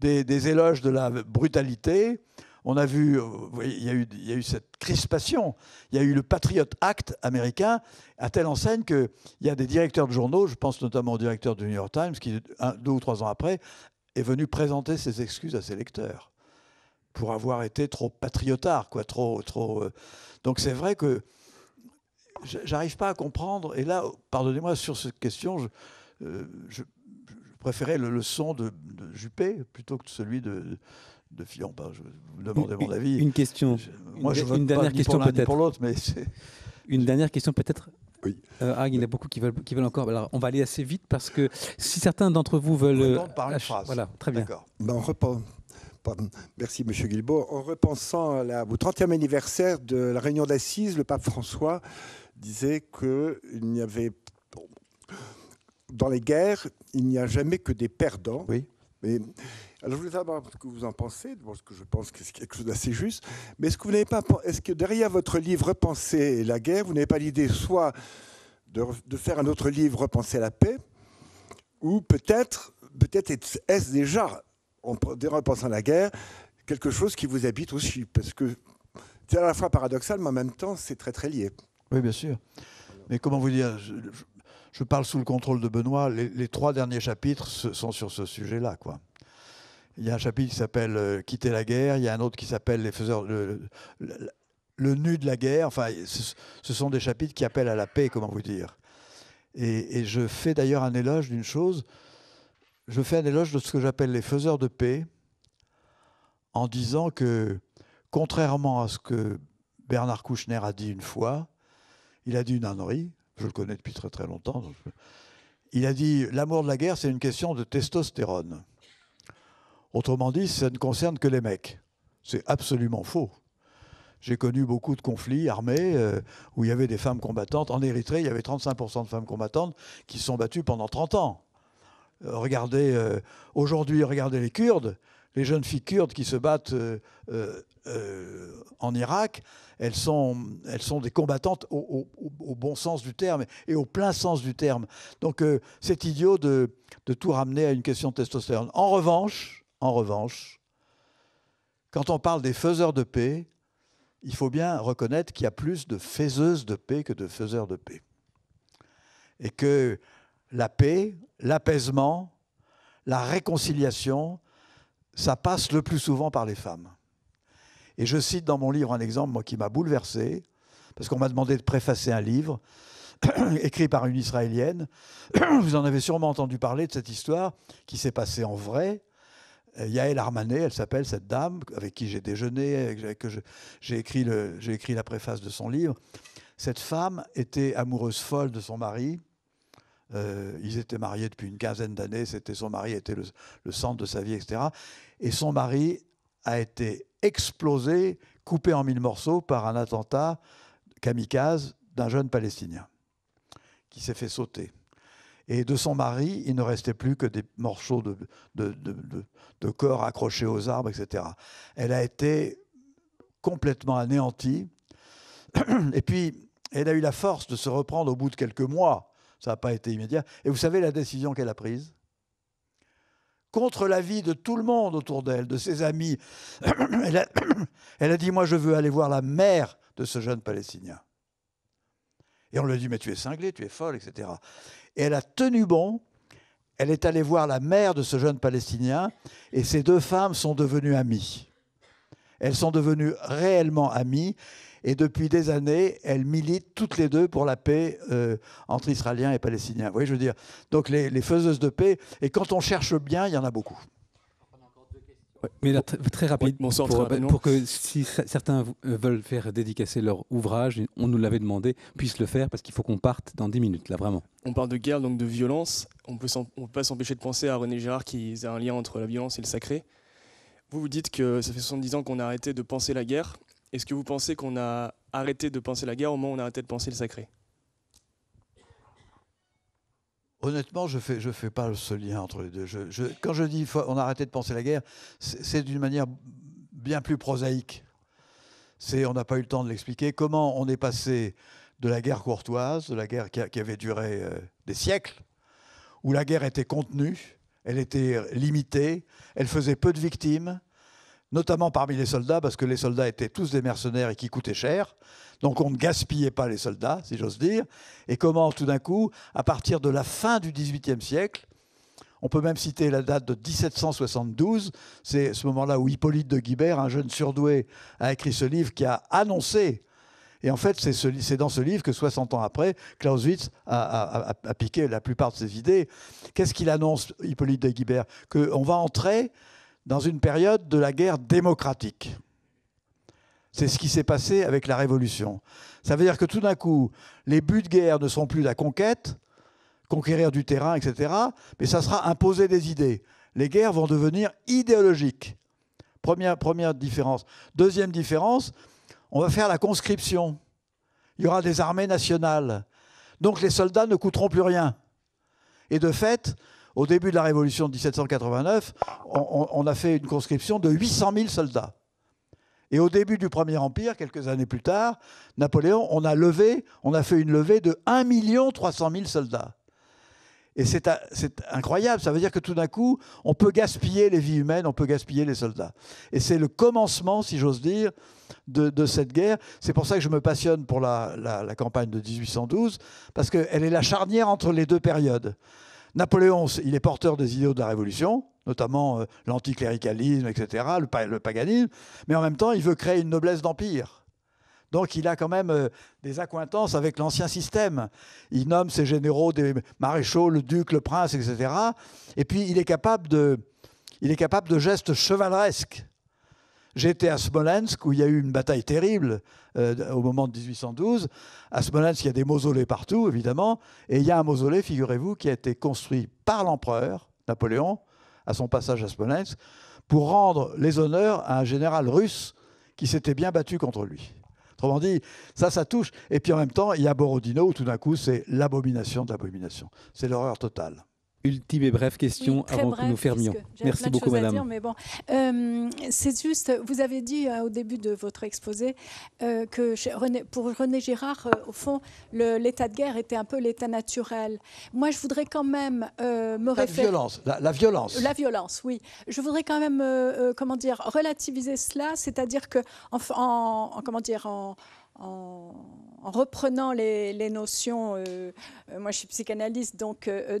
des, éloges de la brutalité. On a vu, euh, il y a, eu, il eu cette crispation. Il y a eu le Patriot Act américain, à telle enseigne qu'il y a des directeurs de journaux, je pense notamment au directeur du New York Times, qui, deux ou trois ans après, est venu présenter ses excuses à ses lecteurs pour avoir été trop patriotard, quoi, trop, trop. Euh. Donc c'est vrai que j'arrive pas à comprendre. Et là, pardonnez-moi, sur cette question, je, euh, je, préférais le, le son de, Juppé plutôt que celui de, de Fillon. je, vous demandez mon avis. Une question. moi, je veux une dernière question peut-être. Pour l'autre, mais <laughs> une dernière question peut-être. Oui. Euh, il y en a beaucoup qui veulent, qui veulent encore. Alors, on va aller assez vite parce que si certains d'entre vous veulent. On euh, par une phrase. Voilà, très bien. Ben, Merci, M. Guilbault. En repensant au 30e anniversaire de la réunion d'assises, le pape François disait il n'y avait. Dans les guerres, il n'y a jamais que des perdants. Oui. Mais, alors, je voulais savoir ce que vous en pensez, parce que je pense que c'est quelque chose d'assez juste. Mais est-ce que vous n'avez pas, est-ce que derrière votre livre Repenser la guerre, vous n'avez pas l'idée soit de, de, faire un autre livre Repenser la paix, ou peut-être, peut-être est-ce déjà, en repensant la guerre, quelque chose qui vous habite aussi, parce que c'est à la fois paradoxal, mais en même temps, c'est très très lié. Oui, bien sûr. Mais comment vous dire je, parle sous le contrôle de Benoît. Les, trois derniers chapitres sont sur ce sujet-là, quoi. Il y a un chapitre qui s'appelle euh, Quitter la guerre, il y a un autre qui s'appelle Les faiseurs, le, le, nu de la guerre. Enfin, ce, sont des chapitres qui appellent à la paix, comment vous dire. Et, et je fais d'ailleurs un éloge d'une chose. Je fais un éloge de ce que j'appelle les faiseurs de paix, en disant que, contrairement à ce que Bernard Kouchner a dit une fois, il a dit une ânerie, je le connais depuis très très longtemps. Il a dit l'amour de la guerre, c'est une question de testostérone. Autrement dit, ça ne concerne que les mecs. C'est absolument faux. J'ai connu beaucoup de conflits armés euh, où il y avait des femmes combattantes. En Érythrée, il y avait 35% de femmes combattantes qui se sont battues pendant 30 ans. Euh, regardez, euh, aujourd'hui, regardez les Kurdes, les jeunes filles kurdes qui se battent euh, en Irak, elles sont, elles sont des combattantes au, bon sens du terme et au plein sens du terme. Donc euh, c'est idiot de, de, tout ramener à une question de testostérone. En revanche, en revanche, quand on parle des faiseurs de paix, il faut bien reconnaître qu'il y a plus de faiseuses de paix que de faiseurs de paix. Et que la paix, l'apaisement, la réconciliation, ça passe le plus souvent par les femmes. Et je cite dans mon livre un exemple moi, qui m'a bouleversé, parce qu'on m'a demandé de préfacer un livre <clears throat> écrit par une Israélienne. <clears throat> Vous en avez sûrement entendu parler de cette histoire qui s'est passée en vrai. Euh, Yael Armanet, elle s'appelle cette dame avec qui j'ai déjeuné, avec que j'ai écrit, le, écrit la préface de son livre. Cette femme était amoureuse folle de son mari. Euh, ils étaient mariés depuis une quinzaine d'années. C'était son mari était le, le, centre de sa vie, etc. Et son mari a été explosé, coupé en mille morceaux par un attentat kamikaze d'un jeune Palestinien qui s'est fait sauter. Et de son mari, il ne restait plus que des morceaux de, de, de corps accrochés aux arbres, etc. Elle a été complètement anéantie. Et puis, elle a eu la force de se reprendre au bout de quelques mois. Ça n'a pas été immédiat. Et vous savez la décision qu'elle a prise contre l'avis de tout le monde autour d'elle, de ses amis. <clears throat> <clears throat> Elle a, dit, moi je veux aller voir la mère de ce jeune Palestinien. Et on lui a dit, mais tu es cinglé, tu es folle, etc. Et elle a tenu bon, elle est allée voir la mère de ce jeune Palestinien, et ces deux femmes sont devenues amies. Elles sont devenues réellement amies, et depuis des années, elles militent toutes les deux pour la paix euh, entre Israéliens et Palestiniens. Vous voyez, je veux dire. Donc les, les faiseuses de paix, et quand on cherche bien, il y en a beaucoup. Mais très rapide, oui, pour, pour, pour, que si certains euh, veulent faire dédicacer leur ouvrage, on nous l'avait demandé, puissent le faire parce qu'il faut qu'on parte dans 10 minutes, là vraiment. On parle de guerre, donc de violence. On peut, on peut pas s'empêcher de penser à René Girard qui a un lien entre la violence et le sacré. Vous vous dites que ça fait 70 ans qu'on a arrêté de penser la guerre. Est-ce que vous pensez qu'on a arrêté de penser la guerre au moment on a arrêté de penser le sacré Honnêtement, je ne fais, je fais pas ce lien entre les deux. quand je dis on a arrêté de penser la guerre, c'est d'une manière bien plus prosaïque. on n'a pas eu le temps de l'expliquer. Comment on est passé de la guerre courtoise, de la guerre qui, avait duré euh, des siècles, où la guerre était contenue, elle était limitée, elle faisait peu de victimes, notamment parmi les soldats, parce que les soldats étaient tous des mercenaires et qui coûtaient cher. Donc on ne gaspillait pas les soldats, si j'ose dire. Et comment tout d'un coup, à partir de la fin du XVIIIe siècle, on peut même citer la date de 1772, c'est ce moment-là où Hippolyte de Guibert, un jeune surdoué, a écrit ce livre qui a annoncé et en fait, c'est dans ce livre que 60 ans après, Clausewitz a, a piqué la plupart de ses idées. Qu'est-ce qu'il annonce, Hippolyte de Guibert Qu'on va entrer dans une période de la guerre démocratique. C'est ce qui s'est passé avec la Révolution. Ça veut dire que tout d'un coup, les buts de guerre ne sont plus la conquête, conquérir du terrain, etc., mais ça sera imposer des idées. Les guerres vont devenir idéologiques. Première, première différence. Deuxième différence, on va faire la conscription. Il y aura des armées nationales. Donc les soldats ne coûteront plus rien. Et de fait, au début de la Révolution de 1789, on, a fait une conscription de 800 000 soldats. Et au début du Premier Empire, quelques années plus tard, Napoléon, on a levé, on a fait une levée de 1 300 000 soldats. Et c'est incroyable, ça veut dire que tout d'un coup, on peut gaspiller les vies humaines, on peut gaspiller les soldats. Et c'est le commencement, si j'ose dire, de, cette guerre. C'est pour ça que je me passionne pour la, la campagne de 1812, parce qu'elle est la charnière entre les deux périodes. Napoléon, il est porteur des idéaux de la Révolution, notamment euh, l'anticléricalisme, etc., le, paganisme, mais en même temps, il veut créer une noblesse d'empire. Donc il a quand même euh, des accointances avec l'ancien système. Il nomme ses généraux des maréchaux, le duc, le prince, etc. Et puis il est capable de, il est capable de gestes chevaleresques. J'étais à Smolensk où il y a eu une bataille terrible euh, au moment de 1812. À Smolensk, il y a des mausolées partout, évidemment. Et il y a un mausolée, figurez-vous, qui a été construit par l'empereur Napoléon à son passage à Smolensk pour rendre les honneurs à un général russe qui s'était bien battu contre lui. Autrement dit, ça, ça touche. Et puis en même temps, il y a Borodino où tout d'un coup, c'est l'abomination de l'abomination. C'est l'horreur totale ultime et brève question avant que nous fermions. Merci beaucoup, Madame. Euh, c'est juste, vous avez dit euh, au début de votre exposé euh, que pour René Girard, au fond, l'état de guerre était un peu l'état naturel. Moi, je voudrais quand même me référer. la, violence. La violence, oui. Je voudrais quand même, comment dire, relativiser cela, c'est-à-dire que, en, comment dire, en en reprenant les, notions, euh, euh, moi je suis psychanalyste, donc euh,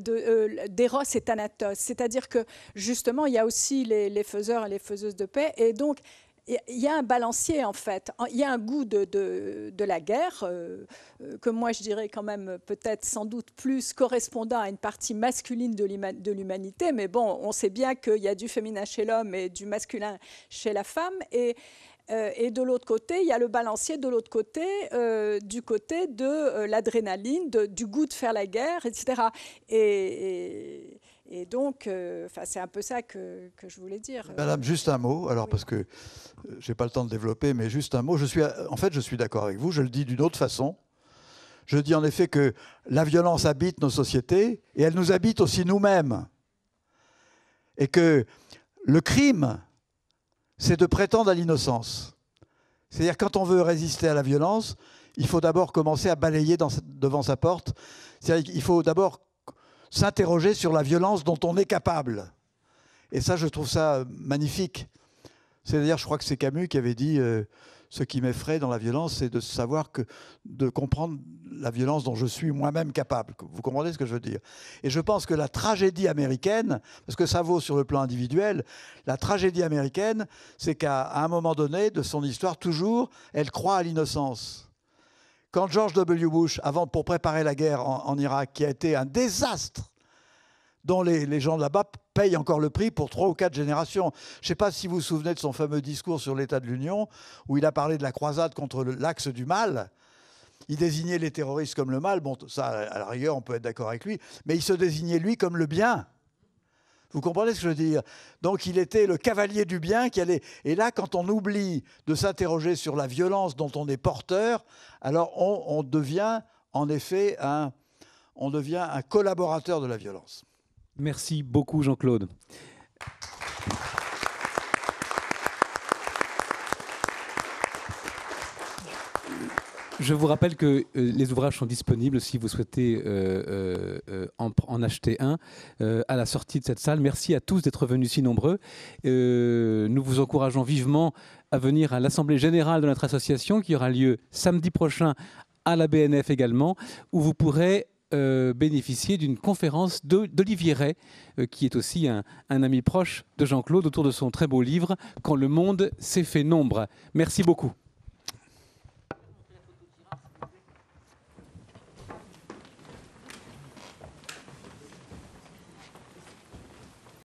d'Eros et Thanatos. C'est-à-dire que justement, il y a aussi les, faiseurs et les faiseuses de paix. Et donc, il y a un balancier en fait, il y a un goût de, de la guerre, que moi je dirais quand même peut-être sans doute plus correspondant à une partie masculine de l'humanité, mais bon, on sait bien qu'il y a du féminin chez l'homme et du masculin chez la femme. Et, euh, et de l'autre côté, il y a le balancier de l'autre côté, euh, du côté de euh, l'adrénaline, du goût de faire la guerre, etc. Et, et, donc, c'est un peu ça que, je voulais dire. Madame, juste un mot, alors parce que je n'ai pas le temps de développer, mais juste un mot. Je suis, en fait, je suis d'accord avec vous, je le dis d'une autre façon. Je dis en effet que la violence habite nos sociétés et elle nous habite aussi nous-mêmes. Et que le crime, c'est de prétendre à l'innocence. C'est-à-dire quand on veut résister à la violence, il faut d'abord commencer à balayer devant sa porte. C'est-à-dire qu'il faut d'abord s'interroger sur la violence dont on est capable. Et ça, je trouve ça euh, magnifique. C'est-à-dire, je crois que c'est Camus qui avait dit euh, ce qui m'effraie dans la violence, c'est de savoir que, de comprendre la violence dont je suis moi-même capable. Vous comprenez ce que je veux dire Et je pense que la tragédie américaine, parce que ça vaut sur le plan individuel, la tragédie américaine, c'est qu'à un moment donné de son histoire, toujours, elle croit à l'innocence. Quand George W. Bush, avant pour préparer la guerre en, en Irak, qui a été un désastre, dont les, gens gens là-bas payent encore le prix pour trois ou quatre générations. Je ne sais pas si vous vous souvenez de son fameux discours sur l'état de l'Union, où il a parlé de la croisade contre l'axe du mal. Il désignait les terroristes comme le mal. Bon, ça, à la rigueur, on peut être d'accord avec lui. Mais il se désignait, lui, comme le bien. Vous comprenez ce que je veux dire Donc il était le cavalier du bien qui allait. Et là, quand on oublie de s'interroger sur la violence dont on est porteur, alors on, devient en effet un, on devient un collaborateur de la violence. Merci beaucoup, Jean-Claude. Je vous rappelle que euh, les ouvrages sont disponibles si vous souhaitez euh, euh, en, acheter un à la sortie de cette salle. Merci à tous d'être venus si nombreux. nous vous encourageons vivement à venir à l'Assemblée générale de notre association qui aura lieu samedi prochain à la BNF également, où vous pourrez euh, bénéficier d'une conférence d'Olivier Ray, euh, qui est aussi un ami proche de Jean-Claude, autour de son très beau livre Quand le monde s'est fait nombre. Merci beaucoup.